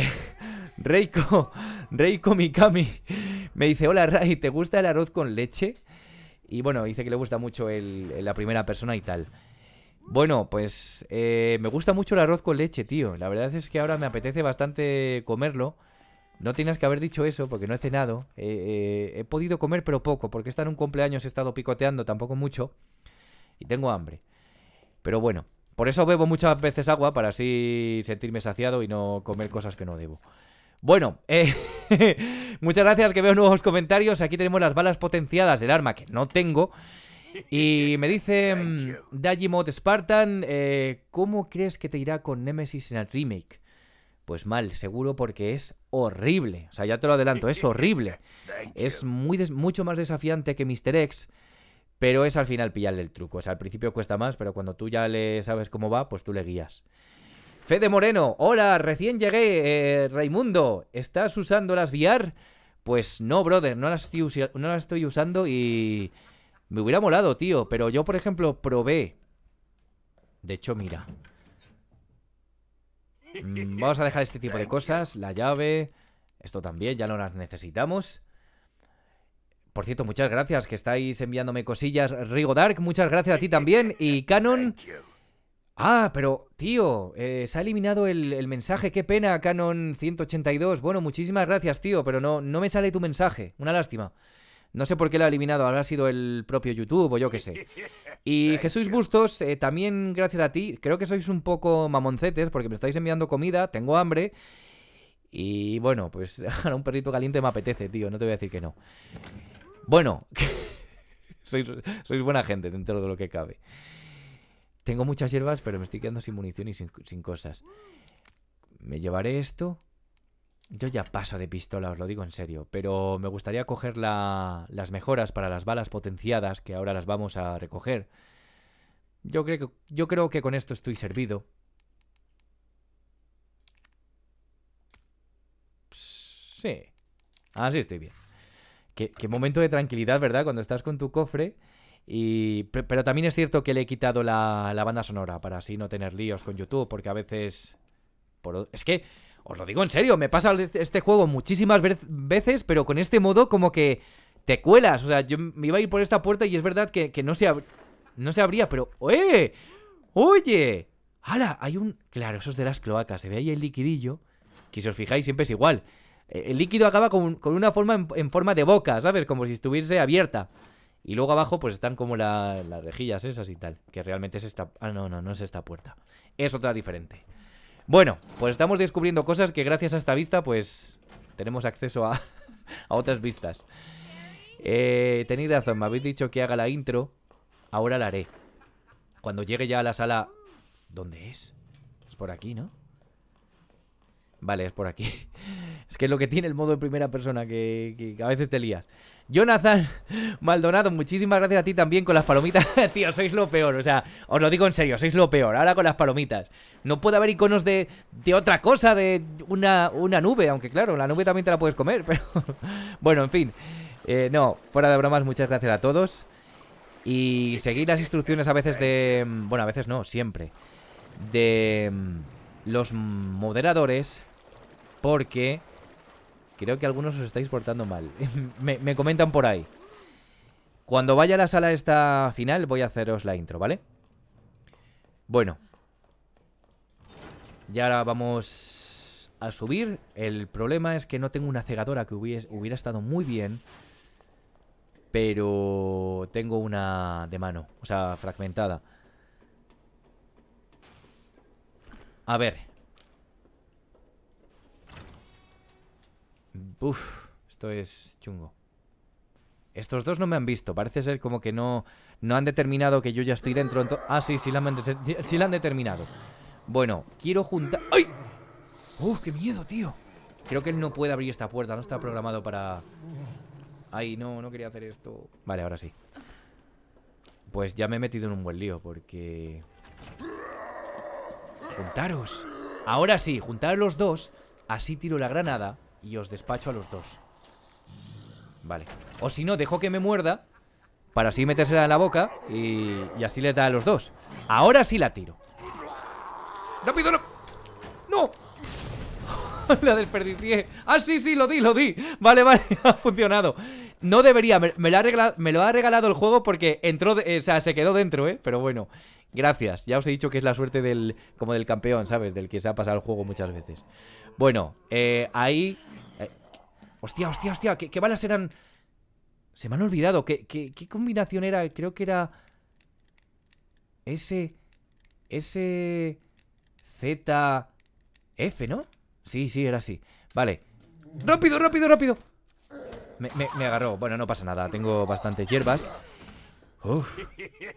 Reiko, Reiko Mikami me dice, hola Ray, ¿te gusta el arroz con leche? Y bueno, dice que le gusta mucho el, la primera persona y tal. Bueno, pues eh, me gusta mucho el arroz con leche, tío. La verdad es que ahora me apetece bastante comerlo. No tienes que haber dicho eso porque no he cenado. Eh, eh, he podido comer pero poco porque está en un cumpleaños he estado picoteando tampoco mucho y tengo hambre. Pero bueno, por eso bebo muchas veces agua para así sentirme saciado y no comer cosas que no debo. Bueno, eh, muchas gracias que veo nuevos comentarios. Aquí tenemos las balas potenciadas del arma que no tengo. Y me dice mm, Dajimot Spartan, ¿cómo crees que te irá con Nemesis en el remake? Pues mal, seguro porque es horrible. O sea, ya te lo adelanto, es horrible. Es muy mucho más desafiante que Mr. X, pero es al final pillarle el truco. O sea, al principio cuesta más, pero cuando tú ya le sabes cómo va, pues tú le guías. Fede Moreno, hola, recién llegué, eh, Raimundo. ¿Estás usando las VR? Pues no, brother, no las, no las estoy usando y... Me hubiera molado, tío, pero yo, por ejemplo, probé... De hecho, mira, Mm, vamos a dejar este tipo de cosas, la llave, esto también, ya no las necesitamos. Por cierto, muchas gracias que estáis enviándome cosillas. Rigo Dark, muchas gracias a ti también. Y Canon... Ah, pero tío, eh, se ha eliminado el, mensaje. Qué pena, Canon 182. Bueno, muchísimas gracias, tío, pero no, no me sale tu mensaje. Una lástima. No sé por qué lo ha eliminado, habrá sido el propio YouTube o yo qué sé. Y Jesús Bustos, eh, también gracias a ti, creo que sois un poco mamoncetes porque me estáis enviando comida, tengo hambre. Y bueno, pues ahora un perrito caliente me apetece, tío, no te voy a decir que no. Bueno, sois, buena gente dentro de lo que cabe. Tengo muchas hierbas, pero me estoy quedando sin munición y sin cosas. Me llevaré esto. Yo ya paso de pistola, os lo digo en serio, pero me gustaría coger las mejoras para las balas potenciadas, que ahora las vamos a recoger. Yo creo, que, yo creo que con esto estoy servido. Sí. Así estoy bien. Qué, momento de tranquilidad, ¿verdad? Cuando estás con tu cofre y, pero también es cierto que le he quitado la, banda sonora para así no tener líos con YouTube, porque a veces... Por, es que os lo digo en serio, me pasa este, este juego muchísimas veces, pero con este modo como que te cuelas. O sea, yo me iba a ir por esta puerta y es verdad que, no, se no se abría, pero... ¡Eh! ¡Oye! ¡Hala! Hay un... Claro, eso es de las cloacas. Se ve ahí el liquidillo, que si os fijáis siempre es igual. E, el líquido acaba con, una forma en, forma de boca, ¿sabes? Como si estuviese abierta. Y luego abajo pues están como las rejillas esas y tal. Que realmente es esta... Ah, no, no, no es esta puerta. Es otra diferente. Bueno, pues estamos descubriendo cosas que gracias a esta vista, pues tenemos acceso a, a otras vistas. Eh, tenéis razón, me habéis dicho que haga la intro. Ahora la haré. Cuando llegue ya a la sala... ¿Dónde es? Es por aquí, ¿no? Vale, es por aquí. Es que es lo que tiene el modo de primera persona, que, a veces te lías. Jonathan Maldonado, muchísimas gracias a ti también con las palomitas. Tío, sois lo peor, o sea, os lo digo en serio, sois lo peor. Ahora con las palomitas. No puede haber iconos de, otra cosa, de una, nube, aunque claro, la nube también te la puedes comer, pero bueno, en fin. Eh, no, fuera de bromas, muchas gracias a todos. Y seguir las instrucciones a veces de... Bueno, a veces no, siempre. De mm, los moderadores porque creo que algunos os estáis portando mal. me, comentan por ahí. Cuando vaya a la sala esta final voy a haceros la intro, ¿vale? Bueno. Y ahora vamos a subir. El problema es que no tengo una cegadora que hubiera estado muy bien. Pero tengo una de mano, o sea, fragmentada. A ver, Uf, esto es chungo. Estos dos no me han visto. Parece ser como que no, no han determinado que yo ya estoy dentro. Ah, sí, sí la, han, han determinado. Bueno, quiero juntar... ¡Ay! ¡Uf, qué miedo, tío! Creo que él no puede abrir esta puerta. No está programado para... Ay, no, no quería hacer esto. Vale, ahora sí. Pues ya me he metido en un buen lío porque... Juntaros. Ahora sí, juntar los dos. Así tiro la granada. Y os despacho a los dos Vale O si no, dejo que me muerda Para así metérsela en la boca y, así les da a los dos Ahora sí la tiro ¡Rápido! ¡No! ¡No! la desperdicié Ah, sí, sí, lo di, lo di Vale, vale, ha funcionado No debería, me, lo, ha regalado, el juego Porque entró, o sea, se quedó dentro, ¿eh? Pero bueno, gracias Ya os he dicho que es la suerte del Como del campeón, ¿sabes? Del que se ha pasado el juego muchas veces bueno, eh, ahí... Eh, hostia, hostia, hostia, ¿qué, balas eran? Se me han olvidado, ¿Qué, combinación era? Creo que era... S... S... Z... F, ¿no? Sí, sí, era así. Vale. ¡Rápido, rápido, rápido! Me, agarró. Bueno, no pasa nada. Tengo bastantes hierbas. Uf.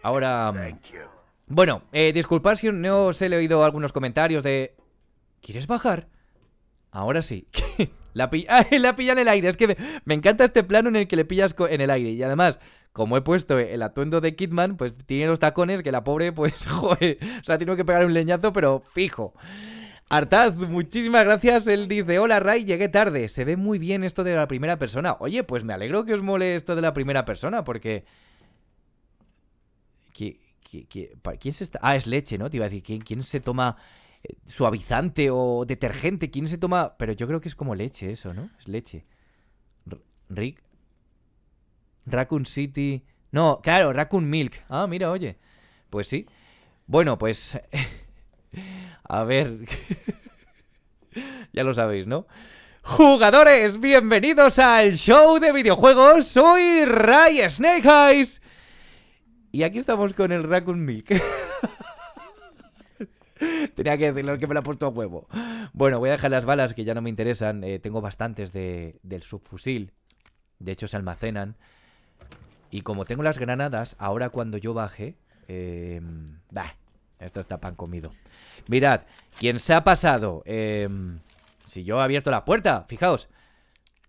Ahora... Bueno, eh, disculpad si no os he leído algunos comentarios de... ¿Quieres bajar? Ahora sí. la, pilla, en el aire. Es que me, encanta este plano en el que le pillas en el aire. Y además, como he puesto el atuendo de Kidman, pues tiene los tacones que la pobre, pues, joder. O sea, tiene que pegar un leñazo, pero fijo. Artaz, muchísimas gracias. Él dice, hola Ray, llegué tarde. Se ve muy bien esto de la primera persona. Oye, pues me alegro que os mole esto de la primera persona, porque... ¿Qui, quién se está...? Ah, es leche, ¿no? Te iba a decir, quién se toma suavizante o detergente. ¿Quién se toma? Pero yo creo que es como leche eso, ¿no? Es leche. Rick. Raccoon City. No, claro, Raccoon Milk. Ah, mira, oye. Pues sí. Bueno, pues... a ver... ya lo sabéis, ¿no? Jugadores, bienvenidos al show de videojuegos. Soy Ray Snake Eyes. Y aquí estamos con el Raccoon Milk. Tenía que decirlo que me la ha puesto a huevo. Bueno, voy a dejar las balas que ya no me interesan. Eh, tengo bastantes de, del subfusil. De hecho, se almacenan. Y como tengo las granadas, ahora cuando yo baje... Em, bah, esto está pan comido. Mirad, quien se ha pasado... Em, si yo he abierto la puerta, fijaos.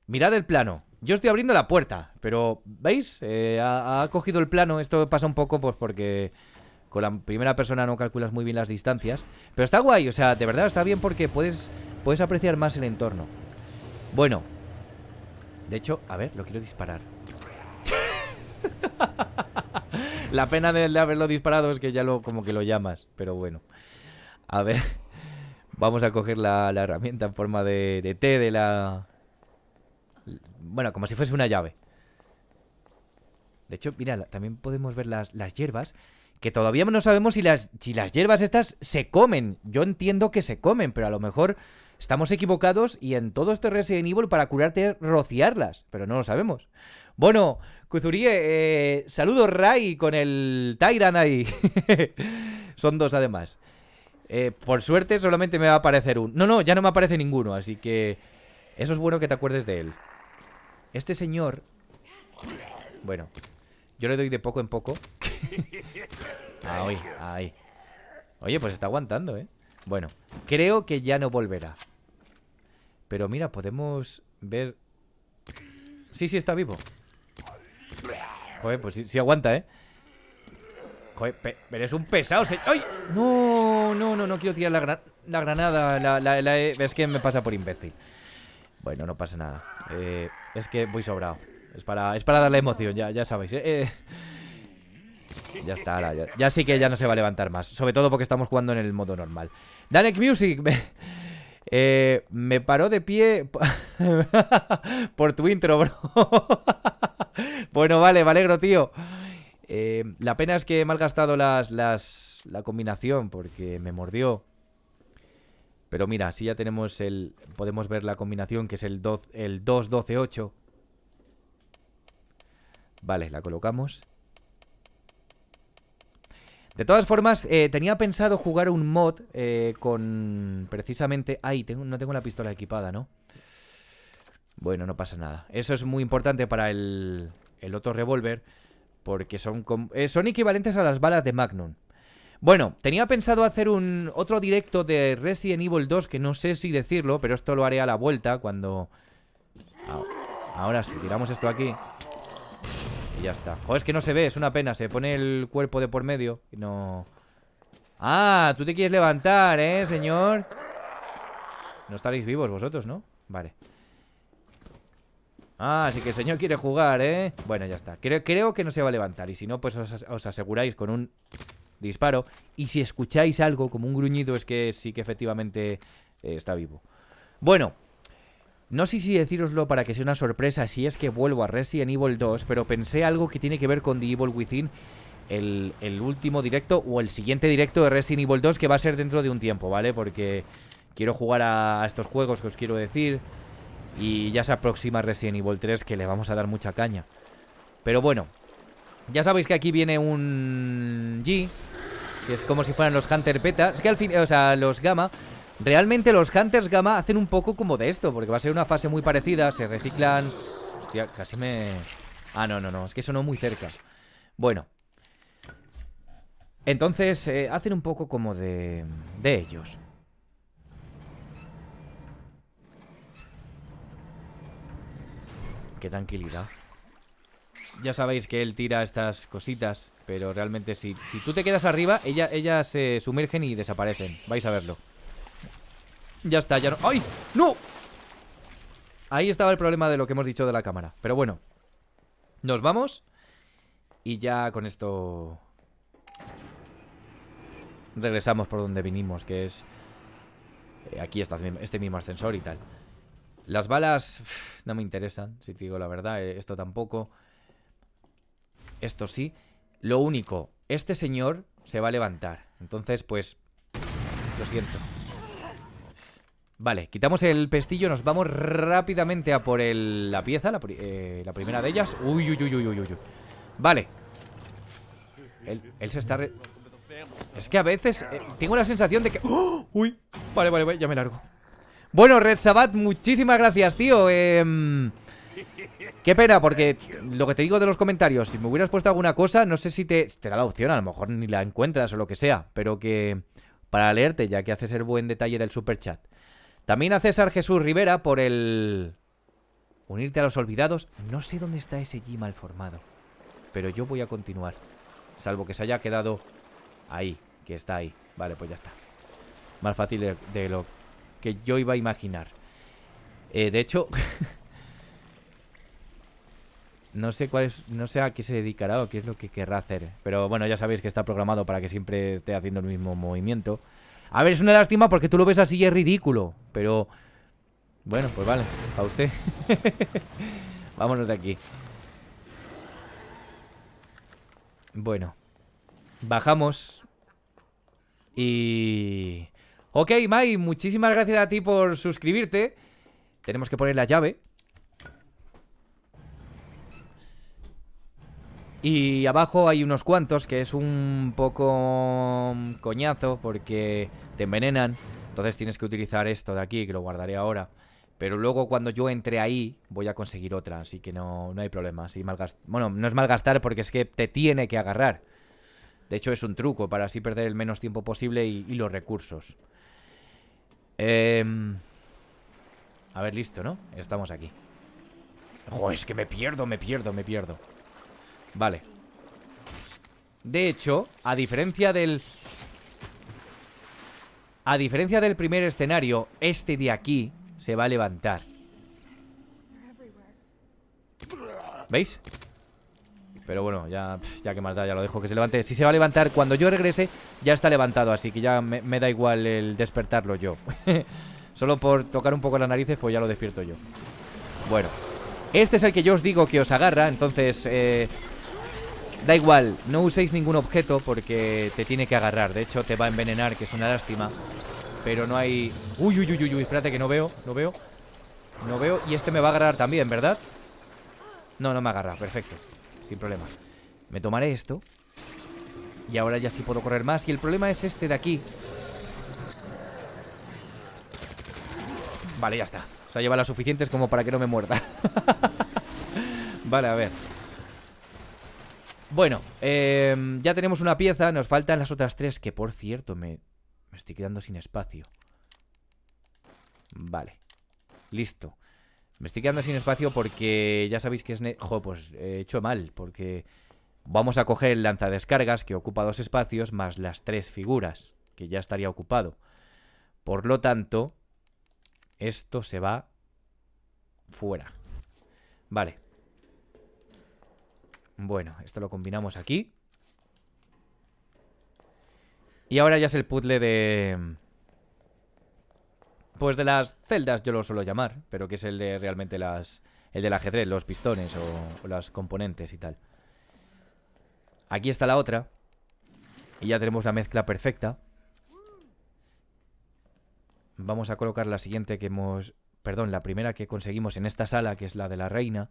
Mirad el plano. Yo estoy abriendo la puerta, pero ¿veis? Eh, ha, ha, cogido el plano. Esto pasa un poco pues porque con la primera persona no calculas muy bien las distancias. Pero está guay, o sea, de verdad está bien porque puedes, puedes apreciar más el entorno. Bueno. De hecho, a ver, lo quiero disparar. la pena de, haberlo disparado es que ya lo como que lo llamas. Pero bueno. A ver. Vamos a coger la, herramienta en forma de, de T de la... Bueno, como si fuese una llave. De hecho, mira, también podemos ver las, las hierbas que todavía no sabemos si las, hierbas estas se comen. Yo entiendo que se comen, pero a lo mejor estamos equivocados y en todo este Resident Evil para curarte rociarlas, pero no lo sabemos. Bueno, Kuzurie, eh, saludo Rai con el Tyran ahí. Son dos además. Eh, por suerte solamente me va a aparecer un... No, no, ya no me aparece ninguno, así que... Eso es bueno que te acuerdes de él. Este señor... Bueno, yo le doy de poco en poco. Ahí, ahí. Oye, pues está aguantando, ¿eh? Bueno, creo que ya no volverá. Pero mira, podemos ver... Sí, sí, está vivo. Joder, pues sí, aguanta, ¿eh? Joder, pero es un pesado. ¡Ay! No, no, no, no quiero tirar la, la granada. Es que me pasa por imbécil. Bueno, no pasa nada. Eh, es que voy sobrado. Es para, es para darle emoción, ya, ya sabéis. ¿eh? eh ya está, ya, sí que ya no se va a levantar más. Sobre todo porque estamos jugando en el modo normal. Danek Music. Me, eh, paró de pie por tu intro, bro. bueno, vale, me alegro, tío. Eh, la pena es que he malgastado las, las, la combinación porque me mordió. Pero mira, si ya tenemos el... Podemos ver la combinación que es el, el 2-12-8. Vale, la colocamos. De todas formas, eh, tenía pensado jugar un mod eh, con precisamente... Ay, tengo, no tengo la pistola equipada, ¿no? Bueno, no pasa nada. Eso es muy importante para el, el otro revólver porque son, eh, son equivalentes a las balas de Magnum. Bueno, tenía pensado hacer un otro directo de Resident Evil 2, que no sé si decirlo, pero esto lo haré a la vuelta cuando... Ahora si tiramos esto aquí. Y ya está. o es que no se ve, es una pena. Se pone el cuerpo de por medio y no... Ah, tú te quieres levantar, ¿eh, señor? No estaréis vivos vosotros, ¿no? Vale. Ah, así que el señor quiere jugar, ¿eh? Bueno, ya está. Creo, creo que no se va a levantar. Y si no, pues os, aseguráis con un disparo. Y si escucháis algo como un gruñido, es que sí que efectivamente eh, está vivo. Bueno, no sé si deciroslo para que sea una sorpresa si es que vuelvo a Resident Evil 2, pero pensé algo que tiene que ver con The Evil Within, el, último directo o el siguiente directo de Resident Evil 2 que va a ser dentro de un tiempo, ¿vale? Porque quiero jugar a, estos juegos que os quiero decir y ya se aproxima Resident Evil 3 que le vamos a dar mucha caña. Pero bueno, ya sabéis que aquí viene un G, que es como si fueran los Hunter Beta, es que al fin, o sea, los Gamma, Realmente los Hunters Gamma hacen un poco como de esto, porque va a ser una fase muy parecida, se reciclan... Hostia, casi me... Ah, no, no, no, es que sonó muy cerca. Bueno. Entonces, eh, hacen un poco como de... de ellos. Qué tranquilidad. Ya sabéis que él tira estas cositas, pero realmente si, tú te quedas arriba, ella, ellas se sumergen y desaparecen. Vais a verlo. Ya está, ya no... ¡Ay! ¡No! Ahí estaba el problema de lo que hemos dicho de la cámara. Pero bueno. Nos vamos. Y ya con esto... Regresamos por donde vinimos, que es... Eh, aquí está este mismo ascensor y tal. Las balas no me interesan, si te digo la verdad. Eh, esto tampoco. Esto sí. Lo único, este señor se va a levantar. Entonces, pues... Lo siento. Vale, quitamos el pestillo, nos vamos rápidamente a por la pieza, eh, la, primera de ellas. Uy, uy, uy, uy, uy, uy. Vale. Él, se está... Es que a veces eh, tengo la sensación de que... ¡Oh! Uy, vale, vale, vale, ya me largo. Bueno, Red Sabat, muchísimas gracias, tío. Em, qué pena, porque lo que te digo de los comentarios, si me hubieras puesto alguna cosa, no sé si te, te da la opción, a lo mejor ni la encuentras o lo que sea, pero que para leerte, ya que haces el buen detalle del super chat. También a César Jesús Rivera por el... Unirte a los olvidados. No sé dónde está ese G mal formado. Pero yo voy a continuar. Salvo que se haya quedado ahí, que está ahí. Vale, pues ya está. Más fácil de, lo que yo iba a imaginar. Eh, de hecho... no sé cuál es, no sé a qué se dedicará o qué es lo que querrá hacer. Pero bueno, ya sabéis que está programado para que siempre esté haciendo el mismo movimiento. A ver, es una lástima porque tú lo ves así y es ridículo. Pero... Bueno, pues vale. A usted. Vámonos de aquí. Bueno. Bajamos. Y... Ok, Mai, muchísimas gracias a ti por suscribirte. Tenemos que poner la llave. Y abajo hay unos cuantos que es un poco coñazo porque te envenenan. Entonces tienes que utilizar esto de aquí, que lo guardaré ahora. Pero luego cuando yo entre ahí voy a conseguir otra, así que no, hay problema. Bueno, no es malgastar porque es que te tiene que agarrar. De hecho es un truco para así perder el menos tiempo posible y, los recursos. Em, a ver, listo, ¿no? Estamos aquí. Joder, es que me pierdo, me pierdo, me pierdo. Vale De hecho, a diferencia del... A diferencia del primer escenario Este de aquí se va a levantar ¿Veis? Pero bueno, ya, ya que más ya lo dejo que se levante Si se va a levantar, cuando yo regrese Ya está levantado, así que ya me, da igual El despertarlo yo Solo por tocar un poco las narices, pues ya lo despierto yo Bueno, este es el que yo os digo que os agarra Entonces, eh, Da igual, no uséis ningún objeto porque te tiene que agarrar. De hecho, te va a envenenar, que es una lástima. Pero no hay... Uy, uy, uy, uy, uy, espérate que no veo, no veo. No veo. Y este me va a agarrar también, ¿verdad? No, no me agarra, perfecto. Sin problema. Me tomaré esto. Y ahora ya sí puedo correr más. Y el problema es este de aquí. Vale, ya está. Se sea, lleva lo suficientes como para que no me muerda. vale, a ver. Bueno, em, ya tenemos una pieza, nos faltan las otras tres, que por cierto, me, estoy quedando sin espacio. Vale, listo. Me estoy quedando sin espacio porque ya sabéis que es... Joder, pues he hecho mal, porque vamos a coger el lanzadescargas que ocupa dos espacios más las tres figuras, que ya estaría ocupado. Por lo tanto, esto se va fuera. Vale, bueno, esto lo combinamos aquí. Y ahora ya es el puzzle de... Pues de las celdas yo lo suelo llamar, pero que es el de realmente las... El del ajedrez, los pistones o, o las componentes y tal. Aquí está la otra. Y ya tenemos la mezcla perfecta. Vamos a colocar la siguiente que hemos... Perdón, la primera que conseguimos en esta sala, que es la de la reina.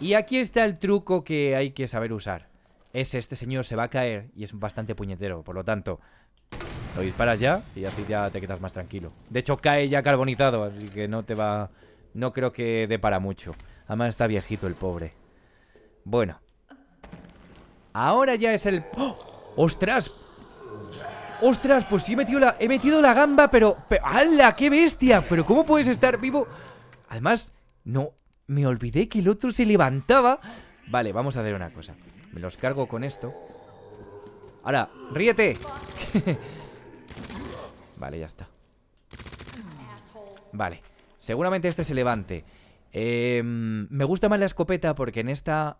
Y aquí está el truco que hay que saber usar. Es este señor se va a caer y es bastante puñetero, por lo tanto... Lo disparas ya y así ya te quedas más tranquilo. De hecho, cae ya carbonizado, así que no te va... No creo que dé para mucho. Además está viejito el pobre. Bueno. Ahora ya es el... ¡Oh! ¡Ostras! ¡Ostras! Pues sí he metido la, he metido la gamba, pero, pero... ¡Hala! ¡Qué bestia! ¿Pero cómo puedes estar vivo? Además, no... Me olvidé que el otro se levantaba Vale, vamos a hacer una cosa Me los cargo con esto Ahora, ríete Vale, ya está Vale, seguramente este se levante em, Me gusta más la escopeta porque en esta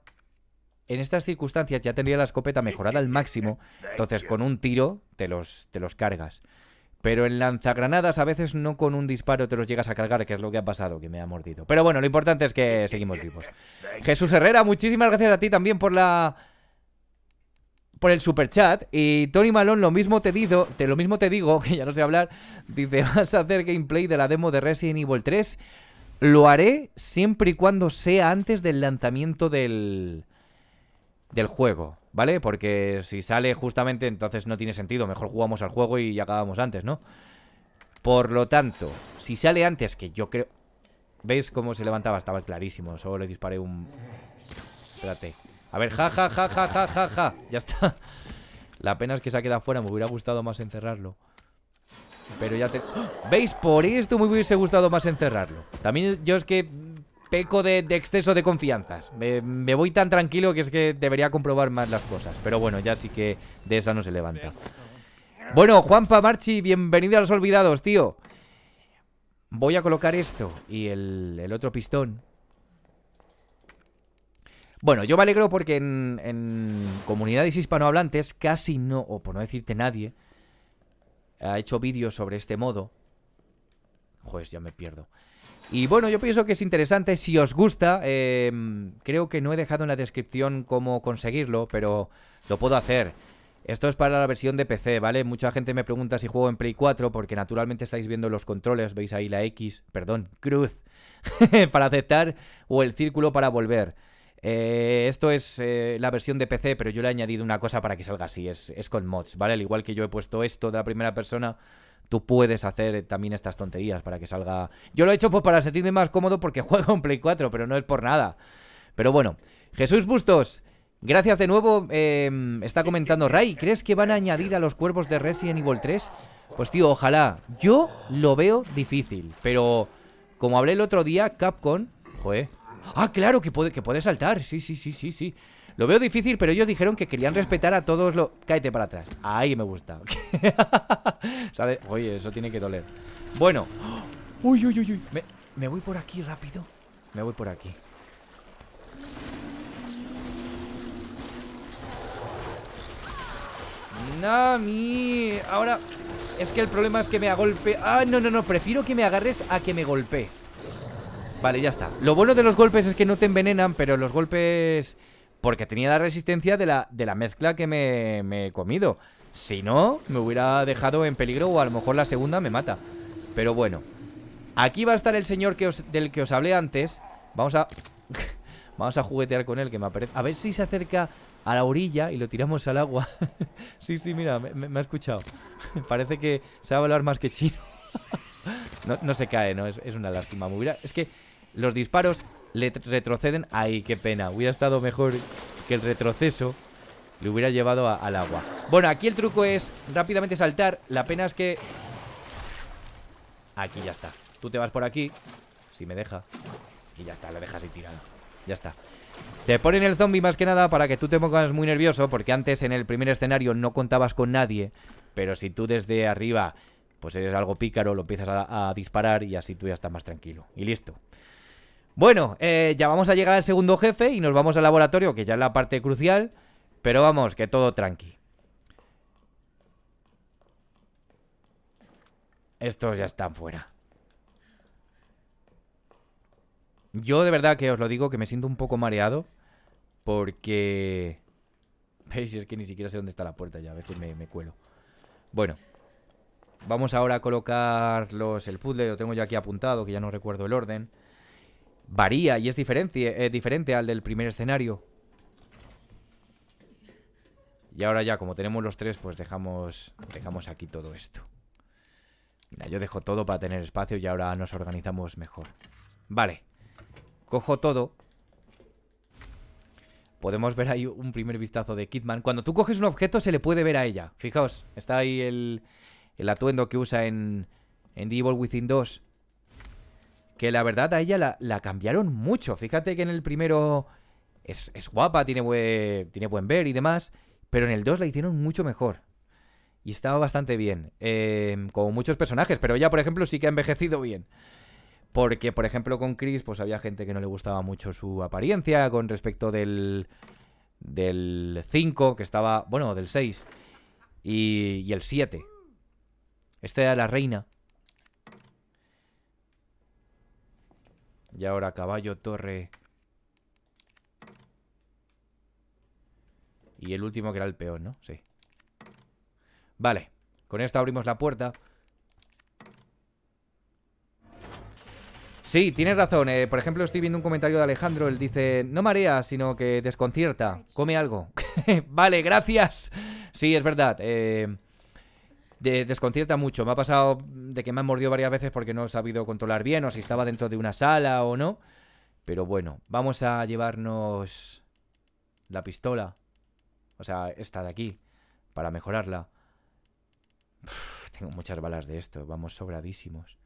en estas circunstancias ya tendría la escopeta mejorada al máximo, entonces con un tiro te los, te los cargas. Pero en lanzagranadas a veces no con un disparo te los llegas a cargar, que es lo que ha pasado, que me ha mordido. Pero bueno, lo importante es que seguimos vivos. Jesús Herrera, muchísimas gracias a ti también por la... Por el superchat. Y Tony Malón, lo mismo te digo, te, lo mismo te digo, que ya no sé hablar. Dice, vas a hacer gameplay de la demo de Resident Evil 3. Lo haré siempre y cuando sea antes del lanzamiento del... Del juego. ¿vale? Porque si sale justamente entonces no tiene sentido, mejor jugamos al juego y acabamos antes, ¿no? Por lo tanto, si sale antes, que yo creo... ¿Veis cómo se levantaba? Estaba clarísimo, solo le disparé un... Espérate. A ver, ja, ja, ja, ja, ja, ja, ja. Ya está. La pena es que se ha quedado fuera, me hubiera gustado más encerrarlo. Pero ya te... ¡Ah! ¿Veis? Por esto me hubiese gustado más encerrarlo. También yo es que peco de, exceso de confianzas. Me, voy tan tranquilo que es que debería comprobar más las cosas. Pero bueno, ya sí que de esa no se levanta. Bueno, Juan Marchi, bienvenido a los olvidados, tío. Voy a colocar esto y el, otro pistón. Bueno, yo me alegro porque en, comunidades hispanohablantes casi no, o por no decirte nadie, ha hecho vídeos sobre este modo. Joder, ya me pierdo. Y bueno, yo pienso que es interesante, si os gusta, em, creo que no he dejado en la descripción cómo conseguirlo, pero lo puedo hacer. Esto es para la versión de PC, ¿vale? Mucha gente me pregunta si juego en Play 4 porque naturalmente estáis viendo los controles, veis ahí la X, perdón, cruz para aceptar o el círculo para volver. Eh, esto es eh, la versión de PC, pero yo le he añadido una cosa para que salga así, es, es con mods, ¿vale? Al igual que yo he puesto esto de la primera persona, tú puedes hacer eh, también estas tonterías para que salga... Yo lo he hecho pues para sentirme más cómodo porque juego en Play 4, pero no es por nada. Pero bueno, Jesús Bustos, gracias de nuevo. Em, está comentando, Ray, ¿crees que van a añadir a los cuervos de Resident Evil 3? Pues tío, ojalá. Yo lo veo difícil, pero como hablé el otro día, Capcom... jue Ah, claro, que puede, que puede saltar. Sí, sí, sí, sí, sí. Lo veo difícil, pero ellos dijeron que querían respetar a todos los... Cállate para atrás. Ahí me gusta. Oye, eso tiene que doler. Bueno. Uy, uy, uy, Me, me voy por aquí rápido. Me voy por aquí. Nami. Ahora... Es que el problema es que me agolpe... Ah, no, no, no. Prefiero que me agarres a que me golpees. Vale, ya está. Lo bueno de los golpes es que no te envenenan, pero los golpes porque tenía la resistencia de la, de la mezcla que me, he comido. Si no, me hubiera dejado en peligro o a lo mejor la segunda me mata. Pero bueno, aquí va a estar el señor que del que os hablé antes. Vamos a... Vamos a juguetear con él, que me aparece... A ver si se acerca a la orilla y lo tiramos al agua. sí, sí, mira, me, ha escuchado. Parece que a hablar más que chino. no, se cae, ¿no? Es, una lástima. Muy... Es que los disparos le retroceden. Ay, qué pena. Hubiera estado mejor que el retroceso le hubiera llevado al agua. Bueno, aquí el truco es rápidamente saltar. La pena es que... Aquí ya está. Tú te vas por aquí. Si me deja. Y ya está, la dejas ahí tirado. Ya está. Te ponen el zombie más que nada para que tú te pongas muy nervioso, porque antes en el primer escenario no contabas con nadie, pero si tú desde arriba pues eres algo pícaro, lo empiezas a, a disparar y así tú ya estás más tranquilo. Y listo. Bueno, eh, ya vamos a llegar al segundo jefe y nos vamos al laboratorio, que ya es la parte crucial. Pero vamos, que todo tranqui. Estos ya están fuera. Yo de verdad que os lo digo, que me siento un poco mareado. Porque... ¿Veis? Es que ni siquiera sé dónde está la puerta ya. A veces me, me cuelo. Bueno. Vamos ahora a colocar el puzzle. Lo tengo ya aquí apuntado, que ya no recuerdo el orden varía y es eh, diferente, al del primer escenario. Y ahora ya, como tenemos los tres, pues dejamos, dejamos aquí todo esto. Mira, yo dejo todo para tener espacio y ahora nos organizamos mejor. Vale. Cojo todo. Podemos ver ahí un primer vistazo de Kidman. Cuando tú coges un objeto se le puede ver a ella. Fijaos, está ahí el, el atuendo que usa en, en Evil Within 2 que la verdad a ella la, cambiaron mucho. Fíjate que en el primero es, guapa, tiene buen, tiene buen ver y demás, pero en el 2 la hicieron mucho mejor. Y estaba bastante bien, em, con como muchos personajes, pero ella, por ejemplo, sí que ha envejecido bien. Porque, por ejemplo, con Chris, pues había gente que no le gustaba mucho su apariencia con respecto del. del 5, que estaba. bueno, del 6. Y, y el 7. Esta era la reina, Y ahora caballo, torre. Y el último que era el peón, ¿no? Sí. Vale. Con esto abrimos la puerta. Sí, tienes razón. Eh. por ejemplo, estoy viendo un comentario de Alejandro. Él dice, no marea, sino que desconcierta. Come algo. vale, gracias. Sí, es verdad. Eh desconcierta mucho. Me ha pasado de que me han mordido varias veces porque no he sabido controlar bien o si estaba dentro de una sala o no. Pero bueno, vamos a llevarnos la pistola. O sea, esta de aquí, para mejorarla. tengo muchas balas de esto, vamos sobradísimos.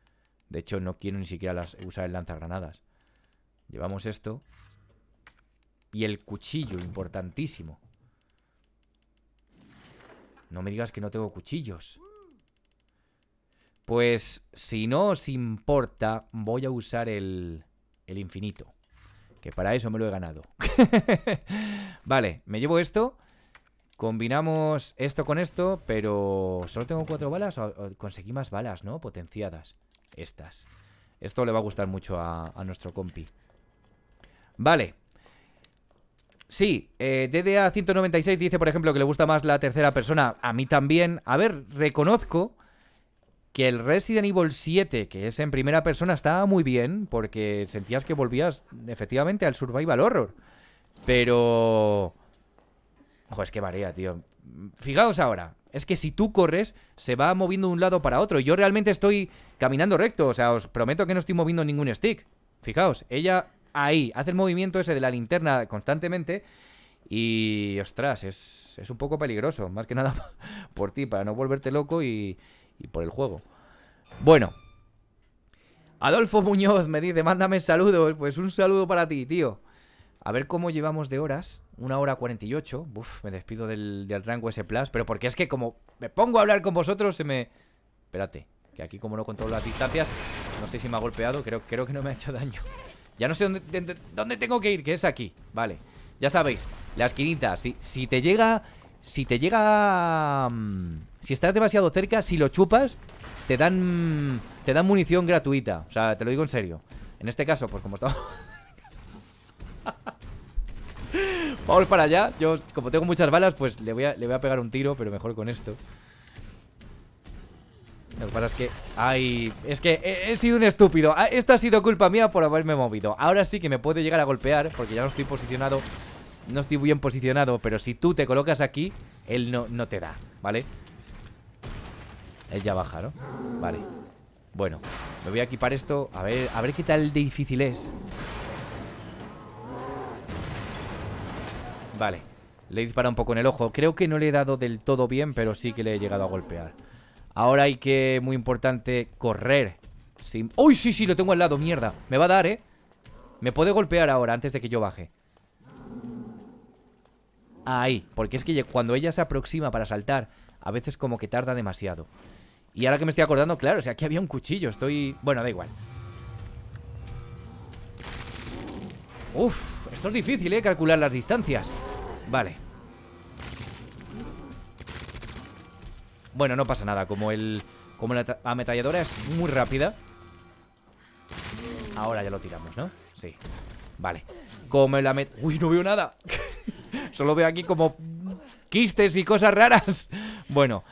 De hecho, no quiero ni siquiera usar el lanzagranadas. Llevamos esto. Y el cuchillo, importantísimo. No me digas que no tengo cuchillos. Pues si no os importa, voy a usar el, el infinito. Que para eso me lo he ganado. vale, me llevo esto. Combinamos esto con esto, pero solo tengo cuatro balas. conseguí más balas, ¿no? Potenciadas. Estas. Esto le va a gustar mucho a, a nuestro compi. Vale. Sí, eh, DDA196 dice, por ejemplo, que le gusta más la tercera persona. A mí también. A ver, reconozco que el Resident Evil 7, que es en primera persona, estaba muy bien, porque sentías que volvías efectivamente al survival horror. Pero... joder, es que marea, tío. Fijaos ahora. Es que si tú corres, se va moviendo de un lado para otro. Yo realmente estoy caminando recto. O sea, os prometo que no estoy moviendo ningún stick. Fijaos, ella ahí. Hace el movimiento ese de la linterna constantemente. Y, ostras, es, es un poco peligroso. Más que nada por ti, para no volverte loco y, por el juego. Bueno. Adolfo Muñoz me dice, mándame saludos. Pues un saludo para ti, tío. A ver cómo llevamos de horas. Una hora 48. Uf, me despido del, rango S Plus. Pero porque es que como me pongo a hablar con vosotros, se me. Espérate, que aquí como no controlo las distancias, no sé si me ha golpeado. Creo, creo que no me ha hecho daño. Ya no sé dónde, tengo que ir, que es aquí Vale, ya sabéis La esquinita, si, si te llega Si te llega mm, Si estás demasiado cerca, si lo chupas Te dan Te dan munición gratuita, o sea, te lo digo en serio En este caso, pues como estamos Vamos para allá Yo, como tengo muchas balas, pues le voy a, le voy a pegar un tiro Pero mejor con esto lo que pasa es que... ¡Ay! Es que he, sido un estúpido ah, Esto ha sido culpa mía por haberme movido Ahora sí que me puede llegar a golpear Porque ya no estoy posicionado No estoy bien posicionado Pero si tú te colocas aquí Él no, no te da, ¿vale? Él ya baja, ¿no? Vale Bueno Me voy a equipar esto A ver, a ver qué tal de difícil es Vale Le he disparado un poco en el ojo Creo que no le he dado del todo bien Pero sí que le he llegado a golpear Ahora hay que, muy importante, correr. Sí. ¡Uy, sí, sí! Lo tengo al lado, mierda. Me va a dar, ¿eh? Me puede golpear ahora, antes de que yo baje. Ahí, porque es que cuando ella se aproxima para saltar, a veces como que tarda demasiado. Y ahora que me estoy acordando, claro, o sea, aquí había un cuchillo, estoy... Bueno, da igual. Uf, esto es difícil, ¿eh? Calcular las distancias. Vale. Bueno, no pasa nada, como el como la ametralladora es muy rápida Ahora ya lo tiramos, ¿no? Sí, vale Como la met... ¡Uy, no veo nada! Solo veo aquí como quistes y cosas raras Bueno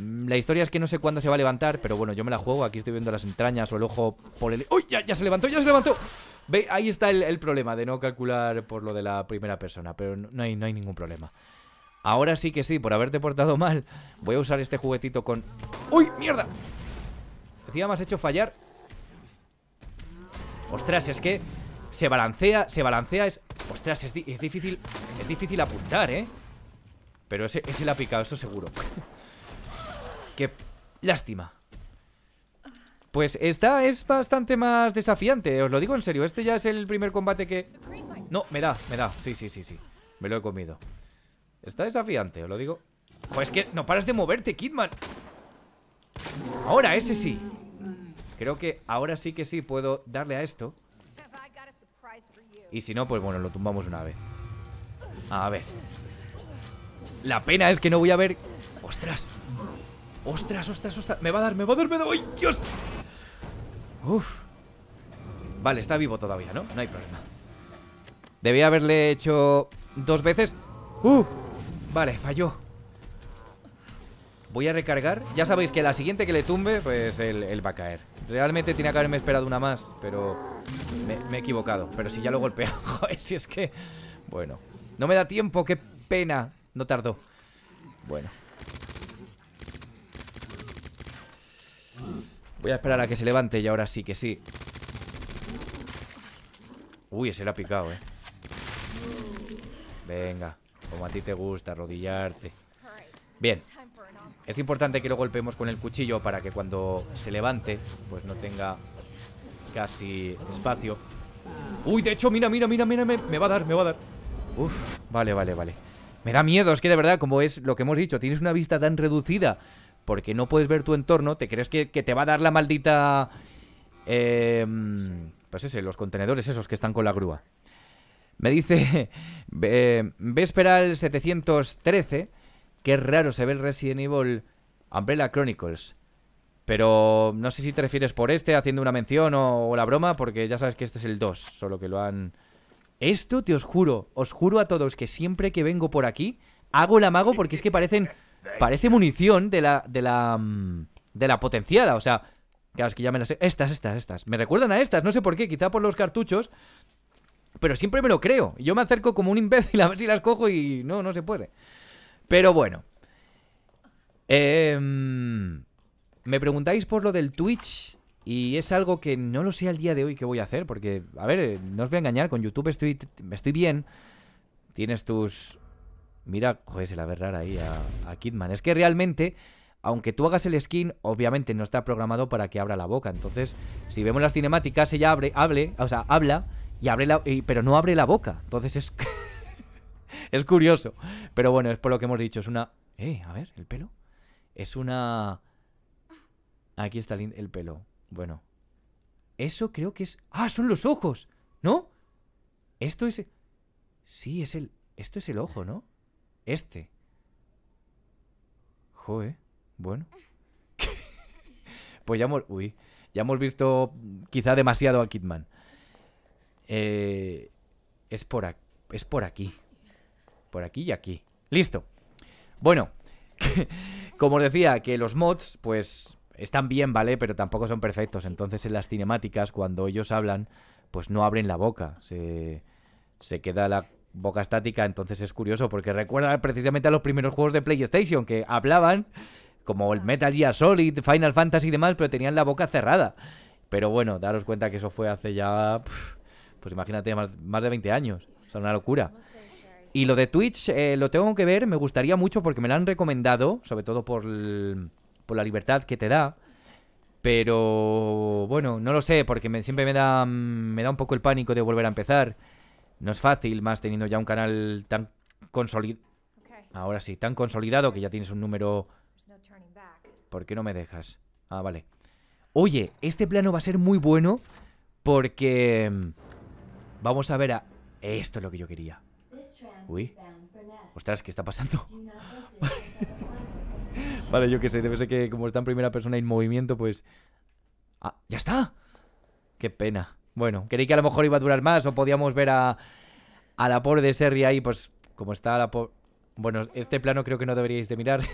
mm, la historia es que no sé cuándo se va a levantar, pero bueno, yo me la juego. Aquí estoy viendo las entrañas o el ojo por el... ¡Uy! Ya, se levantó, ya se levantó. Ve, ahí está el, problema de no calcular por lo de la primera persona, pero hay, no hay ningún problema. Ahora sí que sí, por haberte portado mal Voy a usar este juguetito con... ¡Uy, mierda! Encima me has hecho fallar Ostras, es que se balancea, se balancea es... Ostras, es, difícil Es difícil apuntar, ¿eh? Pero ese, ese ha picado, eso seguro Qué lástima Pues esta es bastante más desafiante Os lo digo en serio, este ya es el primer combate que... No, me da, me da, sí, sí, sí, sí Me lo he comido Está desafiante, os lo digo Pues que no paras de moverte, Kidman Ahora, ese sí Creo que ahora sí que sí puedo darle a esto Y si no, pues bueno, lo tumbamos una vez A ver La pena es que no voy a ver ¡Ostras! ¡Ostras, ostras, ostras! ¡Me va a dar, me va a dar, me da! ¡Ay, Dios! Uf Vale, está vivo todavía, ¿no? No hay problema Debía haberle hecho dos veces ¡Uh! Vale, falló Voy a recargar Ya sabéis que la siguiente que le tumbe Pues él, va a caer Realmente tenía que haberme esperado una más Pero me, he equivocado Pero si ya lo golpeo Joder, si es que... Bueno No me da tiempo, qué pena No tardó Bueno Voy a esperar a que se levante y ahora sí que sí Uy, ese le ha picado, eh Venga como a ti te gusta, arrodillarte. Bien. Es importante que lo golpeemos con el cuchillo para que cuando se levante, pues no tenga casi espacio. Uy, de hecho, mira, mira, mira, mira, me, va a dar, me va a dar. Uf, vale, vale, vale. Me da miedo, es que de verdad, como es lo que hemos dicho, tienes una vista tan reducida porque no puedes ver tu entorno, te crees que, te va a dar la maldita... Em, pues ese, los contenedores esos que están con la grúa. Me dice Vesperal 713 Qué raro se ve el Resident Evil Umbrella Chronicles. Pero no sé si te refieres por este haciendo una mención o, la broma, porque ya sabes que este es el 2, solo que lo han... Esto te os juro, os juro a todos que siempre que vengo por aquí, hago el amago porque es que parecen... Parece munición de la... de la... Mm, de la potenciada, o sea... Claro, es que ya me las... He... Estas, estas, estas. Me recuerdan a estas, no sé por qué, quizá por los cartuchos pero siempre me lo creo. Yo me acerco como un imbécil a ver si las cojo y no, no se puede. Pero bueno. Em, me preguntáis por lo del Twitch y es algo que no lo sé al día de hoy qué voy a hacer porque, a ver, eh, no os voy a engañar, con YouTube estoy, estoy bien. Tienes tus... Mira, joder, se la ve rara ahí a, Kidman. Es que realmente aunque tú hagas el skin, obviamente no está programado para que abra la boca. Entonces, si vemos las cinemáticas, ella abre, hable, o sea, habla y abre la, pero no abre la boca. Entonces es, es curioso. Pero bueno, es por lo que hemos dicho. Es una... Eh, a ver, el pelo. Es una... Aquí está el, pelo. Bueno. Eso creo que es... Ah, son los ojos. ¿No? Esto es... Sí, es el... Esto es el ojo, ¿no? Este. Joe. Bueno. pues ya hemos... Uy. Ya hemos visto quizá demasiado a Kidman. Eh, es, por es por aquí. Por aquí y aquí. Listo. Bueno, como os decía, que los mods, pues están bien, ¿vale? Pero tampoco son perfectos. Entonces en las cinemáticas, cuando ellos hablan, pues no abren la boca. Se, queda la boca estática. Entonces es curioso porque recuerda precisamente a los primeros juegos de PlayStation que hablaban, como el Metal Gear Solid, Final Fantasy y demás, pero tenían la boca cerrada. Pero bueno, daros cuenta que eso fue hace ya pues imagínate, más, de 20 años. O una locura. Y lo de Twitch eh, lo tengo que ver, me gustaría mucho porque me lo han recomendado, sobre todo por, la libertad que te da. Pero bueno, no lo sé, porque siempre me da, mm, me da un poco el pánico de volver a empezar. No es fácil, más teniendo ya un canal tan consolidado. Ahora sí, tan consolidado que ya tienes un número... ¿Por qué no me dejas? Ah, vale. Oye, este plano va a ser muy bueno porque... Mm, Vamos a ver a... Esto es lo que yo quería. Uy. Ostras, ¿qué está pasando? vale, yo qué sé, debe ser que como está en primera persona en movimiento, pues... ¡Ah! ¡Ya está! ¡Qué pena! Bueno, creí que a lo mejor iba a durar más o podíamos ver a... A la pobre de Serri ahí, pues... Como está la pobre... Bueno, este plano creo que no deberíais de mirar.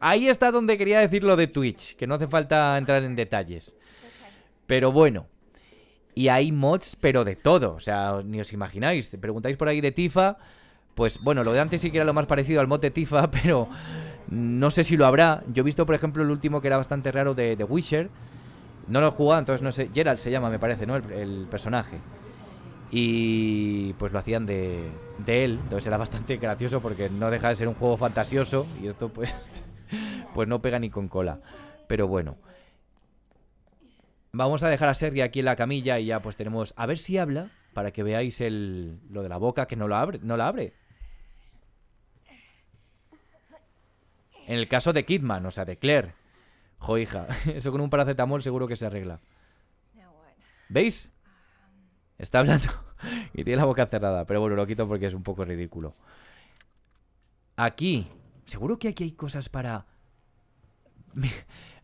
ahí está donde quería decir lo de Twitch, que no hace falta entrar en detalles. Pero bueno, y hay mods, pero de todo. O sea, ni os imagináis. Preguntáis por ahí de Tifa. Pues bueno, lo de antes sí que era lo más parecido al mod de Tifa, pero no sé si lo habrá. Yo he visto, por ejemplo, el último que era bastante raro de, de Witcher. No lo he jugado, entonces no sé. Gerald se llama, me parece, ¿no? El, personaje. Y pues lo hacían de, de, él. Entonces era bastante gracioso porque no deja de ser un juego fantasioso. Y esto pues, pues no pega ni con cola. Pero bueno. Vamos a dejar a Sergi aquí en la camilla y ya pues tenemos... A ver si habla para que veáis el, lo de la boca que no, lo abre, no la abre. En el caso de Kidman, o sea, de Claire. Jo, hija, eso con un paracetamol seguro que se arregla. ¿Veis? Está hablando y tiene la boca cerrada. Pero bueno, lo quito porque es un poco ridículo. Aquí. Seguro que aquí hay cosas para...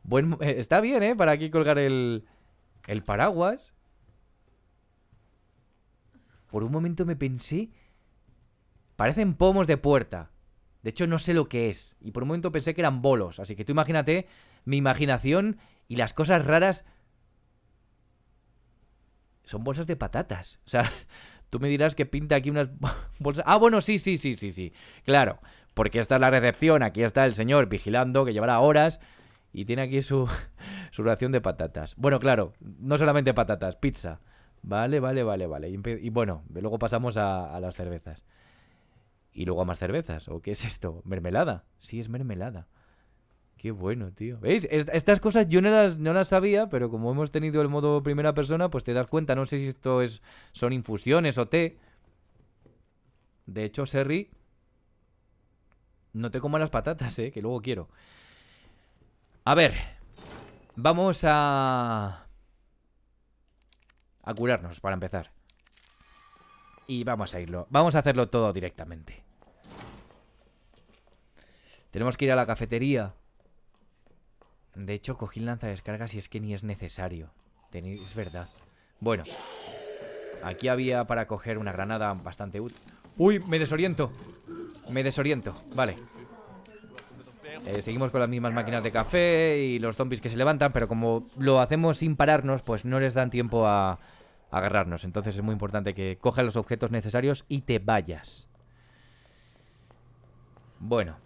bueno eh, Está bien, ¿eh? Para aquí colgar el... El paraguas. Por un momento me pensé... Parecen pomos de puerta. De hecho, no sé lo que es. Y por un momento pensé que eran bolos. Así que tú imagínate mi imaginación y las cosas raras. Son bolsas de patatas. O sea, tú me dirás que pinta aquí unas bolsas. Ah, bueno, sí, sí, sí, sí, sí. Claro. Porque esta es la recepción. Aquí está el señor vigilando que llevará horas. Y tiene aquí su, ración de patatas. Bueno, claro, no solamente patatas, pizza. Vale, vale, vale, vale. Y, bueno, luego pasamos a, las cervezas. Y luego a más cervezas. ¿O qué es esto? ¿Mermelada? Sí, es mermelada. Qué bueno, tío. ¿Veis? estas cosas yo no las, no las sabía, pero como hemos tenido el modo primera persona, pues te das cuenta. No sé si esto es, son infusiones o té. De hecho, Serri... No te como las patatas, ¿eh? Que luego quiero. A ver. Vamos a... A curarnos, para empezar. Y vamos a irlo. Vamos a hacerlo todo directamente. Tenemos que ir a la cafetería. De hecho, cogí lanza de descargas y es que ni es necesario. Es verdad. Bueno. Aquí había para coger una granada bastante útil. ¡Uy! Me desoriento. Me desoriento. Vale. Eh, seguimos con las mismas máquinas de café y los zombies que se levantan, pero como lo hacemos sin pararnos, pues no les dan tiempo a, a agarrarnos. Entonces es muy importante que cojas los objetos necesarios y te vayas. Bueno,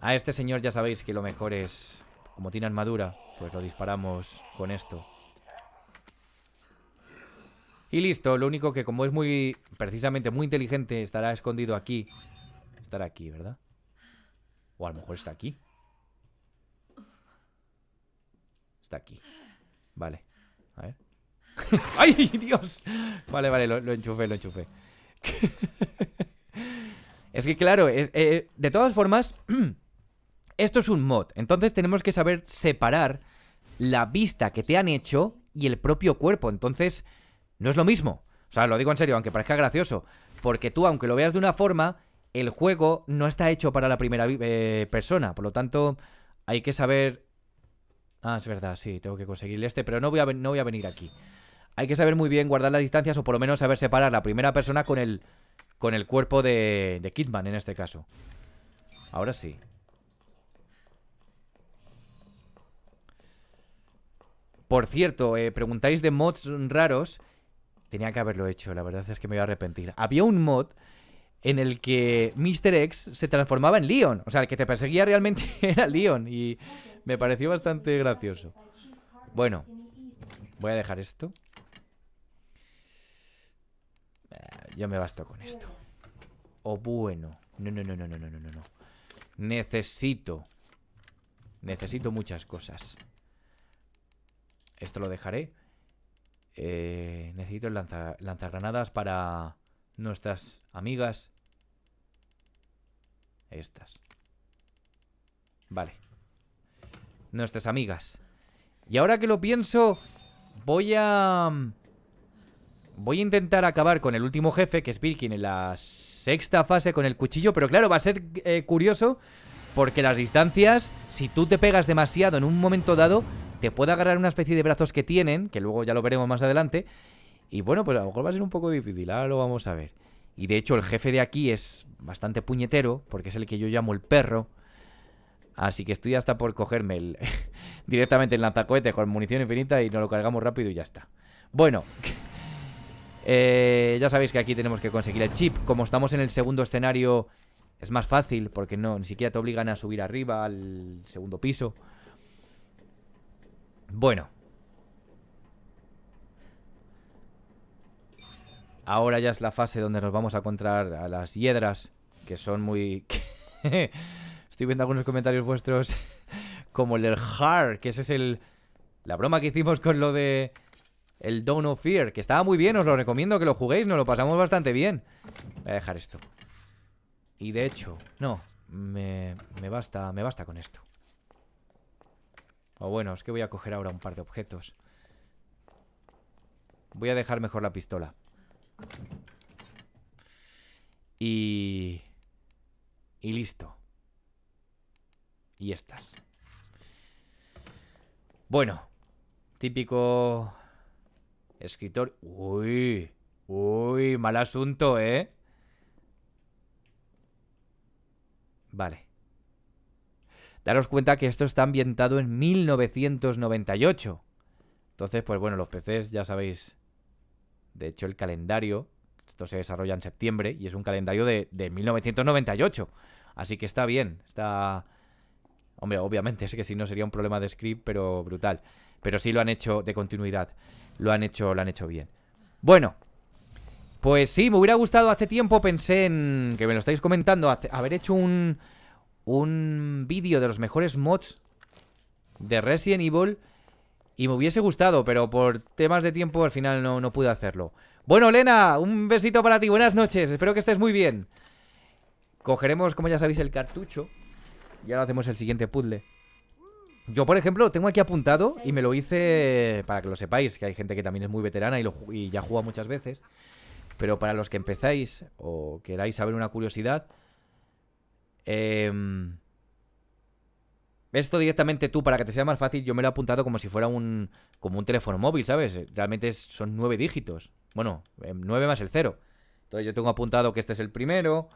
a este señor ya sabéis que lo mejor es, como tiene armadura, pues lo disparamos con esto. Y listo, lo único que como es muy, precisamente muy inteligente, estará escondido aquí. Estará aquí, ¿verdad? O a lo mejor está aquí. Está aquí. Vale. A ver. ¡Ay, Dios! Vale, vale, lo, lo enchufé, lo enchufé. es que claro, eh, de todas formas, esto es un mod. Entonces tenemos que saber separar la vista que te han hecho y el propio cuerpo. Entonces, no es lo mismo. O sea, lo digo en serio, aunque parezca gracioso. Porque tú, aunque lo veas de una forma, el juego no está hecho para la primera eh, persona, por lo tanto hay que saber... Ah, es verdad, sí, tengo que conseguirle este, pero no voy, a, no voy a venir aquí. Hay que saber muy bien guardar las distancias o por lo menos saber separar la primera persona con el, con el cuerpo de, Kidman en este caso. Ahora sí. Por cierto, eh, preguntáis de mods raros. Tenía que haberlo hecho, la verdad es que me voy a arrepentir. Había un mod en el que Mr. X se transformaba en Leon. O sea, el que te perseguía realmente era Leon. Y me pareció bastante gracioso. Bueno, voy a dejar esto. Ah, yo me basto con esto. O bueno. No, no, no, no, no, no, no, no. Necesito. Necesito muchas cosas. Esto lo dejaré. Eh, necesito lanzar lanzagranadas para nuestras amigas. Estas. Vale. Nuestras amigas. Y ahora que lo pienso, voy a... Voy a intentar acabar con el último jefe, que es Birkin, en la sexta fase con el cuchillo. Pero claro, va a ser eh, curioso, porque las distancias, si tú te pegas demasiado en un momento dado, te puede agarrar una especie de brazos que tienen, que luego ya lo veremos más adelante, y bueno, pues a lo mejor va a ser un poco difícil, ahora lo vamos a ver. Y de hecho el jefe de aquí es bastante puñetero, porque es el que yo llamo el perro. Así que estoy hasta por cogerme el directamente el lanzacohete con munición infinita y nos lo cargamos rápido y ya está. Bueno, eh, ya sabéis que aquí tenemos que conseguir el chip. Como estamos en el segundo escenario, es más fácil porque no, ni siquiera te obligan a subir arriba al segundo piso. Bueno, Ahora ya es la fase donde nos vamos a encontrar a las hiedras, que son muy... Estoy viendo algunos comentarios vuestros, como el del Har, que ese es el... La broma que hicimos con lo de... El Dawn of Fear, que estaba muy bien, os lo recomiendo que lo juguéis, nos lo pasamos bastante bien. Voy a dejar esto. Y de hecho, no, me, me basta, me basta con esto. O bueno, es que voy a coger ahora un par de objetos. Voy a dejar mejor la pistola. Y... Y listo. Y estas. Bueno. Típico... Escritor... Uy. Uy, mal asunto, ¿eh? Vale. Daros cuenta que esto está ambientado en 1998. Entonces, pues bueno, los PCs ya sabéis de hecho, el calendario, esto se desarrolla en septiembre y es un calendario de, 1998. Así que está bien, está... Hombre, obviamente, es que si no sería un problema de script, pero brutal. Pero sí lo han hecho de continuidad. Lo han hecho, lo han hecho bien. Bueno, pues sí, me hubiera gustado hace tiempo, pensé en, que me lo estáis comentando, haber hecho un, un vídeo de los mejores mods de Resident Evil y me hubiese gustado, pero por temas de tiempo al final no, pude hacerlo. Bueno, Lena, un besito para ti. Buenas noches. Espero que estés muy bien. Cogeremos, como ya sabéis, el cartucho. Y ahora hacemos el siguiente puzzle. Yo, por ejemplo, tengo aquí apuntado y me lo hice para que lo sepáis, que hay gente que también es muy veterana y, lo, y ya juega muchas veces. Pero para los que empezáis o queráis saber una curiosidad, eh, esto directamente tú, para que te sea más fácil, yo me lo he apuntado como si fuera un, como un teléfono móvil, ¿sabes? Realmente son nueve dígitos. Bueno, em, nueve más el cero. Entonces yo tengo apuntado que este es el primero,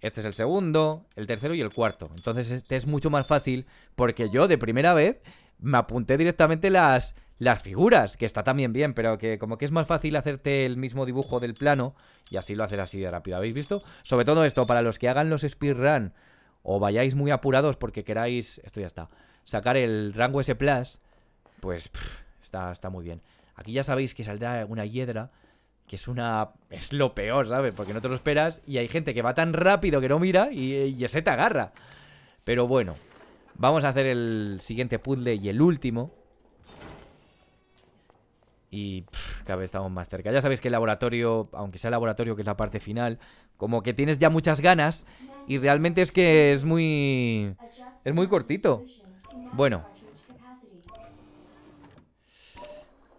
este es el segundo, el tercero y el cuarto. Entonces este es mucho más fácil porque yo de primera vez me apunté directamente las, las figuras, que está también bien, pero que como que es más fácil hacerte el mismo dibujo del plano y así lo haces así de rápido. ¿Habéis visto? Sobre todo esto, para los que hagan los speedrun o vayáis muy apurados porque queráis, esto ya está, sacar el rango S Plus, pues está, está muy bien. Aquí ya sabéis que saldrá una hiedra, que es una... es lo peor, ¿sabes? Porque no te lo esperas y hay gente que va tan rápido que no mira y, se te agarra. Pero bueno, vamos a hacer el siguiente puzzle y el último, y cada vez estamos más cerca. Ya sabéis que el laboratorio, aunque sea el laboratorio que es la parte final, como que tienes ya muchas ganas y realmente es que es muy... es muy cortito. Bueno.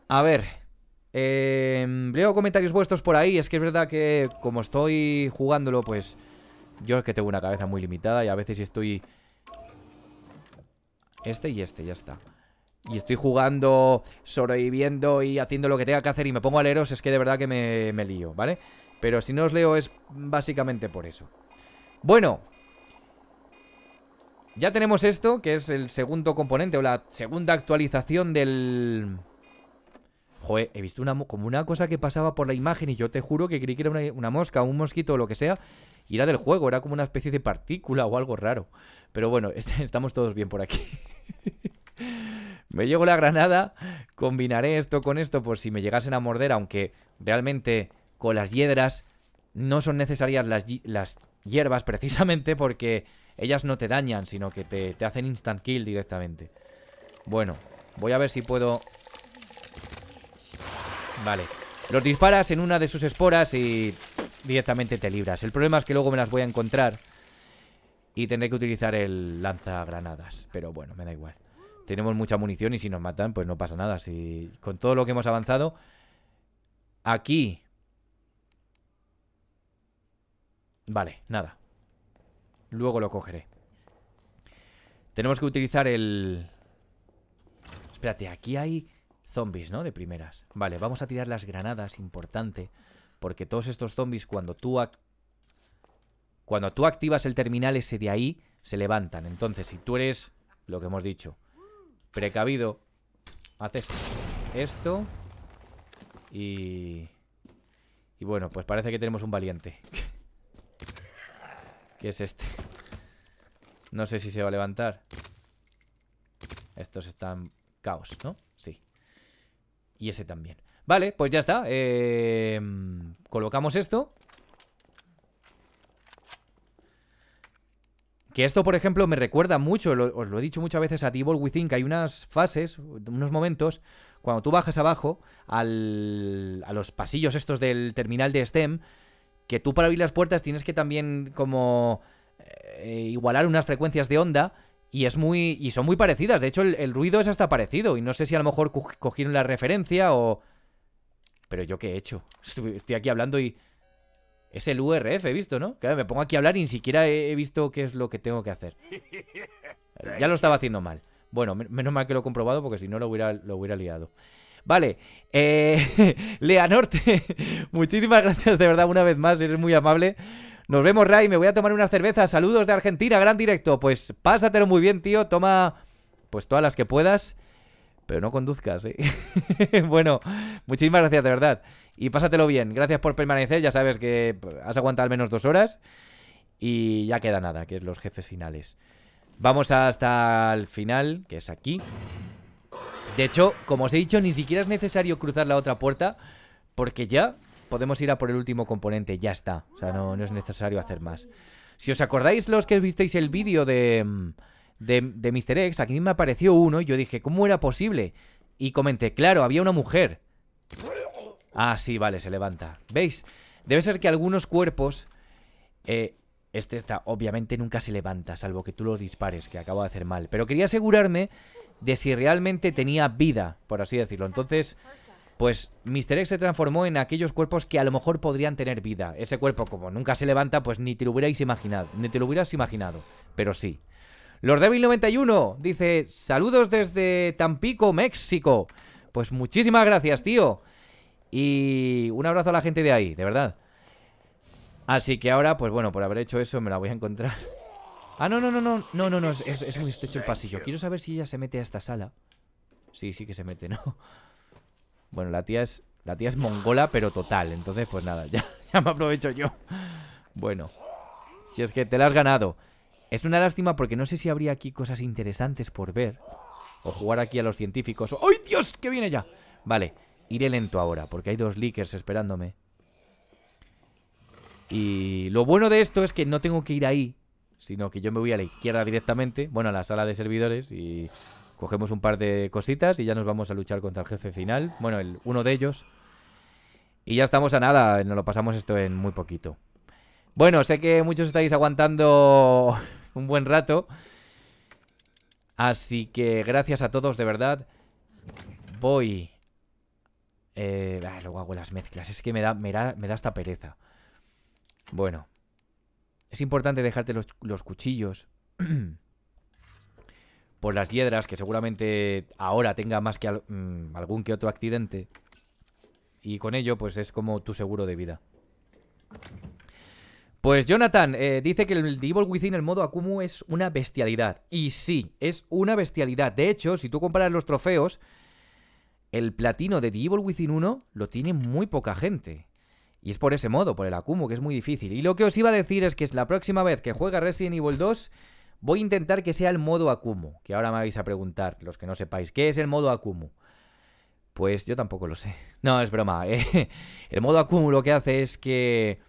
A ver. Em, leo comentarios vuestros por ahí. Es que es verdad que como estoy jugándolo, pues... Yo es que tengo una cabeza muy limitada y a veces estoy... Este y este, ya está y estoy jugando, sobreviviendo y haciendo lo que tenga que hacer y me pongo leeros, es que de verdad que me, me lío, ¿vale? Pero si no os leo es básicamente por eso. Bueno, ya tenemos esto, que es el segundo componente o la segunda actualización del... Joder, he visto como una cosa que pasaba por la imagen y yo te juro que creí que era una, mosca mosca, un mosquito o lo que sea. Y era del juego, era como una especie de partícula o algo raro. Pero bueno, estamos todos bien por aquí. me llevo la granada, combinaré esto con esto por si me llegasen a morder, aunque realmente con las hiedras no son necesarias las, hierbas precisamente porque ellas no te dañan, sino que te, te hacen instant kill directamente. Bueno, voy a ver si puedo... Vale. Los disparas en una de sus esporas y directamente te libras. El problema es que luego me las voy a encontrar y tendré que utilizar el lanzagranadas. Pero bueno, me da igual tenemos mucha munición y si nos matan, pues no pasa nada. Si, con todo lo que hemos avanzado, aquí... Vale, nada. Luego lo cogeré. Tenemos que utilizar el... Espérate, aquí hay zombies, ¿no? De primeras. Vale, vamos a tirar las granadas, importante. Porque todos estos zombies, cuando tú... Cuando tú activas el terminal ese de ahí, se levantan. Entonces, si tú eres... Lo que hemos dicho precavido, haces esto. Y... Y bueno, pues parece que tenemos un valiente. ¿Qué es este? No sé si se va a levantar. Estos están caos, ¿no? Sí. Y ese también. Vale, pues ya está. Eh, mm, colocamos esto. Que esto, por ejemplo, me recuerda mucho, os lo he dicho muchas veces a ti ball Within, que hay unas fases, unos momentos, cuando tú bajas abajo a los pasillos estos del terminal de STEM, que tú para abrir las puertas tienes que también como eh, igualar unas frecuencias de onda y es muy y son muy parecidas. De hecho, el, ruido es hasta parecido y no sé si a lo mejor cogieron la referencia o pero yo qué he hecho. estoy aquí hablando y es el URF, he visto, ¿no? Claro, me pongo aquí a hablar y ni siquiera he visto qué es lo que tengo que hacer. Ya lo estaba haciendo mal. Bueno, menos mal que lo he comprobado porque si no lo hubiera, lo hubiera liado. Vale, eh, Leanorte, muchísimas gracias de verdad una vez más, eres muy amable. Nos vemos, Ray, me voy a tomar una cerveza. Saludos de Argentina, gran directo. Pues pásatelo muy bien, tío. Toma pues todas las que puedas, pero no conduzcas, ¿eh? bueno, muchísimas gracias de verdad. Y pásatelo bien. Gracias por permanecer. Ya sabes que has aguantado al menos dos horas. Y ya queda nada, que es los jefes finales. Vamos hasta el final, que es aquí. De hecho, como os he dicho, ni siquiera es necesario cruzar la otra puerta. Porque ya podemos ir a por el último componente. Ya está. O sea, no, es necesario hacer más. Si os acordáis los que visteis el vídeo de, de, Mr. X, aquí me apareció uno y yo dije, ¿cómo era posible? Y comenté, claro, había una mujer. Ah, sí, vale, se levanta. ¿Veis? Debe ser que algunos cuerpos... Eh, este está, obviamente nunca se levanta, salvo que tú los dispares, que acabo de hacer mal. Pero quería asegurarme de si realmente tenía vida, por así decirlo. Entonces, pues Mr. X se transformó en aquellos cuerpos que a lo mejor podrían tener vida. Ese cuerpo, como nunca se levanta, pues ni te lo hubierais imaginado. Ni te lo hubieras imaginado. Pero sí. Los Devil 91 dice: Saludos desde Tampico, México. Pues muchísimas gracias, tío. Y un abrazo a la gente de ahí, de verdad. Así que ahora, pues bueno, por haber hecho eso me la voy a encontrar. Ah, no, no, no, no, no, no, no, es, es muy estrecho el pasillo. Quiero saber si ella se mete a esta sala. Sí, sí que se mete, ¿no? Bueno, la tía es, la tía es mongola, pero total. Entonces, pues nada, ya, ya me aprovecho yo. Bueno, si es que te la has ganado. Es una lástima porque no sé si habría aquí cosas interesantes por ver. O jugar aquí a los científicos. ¡Ay, Dios! ¡Que viene ya! Vale. Iré lento ahora, porque hay dos leakers esperándome. Y lo bueno de esto es que no tengo que ir ahí, sino que yo me voy a la izquierda directamente, bueno, a la sala de servidores y cogemos un par de cositas y ya nos vamos a luchar contra el jefe final, bueno, el, uno de ellos. Y ya estamos a nada, nos lo pasamos esto en muy poquito. Bueno, sé que muchos estáis aguantando un buen rato. Así que gracias a todos, de verdad. Voy eh, luego hago las mezclas. Es que me da, me da, pereza. Bueno. Es importante dejarte los, cuchillos. por las hiedras, que seguramente ahora tenga más que mm, algún que otro accidente. Y con ello, pues es como tu seguro de vida. Pues Jonathan eh, dice que el Devil Evil Within, el modo Akumu, es una bestialidad. Y sí, es una bestialidad. De hecho, si tú comparas los trofeos, el platino de The Evil Within 1 lo tiene muy poca gente. Y es por ese modo, por el Akumu, que es muy difícil. Y lo que os iba a decir es que es la próxima vez que juegue Resident Evil 2, voy a intentar que sea el modo Akumu. Que ahora me vais a preguntar, los que no sepáis, ¿qué es el modo Akumu? Pues yo tampoco lo sé. No, es broma. Eh. El modo Akumu lo que hace es que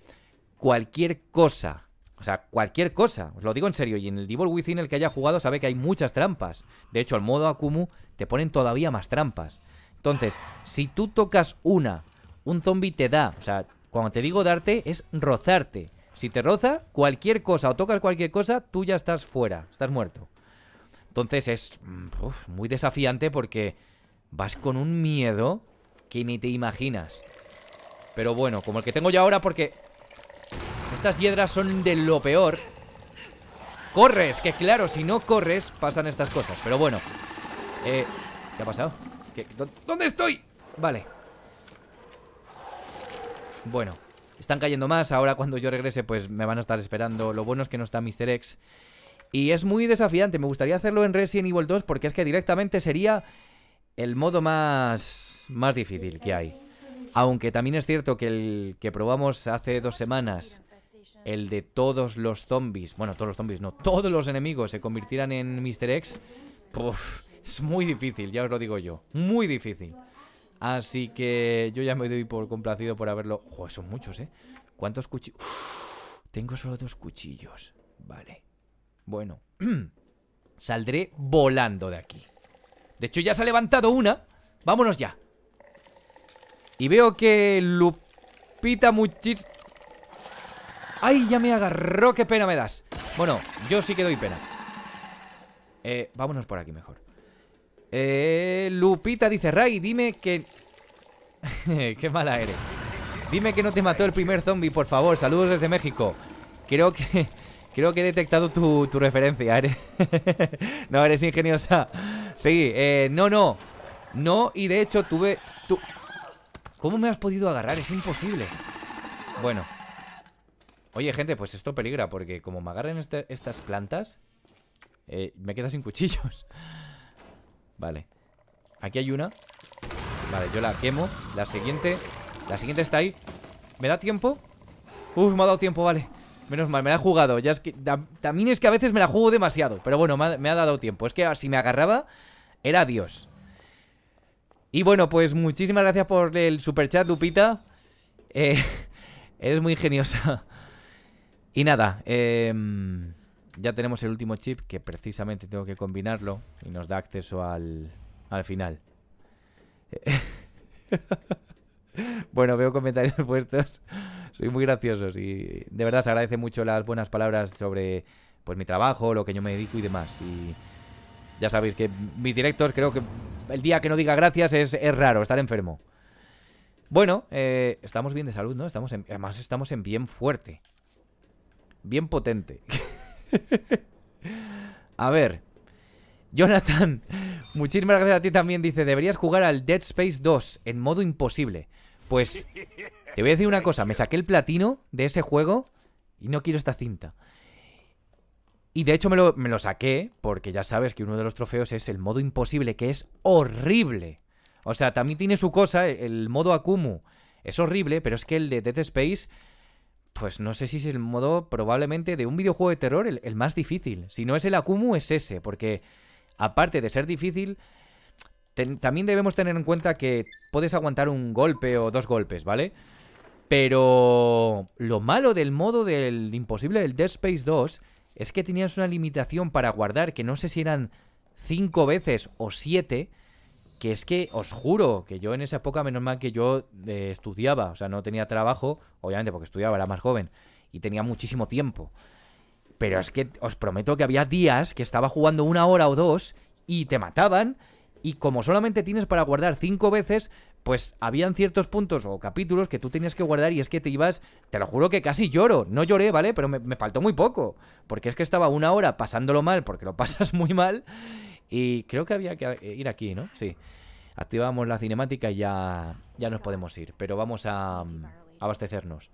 cualquier cosa o sea, cualquier cosa. Os lo digo en serio. Y en el Devil Within, el que haya jugado, sabe que hay muchas trampas. De hecho, el modo Akumu te ponen todavía más trampas. Entonces, si tú tocas una, un zombi te da. O sea, cuando te digo darte, es rozarte. Si te roza cualquier cosa o tocas cualquier cosa, tú ya estás fuera, estás muerto. Entonces es mm, muy desafiante porque vas con un miedo que ni te imaginas. Pero bueno, como el que tengo yo ahora porque estas hiedras son de lo peor. Corres, que claro, si no corres pasan estas cosas. Pero bueno. Eh, ¿Qué ha pasado? ¿Dónde estoy? Vale Bueno Están cayendo más, ahora cuando yo regrese pues me van a estar esperando Lo bueno es que no está Mr. X Y es muy desafiante, me gustaría hacerlo en Resident Evil 2 Porque es que directamente sería el modo más, más difícil que hay Aunque también es cierto que el que probamos hace dos semanas el de todos los zombies, bueno, todos los zombies, no, todos los enemigos se convirtieran en Mr. X, ¡Puff! Es muy difícil, ya os lo digo yo. Muy difícil. Así que yo ya me doy por complacido por haberlo... Joder, son muchos, ¿eh? ¿Cuántos cuchillos? Tengo solo dos cuchillos. Vale. Bueno. Saldré volando de aquí. De hecho, ya se ha levantado una. Vámonos ya. Y veo que Lupita Muchis... ¡Ay, ya me agarró! ¡Qué pena me das! Bueno, yo sí que doy pena. Eh, vámonos por aquí mejor. Eh, Lupita dice, Ray, dime que... Qué mala eres. Dime que no te mató el primer zombie, por favor. Saludos desde México. Creo que... Creo que he detectado tu, referencia. no, eres ingeniosa. Sí, eh, no, no. No, y de hecho tuve... ¿Cómo me has podido agarrar? Es imposible. Bueno. Oye, gente, pues esto peligra porque como me agarren este, estas plantas, eh, me quedo sin cuchillos. Vale Aquí hay una Vale, yo la quemo La siguiente La siguiente está ahí ¿Me da tiempo? Uf, me ha dado tiempo, vale Menos mal, me la he jugado ya es que, También es que a veces me la juego demasiado Pero bueno, me ha, dado tiempo Es que si me agarraba Era Dios Y bueno, pues muchísimas gracias por el superchat, Lupita eh, Eres muy ingeniosa Y nada, eh ya tenemos el último chip que precisamente tengo que combinarlo y nos da acceso al, final. bueno, veo comentarios puestos. Soy muy graciosos y de verdad se agradece mucho las buenas palabras sobre pues, mi trabajo, lo que yo me dedico y demás. Y ya sabéis que mis directos creo que el día que no diga gracias es, raro, estar enfermo. Bueno, eh, estamos bien de salud, ¿no? Estamos además estamos en bien fuerte. Bien potente. a ver. Jonathan, muchísimas gracias a ti también. Dice, deberías jugar al Dead Space 2 en modo imposible. Pues te voy a decir una cosa, me saqué el platino de ese juego y no quiero esta cinta. Y de hecho me lo, saqué, porque ya sabes que uno de los trofeos es el modo imposible, que es horrible. O sea, también tiene su cosa, el modo Akumu es horrible, pero es que el de Dead Space pues no sé si es el modo probablemente de un videojuego de terror el, más difícil. Si no es el Akumu, es ese, porque aparte de ser difícil, también debemos tener en cuenta que puedes aguantar un golpe o dos golpes, ¿vale? Pero lo malo del modo del imposible del Dead Space 2 es que tenías una limitación para guardar que no sé si eran cinco veces o siete que es que os juro que yo en esa época, menos mal que yo eh, estudiaba, o sea, no tenía trabajo, obviamente porque estudiaba, era más joven, y tenía muchísimo tiempo. Pero es que os prometo que había días que estaba jugando una hora o dos y te mataban, y como solamente tienes para guardar cinco veces, pues habían ciertos puntos o capítulos que tú tenías que guardar y es que te ibas, te lo juro que casi lloro, no lloré, ¿vale? Pero me, me faltó muy poco, porque es que estaba una hora pasándolo mal, porque lo pasas muy mal, y creo que había que eh, ir aquí, ¿no? Sí. Activamos la cinemática y ya, ya nos podemos ir. Pero vamos a, mm, abastecernos.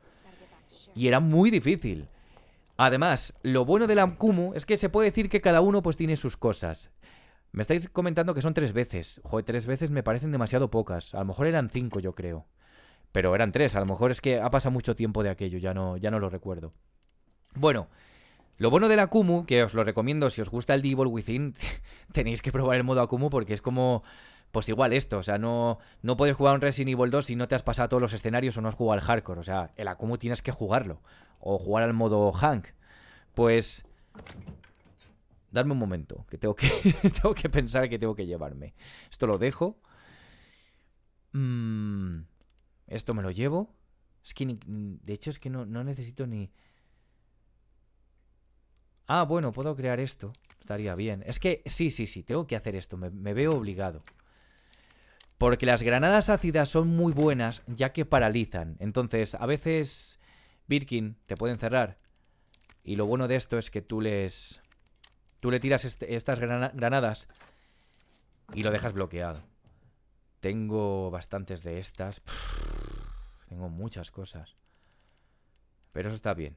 Y era muy difícil. Además, lo bueno de la Kumu es que se puede decir que cada uno pues tiene sus cosas. Me estáis comentando que son tres veces. Joder, tres veces me parecen demasiado pocas. A lo mejor eran cinco, yo creo. Pero eran tres. A lo mejor es que ha pasado mucho tiempo de aquello. Ya no, ya no lo recuerdo. Bueno, lo bueno del Akumu, que os lo recomiendo si os gusta el Devil Within, tenéis que probar el modo Akumu porque es como... Pues igual esto, o sea, no, no puedes jugar un Resident Evil 2 si no te has pasado todos los escenarios o no has jugado al hardcore. O sea, el Akumu tienes que jugarlo. O jugar al modo Hank. Pues... Darme un momento, que tengo que, tengo que pensar que tengo que llevarme. Esto lo dejo. Mm, esto me lo llevo. Es que de hecho es que no necesito ni... Ah, bueno, puedo crear esto. Estaría bien. Es que sí, sí, sí, tengo que hacer esto. Me, veo obligado. Porque las granadas ácidas son muy buenas ya que paralizan. Entonces, a veces, Birkin, te pueden cerrar. Y lo bueno de esto es que tú les... Tú le tiras este, estas granadas y lo dejas bloqueado. Tengo bastantes de estas. tengo muchas cosas. Pero eso está bien.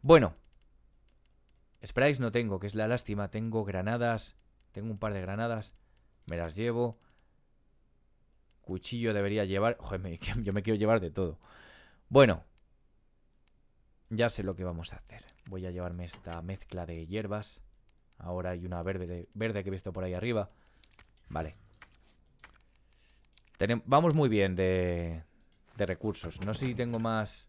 Bueno, Sprites no tengo, que es la lástima. Tengo granadas. Tengo un par de granadas. Me las llevo. Cuchillo debería llevar. Joder, yo me quiero llevar de todo. Bueno. Ya sé lo que vamos a hacer. Voy a llevarme esta mezcla de hierbas. Ahora hay una verde, verde que he visto por ahí arriba. Vale. vamos muy bien de, recursos. No sé si tengo más...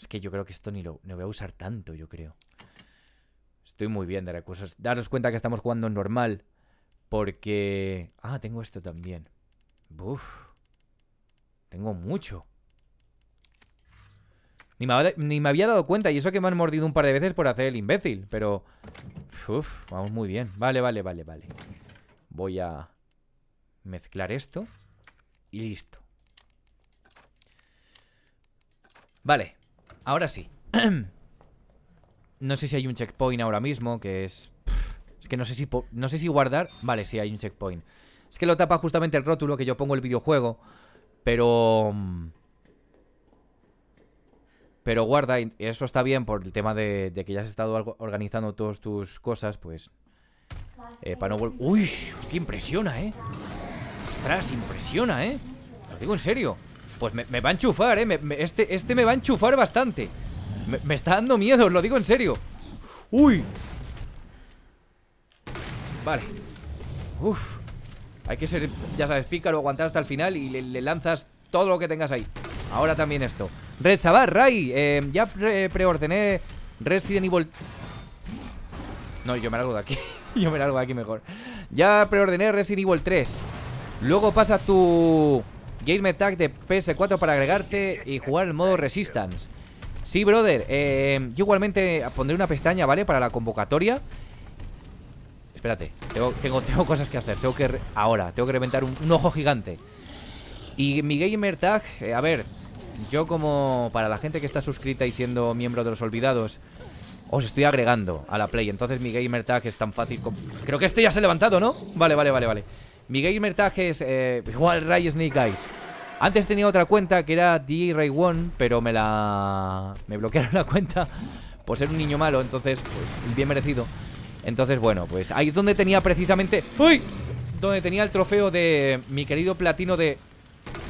Es que yo creo que esto ni lo, ni lo voy a usar tanto, yo creo. Estoy muy bien de recursos. Daros cuenta que estamos jugando normal. Porque... Ah, tengo esto también. Uf. Tengo mucho. Ni me, había dado cuenta. Y eso que me han mordido un par de veces por hacer el imbécil. Pero... Uf, vamos muy bien. Vale, vale, vale, vale. Voy a mezclar esto. Y listo. Vale. Ahora sí. No sé si hay un checkpoint ahora mismo, que es... Es que no sé si, no sé si guardar... Vale, sí, hay un checkpoint. Es que lo tapa justamente el rótulo que yo pongo el videojuego. Pero... Pero guarda, y eso está bien por el tema de, que ya has estado organizando todas tus cosas, pues... Eh, para no volver... ¡Uy! Hostia, impresiona, ¿eh? ¡Ostras, impresiona, eh! Lo digo en serio. Pues me, va a enchufar, ¿eh? este, este me va a enchufar bastante. Me, está dando miedo, os lo digo en serio ¡Uy! Vale Uf Hay que ser, ya sabes, pícaro, aguantar hasta el final Y le, lanzas todo lo que tengas ahí Ahora también esto Red Ray. Eh, ya preordené Resident Evil No, yo me largo de aquí Yo me largo de aquí mejor Ya preordené Resident Evil 3 Luego pasa tu Game Attack de PS4 para agregarte y jugar el modo Resistance Sí, brother, eh, yo igualmente pondré una pestaña, ¿vale? Para la convocatoria Espérate, tengo, tengo, cosas que hacer Tengo que... Ahora, tengo que reventar un, ojo gigante Y mi gamer tag, eh, a ver Yo como... Para la gente que está suscrita y siendo miembro de los olvidados Os estoy agregando a la play Entonces mi gamer tag es tan fácil como... Creo que este ya se ha levantado, ¿no? Vale, vale, vale, vale Mi gamer tag es... Eh, igual Ray Snake guys antes tenía otra cuenta que era d Ray 1 pero me la. Me bloquearon la cuenta por ser un niño malo, entonces, pues, bien merecido. Entonces, bueno, pues ahí es donde tenía precisamente. ¡Uy! Donde tenía el trofeo de mi querido platino de.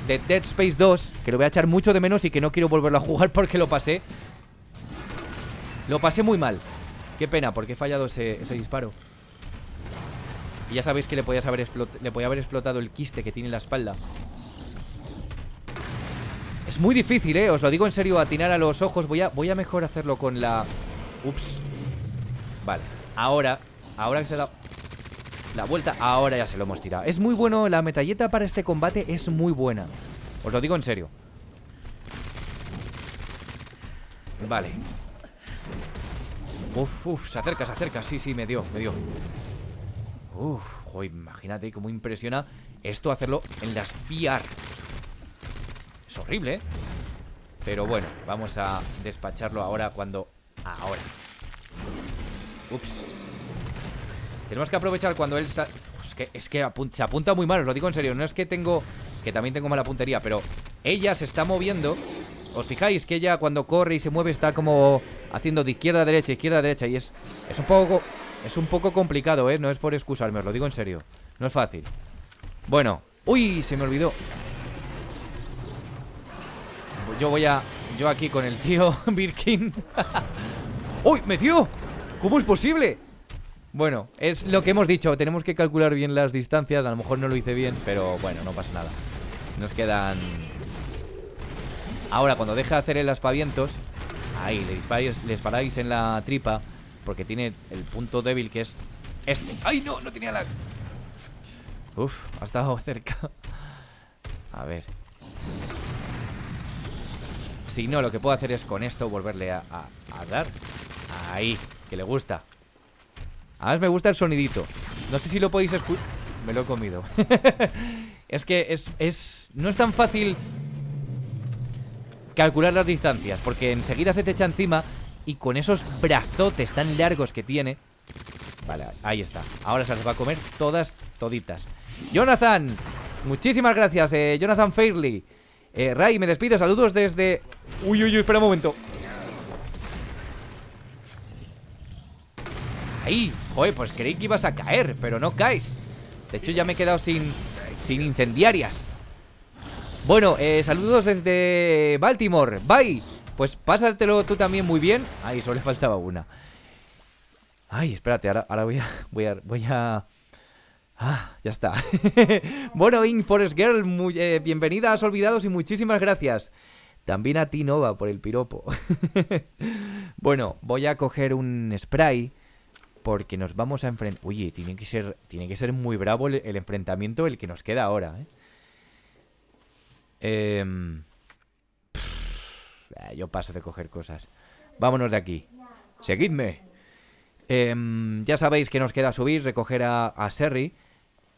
De Dead Space 2, que lo voy a echar mucho de menos y que no quiero volverlo a jugar porque lo pasé. Lo pasé muy mal. Qué pena, porque he fallado ese, disparo. Y ya sabéis que le, le podía haber explotado el quiste que tiene en la espalda. Es muy difícil, eh, os lo digo en serio Atinar a los ojos, voy a, voy a mejor hacerlo con la... Ups Vale, ahora Ahora que se ha la vuelta Ahora ya se lo hemos tirado Es muy bueno, la metalleta para este combate es muy buena Os lo digo en serio Vale Uf, uf, se acerca, se acerca Sí, sí, me dio, me dio Uf, imagínate cómo impresiona Esto hacerlo en las VR. Es horrible, ¿eh? Pero bueno, vamos a despacharlo ahora cuando... Ahora Ups Tenemos que aprovechar cuando él... Pues es que, apunta, se apunta muy mal, os lo digo en serio No es que tengo... Que también tengo mala puntería Pero ella se está moviendo ¿Os fijáis que ella cuando corre y se mueve está como haciendo de izquierda a derecha, izquierda a derecha? Y es, es un poco... Es un poco complicado, ¿eh? No es por excusarme, os lo digo en serio No es fácil Bueno, Uy, se me olvidó pues yo voy a... Yo aquí con el tío Birkin. ¡Uy! ¡Me dio! ¿Cómo es posible? Bueno, es lo que hemos dicho. Tenemos que calcular bien las distancias. A lo mejor no lo hice bien, pero bueno, no pasa nada. Nos quedan... Ahora, cuando deja de hacer el aspavientos... Ahí, le disparáis, le disparáis en la tripa. Porque tiene el punto débil que es este. ¡Ay, no! No tenía la... Uf, ha estado cerca. A ver. Si no, lo que puedo hacer es con esto volverle a, dar. Ahí, que le gusta. Además me gusta el sonidito. No sé si lo podéis escuchar. Me lo he comido. es que es, No es tan fácil calcular las distancias, porque enseguida se te echa encima y con esos brazotes tan largos que tiene... Vale, ahí está. Ahora se las va a comer todas, toditas. Jonathan, muchísimas gracias, eh, Jonathan Fairley. Eh, Ray, me despido, saludos desde... Uy, uy, uy, espera un momento Ahí, joder, pues creí que ibas a caer Pero no caes De hecho ya me he quedado sin, sin incendiarias Bueno, eh, saludos desde Baltimore Bye Pues pásatelo tú también muy bien Ay, solo le faltaba una Ay, espérate, ahora, ahora voy a... Voy a... Voy a Ah, ya está. bueno, In Forest Girl, muy, eh, bienvenidas, olvidados y muchísimas gracias. También a ti, Nova, por el piropo. bueno, voy a coger un spray porque nos vamos a enfrentar... Oye, tiene que, ser, tiene que ser muy bravo el, enfrentamiento, el que nos queda ahora. ¿eh? Em, ah, yo paso de coger cosas. Vámonos de aquí. Seguidme. Em, ya sabéis que nos queda subir, recoger a, a Serri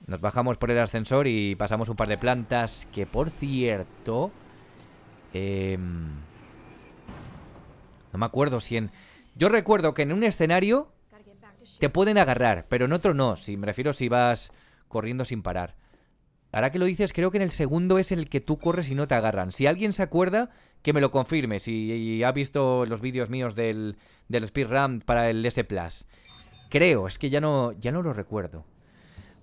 nos bajamos por el ascensor y pasamos un par de plantas que, por cierto... Em, no me acuerdo si en... Yo recuerdo que en un escenario te pueden agarrar, pero en otro no. Si me refiero si vas corriendo sin parar. Ahora que lo dices, creo que en el segundo es el que tú corres y no te agarran. Si alguien se acuerda, que me lo confirme. Si ha visto los vídeos míos del, del speedrun para el S Plus. Creo, es que ya no, ya no lo recuerdo.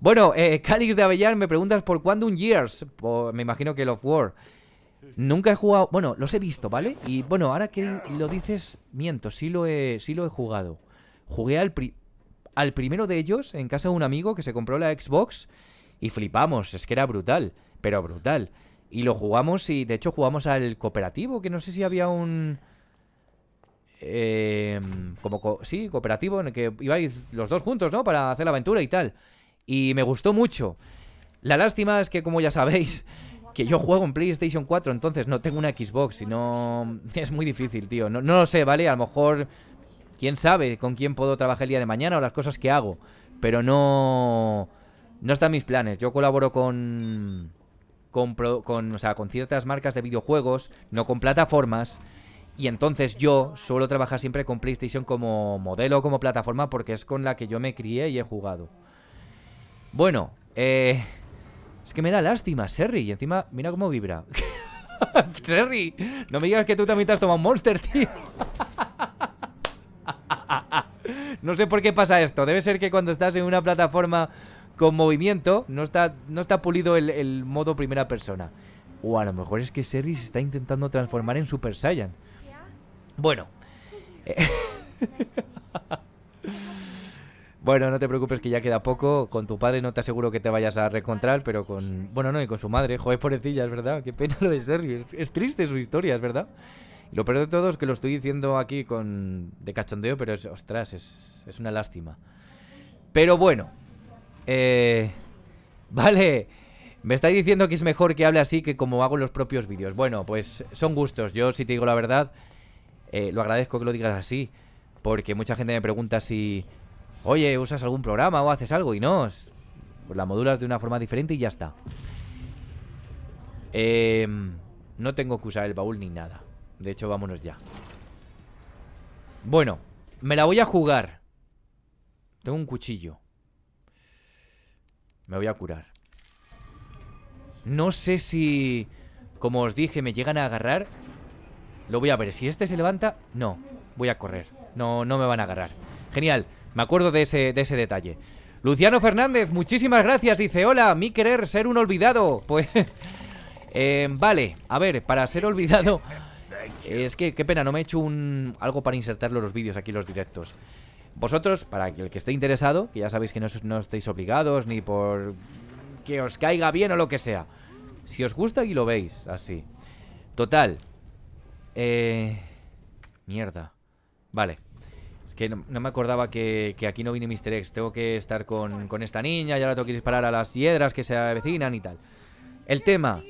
Bueno, eh, Calix de Avellar, me preguntas por cuándo un Years. me imagino que el of War. Nunca he jugado... Bueno, los he visto, ¿vale? Y bueno, ahora que lo dices, miento, sí lo he, sí lo he jugado. Jugué al, al primero de ellos en casa de un amigo que se compró la Xbox y flipamos, es que era brutal, pero brutal. Y lo jugamos y de hecho jugamos al cooperativo, que no sé si había un... Eh, como sí, cooperativo en el que ibais los dos juntos, ¿no? Para hacer la aventura y tal y me gustó mucho. La lástima es que, como ya sabéis, que yo juego en PlayStation 4, entonces no tengo una Xbox y no... Es muy difícil, tío. No, no lo sé, ¿vale? A lo mejor... Quién sabe con quién puedo trabajar el día de mañana o las cosas que hago. Pero no... No están mis planes. Yo colaboro con... Con, con, o sea, con ciertas marcas de videojuegos, no con plataformas. Y entonces yo suelo trabajar siempre con PlayStation como modelo, como plataforma, porque es con la que yo me crié y he jugado. Bueno, eh... Es que me da lástima, Serry. Y encima, mira cómo vibra. Serry, no me digas que tú también te has tomado un monster, tío. no sé por qué pasa esto. Debe ser que cuando estás en una plataforma con movimiento, no está, no está pulido el, modo primera persona. O a lo mejor es que Serry se está intentando transformar en Super Saiyan. Bueno. Pues Bueno, no te preocupes que ya queda poco. Con tu padre no te aseguro que te vayas a reencontrar, pero con. Bueno, no, y con su madre. Joder, pobrecilla, es verdad. Qué pena lo de ser... Es triste su historia, es verdad. lo peor de todo es que lo estoy diciendo aquí con. de cachondeo, pero es. ostras, es, es una lástima. Pero bueno. Eh. Vale. Me estáis diciendo que es mejor que hable así que como hago los propios vídeos. Bueno, pues son gustos. Yo, si te digo la verdad, eh, lo agradezco que lo digas así. Porque mucha gente me pregunta si oye, usas algún programa o haces algo y no. Pues la modulas de una forma diferente y ya está. Em, no tengo que usar el baúl ni nada. De hecho, vámonos ya. Bueno, me la voy a jugar. Tengo un cuchillo. Me voy a curar. No sé si, como os dije, me llegan a agarrar. Lo voy a ver. Si este se levanta... No, voy a correr. No, no me van a agarrar. Genial. Me acuerdo de ese, detalle. Luciano Fernández, muchísimas gracias. Dice, hola, mi querer ser un olvidado. Pues, eh, vale, a ver, para ser olvidado... Es que, qué pena, no me he hecho un, algo para insertarlo en los vídeos aquí, los directos. Vosotros, para el que esté interesado, que ya sabéis que no, no estáis obligados ni por que os caiga bien o lo que sea. Si os gusta y lo veis, así. Total. Eh... Mierda. Vale que no, me acordaba que, aquí no vine Mr. X. Tengo que estar con, pues esta niña y ahora tengo que disparar a las hiedras que se avecinan y tal. El tema.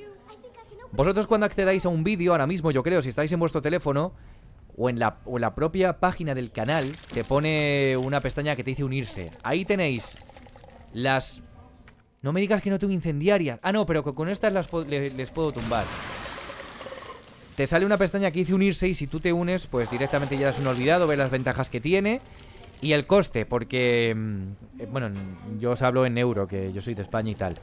Vosotros cuando accedáis a un vídeo, ahora mismo yo creo, si estáis en vuestro teléfono o en, la, propia página del canal, te pone una pestaña que te dice unirse. Ahí tenéis las... No me digas que no tengo incendiarias. Ah, no, pero con estas las, puedo tumbar. Te sale una pestaña que dice unirse y si tú te unes, pues directamente ya eres un olvidado, ves las ventajas que tiene y el coste, porque, mm, eh, bueno, yo os hablo en euro, que yo soy de España y tal.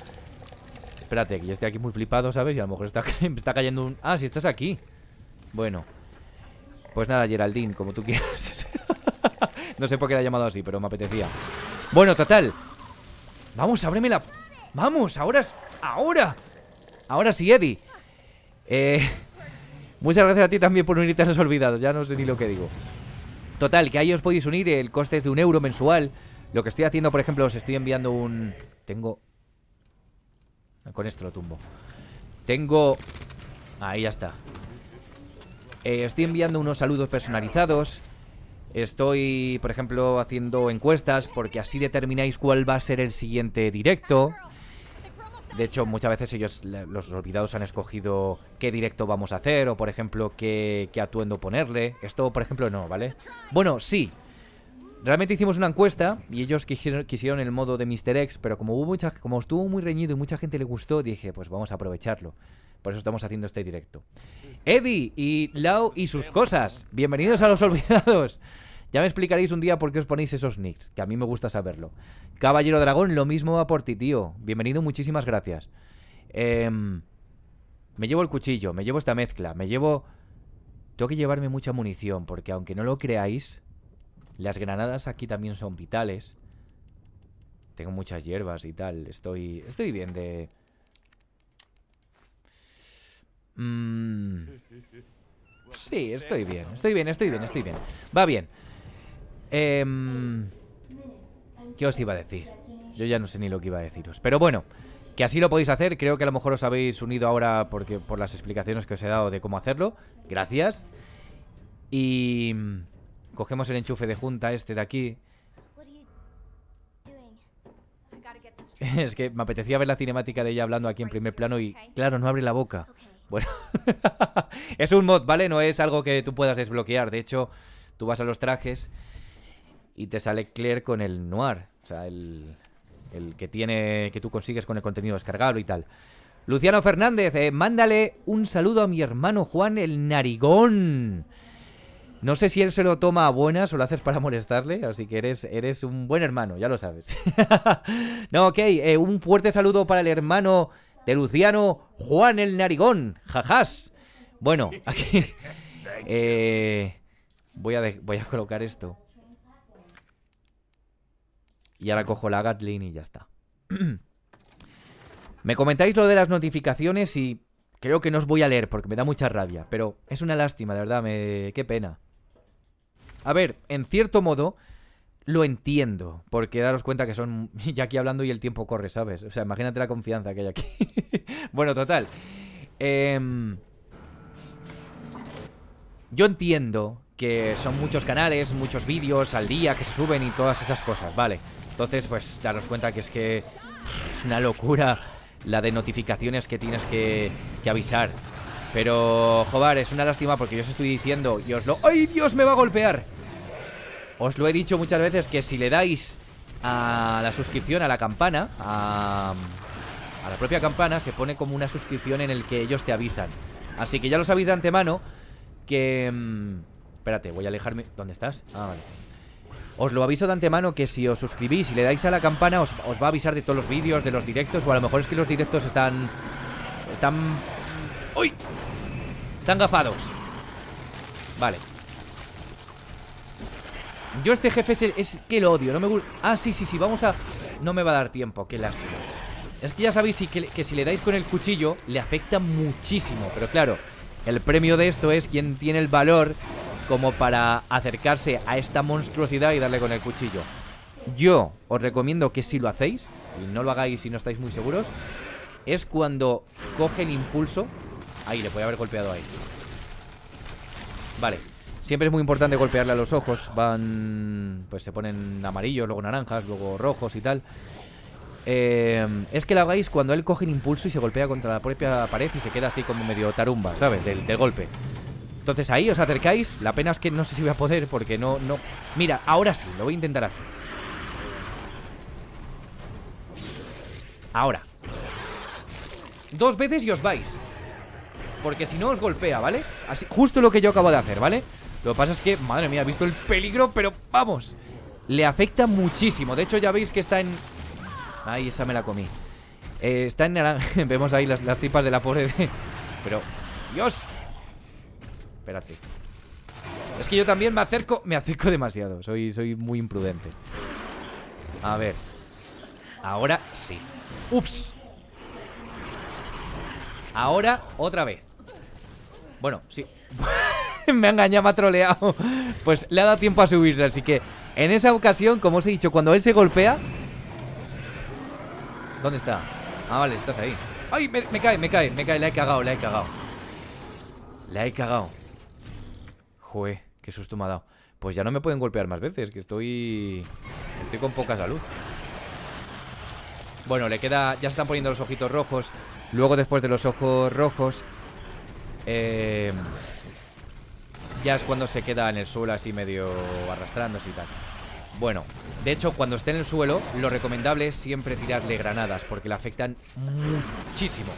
Espérate, que yo estoy aquí muy flipado, ¿sabes? Y a lo mejor está, está cayendo un... Ah, si estás aquí. Bueno. Pues nada, Geraldine, como tú quieras. no sé por qué la he llamado así, pero me apetecía. Bueno, total. Vamos, ábreme la... Vamos, ahora... Ahora. Ahora sí, Eddie. Eh... Muchas gracias a ti también por unirte a los olvidados, ya no sé ni lo que digo. Total, que ahí os podéis unir, el coste es de un euro mensual. Lo que estoy haciendo, por ejemplo, os estoy enviando un... Tengo... Ah, con esto lo tumbo. Tengo... Ahí ya está. Eh, estoy enviando unos saludos personalizados. Estoy, por ejemplo, haciendo encuestas porque así determináis cuál va a ser el siguiente directo. De hecho, muchas veces ellos, los olvidados, han escogido qué directo vamos a hacer o, por ejemplo, qué, atuendo ponerle. Esto, por ejemplo, no, ¿vale? Bueno, sí. Realmente hicimos una encuesta y ellos quisieron, el modo de Mr. X, pero como, hubo como estuvo muy reñido y mucha gente le gustó, dije, pues vamos a aprovecharlo. Por eso estamos haciendo este directo. Eddie y Lau y sus cosas, bienvenidos a los olvidados. Ya me explicaréis un día por qué os ponéis esos nicks, que a mí me gusta saberlo. Caballero Dragón, lo mismo va por ti, tío. Bienvenido, muchísimas gracias. Em, me llevo el cuchillo, me llevo esta mezcla, me llevo... Tengo que llevarme mucha munición, porque aunque no lo creáis, las granadas aquí también son vitales. Tengo muchas hierbas y tal. Estoy, estoy bien de... Mm. Sí, estoy bien, estoy bien, estoy bien, estoy bien. Va bien. Em, ¿Qué os iba a decir? Yo ya no sé ni lo que iba a deciros. Pero bueno, que así lo podéis hacer. Creo que a lo mejor os habéis unido ahora porque, por las explicaciones que os he dado de cómo hacerlo. Gracias. Y mm, cogemos el enchufe de junta este de aquí. es que me apetecía ver la cinemática de ella hablando aquí en primer plano y, claro, no abre la boca. Bueno, es un mod, ¿vale? No es algo que tú puedas desbloquear. De hecho, tú vas a los trajes y te sale Claire con el Noir, o sea, el, el que tiene que tú consigues con el contenido descargable y tal. Luciano Fernández, eh, mándale un saludo a mi hermano Juan el Narigón. No sé si él se lo toma a buenas o lo haces para molestarle, así que eres, eres un buen hermano, ya lo sabes. no, ok, eh, un fuerte saludo para el hermano de Luciano, Juan el Narigón, jajás. Bueno, aquí... Eh, voy, a voy a colocar esto. Y ahora cojo la Gatlin y ya está. me comentáis lo de las notificaciones y creo que no os voy a leer porque me da mucha rabia. Pero es una lástima, de verdad, me... qué pena. A ver, en cierto modo lo entiendo, porque daros cuenta que son ya aquí hablando y el tiempo corre, ¿sabes? O sea, imagínate la confianza que hay aquí. bueno, total. Em, yo entiendo que son muchos canales, muchos vídeos al día que se suben y todas esas cosas, vale. Entonces, pues daros cuenta que es que es una locura la de notificaciones que tienes que, avisar. Pero, joder, es una lástima porque yo os estoy diciendo y os lo... ¡Ay, Dios, me va a golpear! Os lo he dicho muchas veces que si le dais a la suscripción, a la campana, a, a la propia campana, se pone como una suscripción en el que ellos te avisan. Así que ya lo sabéis de antemano que... Mm, espérate, voy a alejarme... ¿Dónde estás? Ah, vale. Os lo aviso de antemano que si os suscribís y le dais a la campana os, va a avisar de todos los vídeos, de los directos o a lo mejor es que los directos están... Están... ¡Uy! Están gafados. Vale. Yo este jefe es, que lo odio, no me gusta... Ah, sí, sí, sí, vamos a... No me va a dar tiempo, qué lástima. Es que ya sabéis que si le dais con el cuchillo le afecta muchísimo, pero claro, el premio de esto es quien tiene el valor como para acercarse a esta monstruosidad y darle con el cuchillo. Yo os recomiendo que si lo hacéis, y no lo hagáis si no estáis muy seguros, es cuando coge el impulso. Ahí, le puede haber golpeado ahí. Vale. Siempre es muy importante golpearle a los ojos. Van. Pues se ponen amarillos, luego naranjas, luego rojos y tal. Eh, es que lo hagáis cuando él coge el impulso y se golpea contra la propia pared y se queda así como medio tarumba, ¿sabes? Del, del golpe. Entonces ahí os acercáis La pena es que no sé si voy a poder porque no, no Mira, ahora sí, lo voy a intentar hacer Ahora Dos veces y os vais Porque si no os golpea, ¿vale? Así, justo lo que yo acabo de hacer, ¿vale? Lo que pasa es que, madre mía, he visto el peligro Pero vamos, le afecta muchísimo De hecho ya veis que está en... Ahí, esa me la comí eh, Está en naranja, vemos ahí las, las tipas de la pobre de... Pero, Dios, es que yo también me acerco Me acerco demasiado, soy, soy muy imprudente A ver Ahora sí Ups Ahora, otra vez Bueno, sí Me ha engañado, me ha troleado Pues le ha dado tiempo a subirse, así que En esa ocasión, como os he dicho, cuando él se golpea ¿Dónde está? Ah, vale, estás ahí ¡Ay! Me, cae, me cae, me cae, la he cagado, la he cagado. La he cagado. Joder, qué susto me ha dado. Pues ya no me pueden golpear más veces, que estoy... Estoy con poca salud. Bueno, le queda... Ya se están poniendo los ojitos rojos. Luego, después de los ojos rojos... Eh... Ya es cuando se queda en el suelo así medio arrastrándose y tal. Bueno, de hecho, cuando esté en el suelo, lo recomendable es siempre tirarle granadas, porque le afectan muchísimo.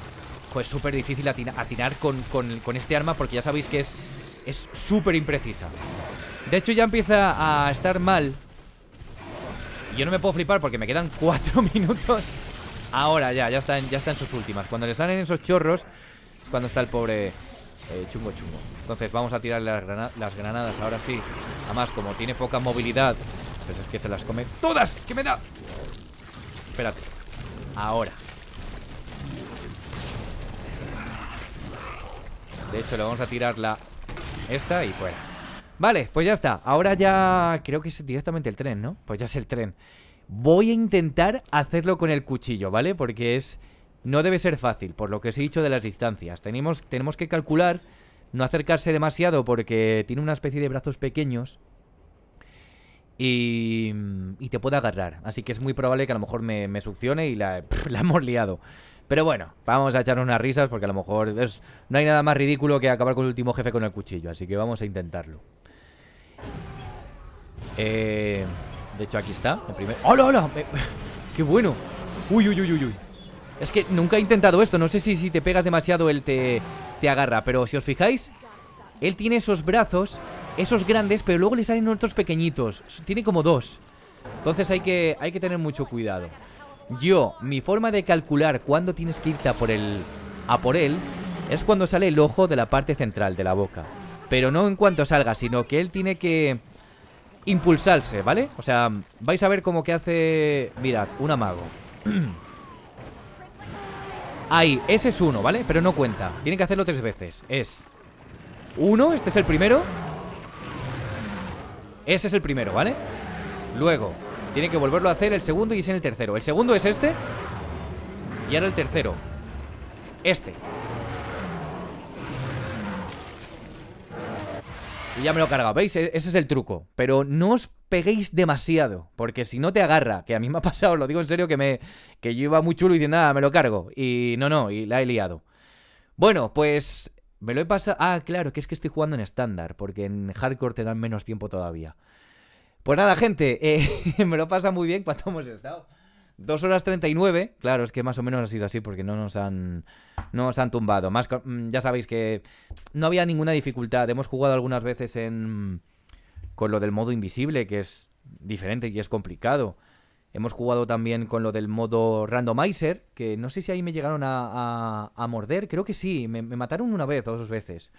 Pues súper difícil atinar, con, este arma, porque ya sabéis que es es súper imprecisa De hecho ya empieza a estar mal Y yo no me puedo flipar porque me quedan cuatro minutos Ahora ya, ya está, en, ya está en sus últimas Cuando le salen esos chorros Cuando está el pobre eh, chumbo chungo Entonces vamos a tirarle las, las granadas Ahora sí, además como tiene poca movilidad Pues es que se las come ¡Todas! ¡Que me da! Espérate Ahora De hecho le vamos a tirar la esta y fuera. Vale, pues ya está. Ahora ya creo que es directamente el tren, ¿no? Pues ya es el tren. Voy a intentar hacerlo con el cuchillo, ¿vale? Porque es... No debe ser fácil, por lo que os he dicho de las distancias. Tenemos, tenemos que calcular, no acercarse demasiado porque tiene una especie de brazos pequeños y, y te puede agarrar. Así que es muy probable que a lo mejor me, succione y la, la hemos liado. Pero bueno, vamos a echarnos unas risas porque a lo mejor no hay nada más ridículo que acabar con el último jefe con el cuchillo. Así que vamos a intentarlo. Eh, de hecho, aquí está. hola! ¡Qué bueno! ¡Uy, uy, uy, uy, uy! Es que nunca he intentado esto. No sé si, si te pegas demasiado él te, agarra. Pero si os fijáis, él tiene esos brazos, esos grandes, pero luego le salen otros pequeñitos. Tiene como dos. Entonces hay que, hay que tener mucho cuidado. Yo, mi forma de calcular cuándo tienes que irte a por, el, a por él es cuando sale el ojo de la parte central de la boca. Pero no en cuanto salga, sino que él tiene que impulsarse, ¿vale? O sea, vais a ver cómo que hace... Mirad, un amago. Ahí, ese es uno, ¿vale? Pero no cuenta. Tiene que hacerlo tres veces. Es... Uno, este es el primero. Ese es el primero, ¿vale? Luego, tiene que volverlo a hacer el segundo y es en el tercero. El segundo es este. Y ahora el tercero. Este. Y ya me lo he cargado, ¿veis? E-, ese es el truco. Pero no os peguéis demasiado, porque si no te agarra, que a mí me ha pasado, lo digo en serio, que, me, que yo iba muy chulo y diciendo, nada, me lo cargo. Y no, no, y la he liado. Bueno, pues me lo he pasado... Ah, claro, que es que estoy jugando en estándar, porque en hardcore te dan menos tiempo todavía. Pues nada, gente, eh, me lo pasa muy bien cuando hemos estado. dos horas 39, claro, es que más o menos ha sido así porque no nos han nos han tumbado. Más mm, ya sabéis que no había ninguna dificultad. Hemos jugado algunas veces en con lo del modo invisible, que es diferente y es complicado. Hemos jugado también con lo del modo randomizer, que no sé si ahí me llegaron a, morder, creo que sí, me, mataron una vez o dos veces.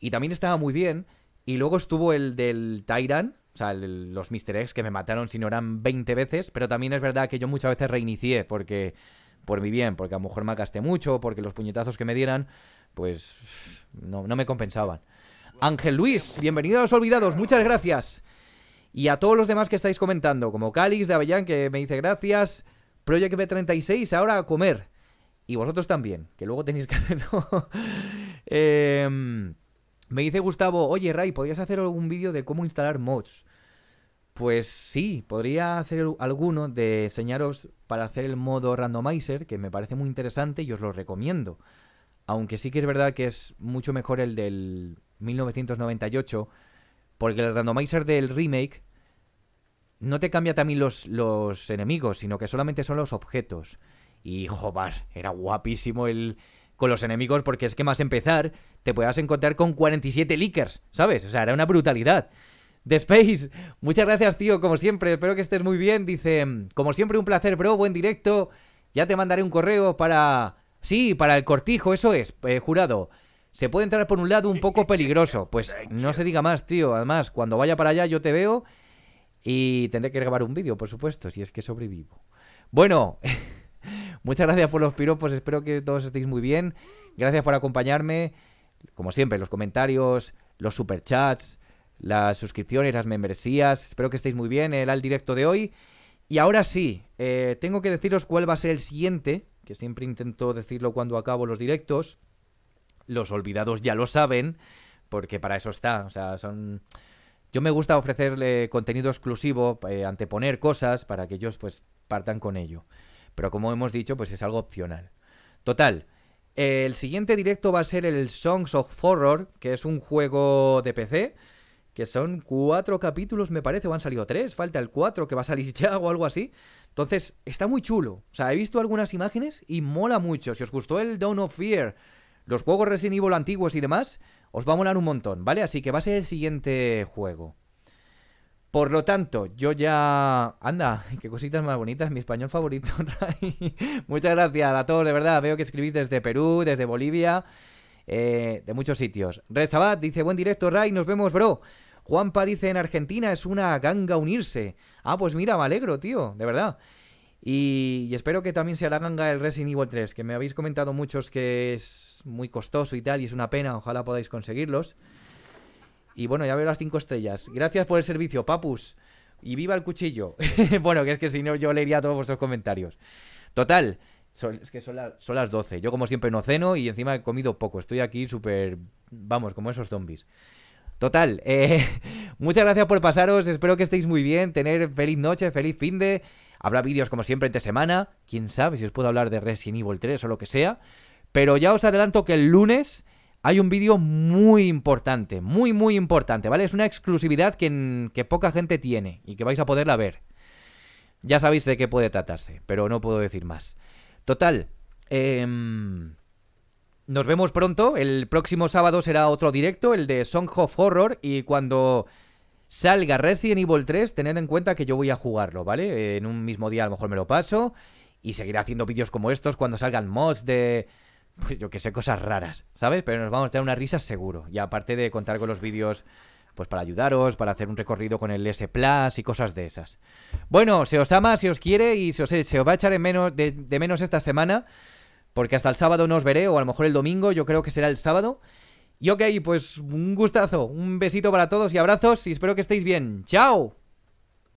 Y también estaba muy bien. Y luego estuvo el del Tyrant. O sea, los Mr. X que me mataron si no eran 20 veces, pero también es verdad que yo muchas veces reinicié porque por mi bien, porque a lo mejor me gasté mucho, porque los puñetazos que me dieran, pues no, no me compensaban. Ángel Luis, bienvenido a los olvidados, muchas gracias. Y a todos los demás que estáis comentando, como Calix de Avellán, que me dice gracias, Project B36, ahora a comer. Y vosotros también, que luego tenéis que hacerlo. eh... Me dice Gustavo, oye Ray, ¿podrías hacer algún vídeo de cómo instalar mods? Pues sí, podría hacer alguno de enseñaros para hacer el modo randomizer, que me parece muy interesante y os lo recomiendo. Aunque sí que es verdad que es mucho mejor el del 1998, porque el randomizer del remake no te cambia también los, los enemigos, sino que solamente son los objetos. Y joder, era guapísimo el, con los enemigos, porque es que más empezar, te puedas encontrar con 47 leakers, ¿sabes? O sea, era una brutalidad. The Space, muchas gracias, tío, como siempre, espero que estés muy bien. Dice, como siempre, un placer, bro, buen directo. Ya te mandaré un correo para. Sí, para el cortijo, eso es, eh, jurado. Se puede entrar por un lado un poco peligroso. Pues no se diga más, tío. Además, cuando vaya para allá yo te veo y tendré que grabar un vídeo, por supuesto, si es que sobrevivo. Bueno. Muchas gracias por los piropos, espero que todos estéis muy bien. Gracias por acompañarme. Como siempre, los comentarios, los superchats, las suscripciones, las membresías. Espero que estéis muy bien. El el directo de hoy. Y ahora sí, eh, tengo que deciros cuál va a ser el siguiente, que siempre intento decirlo cuando acabo los directos. Los olvidados ya lo saben, porque para eso está. O sea, son... Yo me gusta ofrecerle contenido exclusivo, eh, anteponer cosas para que ellos pues partan con ello. Pero como hemos dicho, pues es algo opcional. Total. El siguiente directo va a ser el Songs of Horror, que es un juego de PC, que son cuatro capítulos, me parece, o han salido tres, falta el cuatro que va a salir ya o algo así. Entonces, está muy chulo. O sea, he visto algunas imágenes y mola mucho. Si os gustó el Dawn of Fear, los juegos Resident Evil antiguos y demás, os va a molar un montón, ¿vale? Así que va a ser el siguiente juego. Por lo tanto, yo ya... Anda, qué cositas más bonitas, mi español favorito, Ray. Muchas gracias a todos, de verdad. Veo que escribís desde Perú, desde Bolivia, eh, de muchos sitios. Red dice, buen directo, Ray, nos vemos, bro. Juanpa dice, en Argentina es una ganga unirse. Ah, pues mira, me alegro, tío, de verdad. Y, espero que también sea la ganga el Resident Evil 3, que me habéis comentado muchos que es muy costoso y tal, y es una pena, ojalá podáis conseguirlos. Y bueno, ya veo las cinco estrellas. Gracias por el servicio, papus. Y viva el cuchillo. bueno, que es que si no, yo leería todos vuestros comentarios. Total, es que son, las 12. Yo, como siempre, no ceno y encima he comido poco. Estoy aquí súper. Vamos, como esos zombies. Total, eh, muchas gracias por pasaros. Espero que estéis muy bien. Tener feliz noche, feliz fin de. Habrá vídeos como siempre entre semana. Quién sabe si os puedo hablar de Resident Evil 3 o lo que sea. Pero ya os adelanto que el lunes hay un vídeo muy importante, muy, muy importante, ¿vale? Es una exclusividad que, poca gente tiene y que vais a poderla ver. Ya sabéis de qué puede tratarse, pero no puedo decir más. Total, em, nos vemos pronto. El próximo sábado será otro directo, el de Song of Horror. Y cuando salga Resident Evil 3, tened en cuenta que yo voy a jugarlo, ¿vale? En un mismo día a lo mejor me lo paso. Y seguiré haciendo vídeos como estos cuando salgan mods de pues yo que sé, cosas raras, ¿sabes? Pero nos vamos a dar una risa seguro. Y aparte de contar con los vídeos, pues para ayudaros, para hacer un recorrido con el S Plus y cosas de esas. Bueno, se os ama, se os quiere y se os, va a echar en menos, de, de menos esta semana, porque hasta el sábado no os veré, o a lo mejor el domingo, yo creo que será el sábado. Y ok, pues un gustazo, un besito para todos y abrazos y espero que estéis bien. ¡Chao!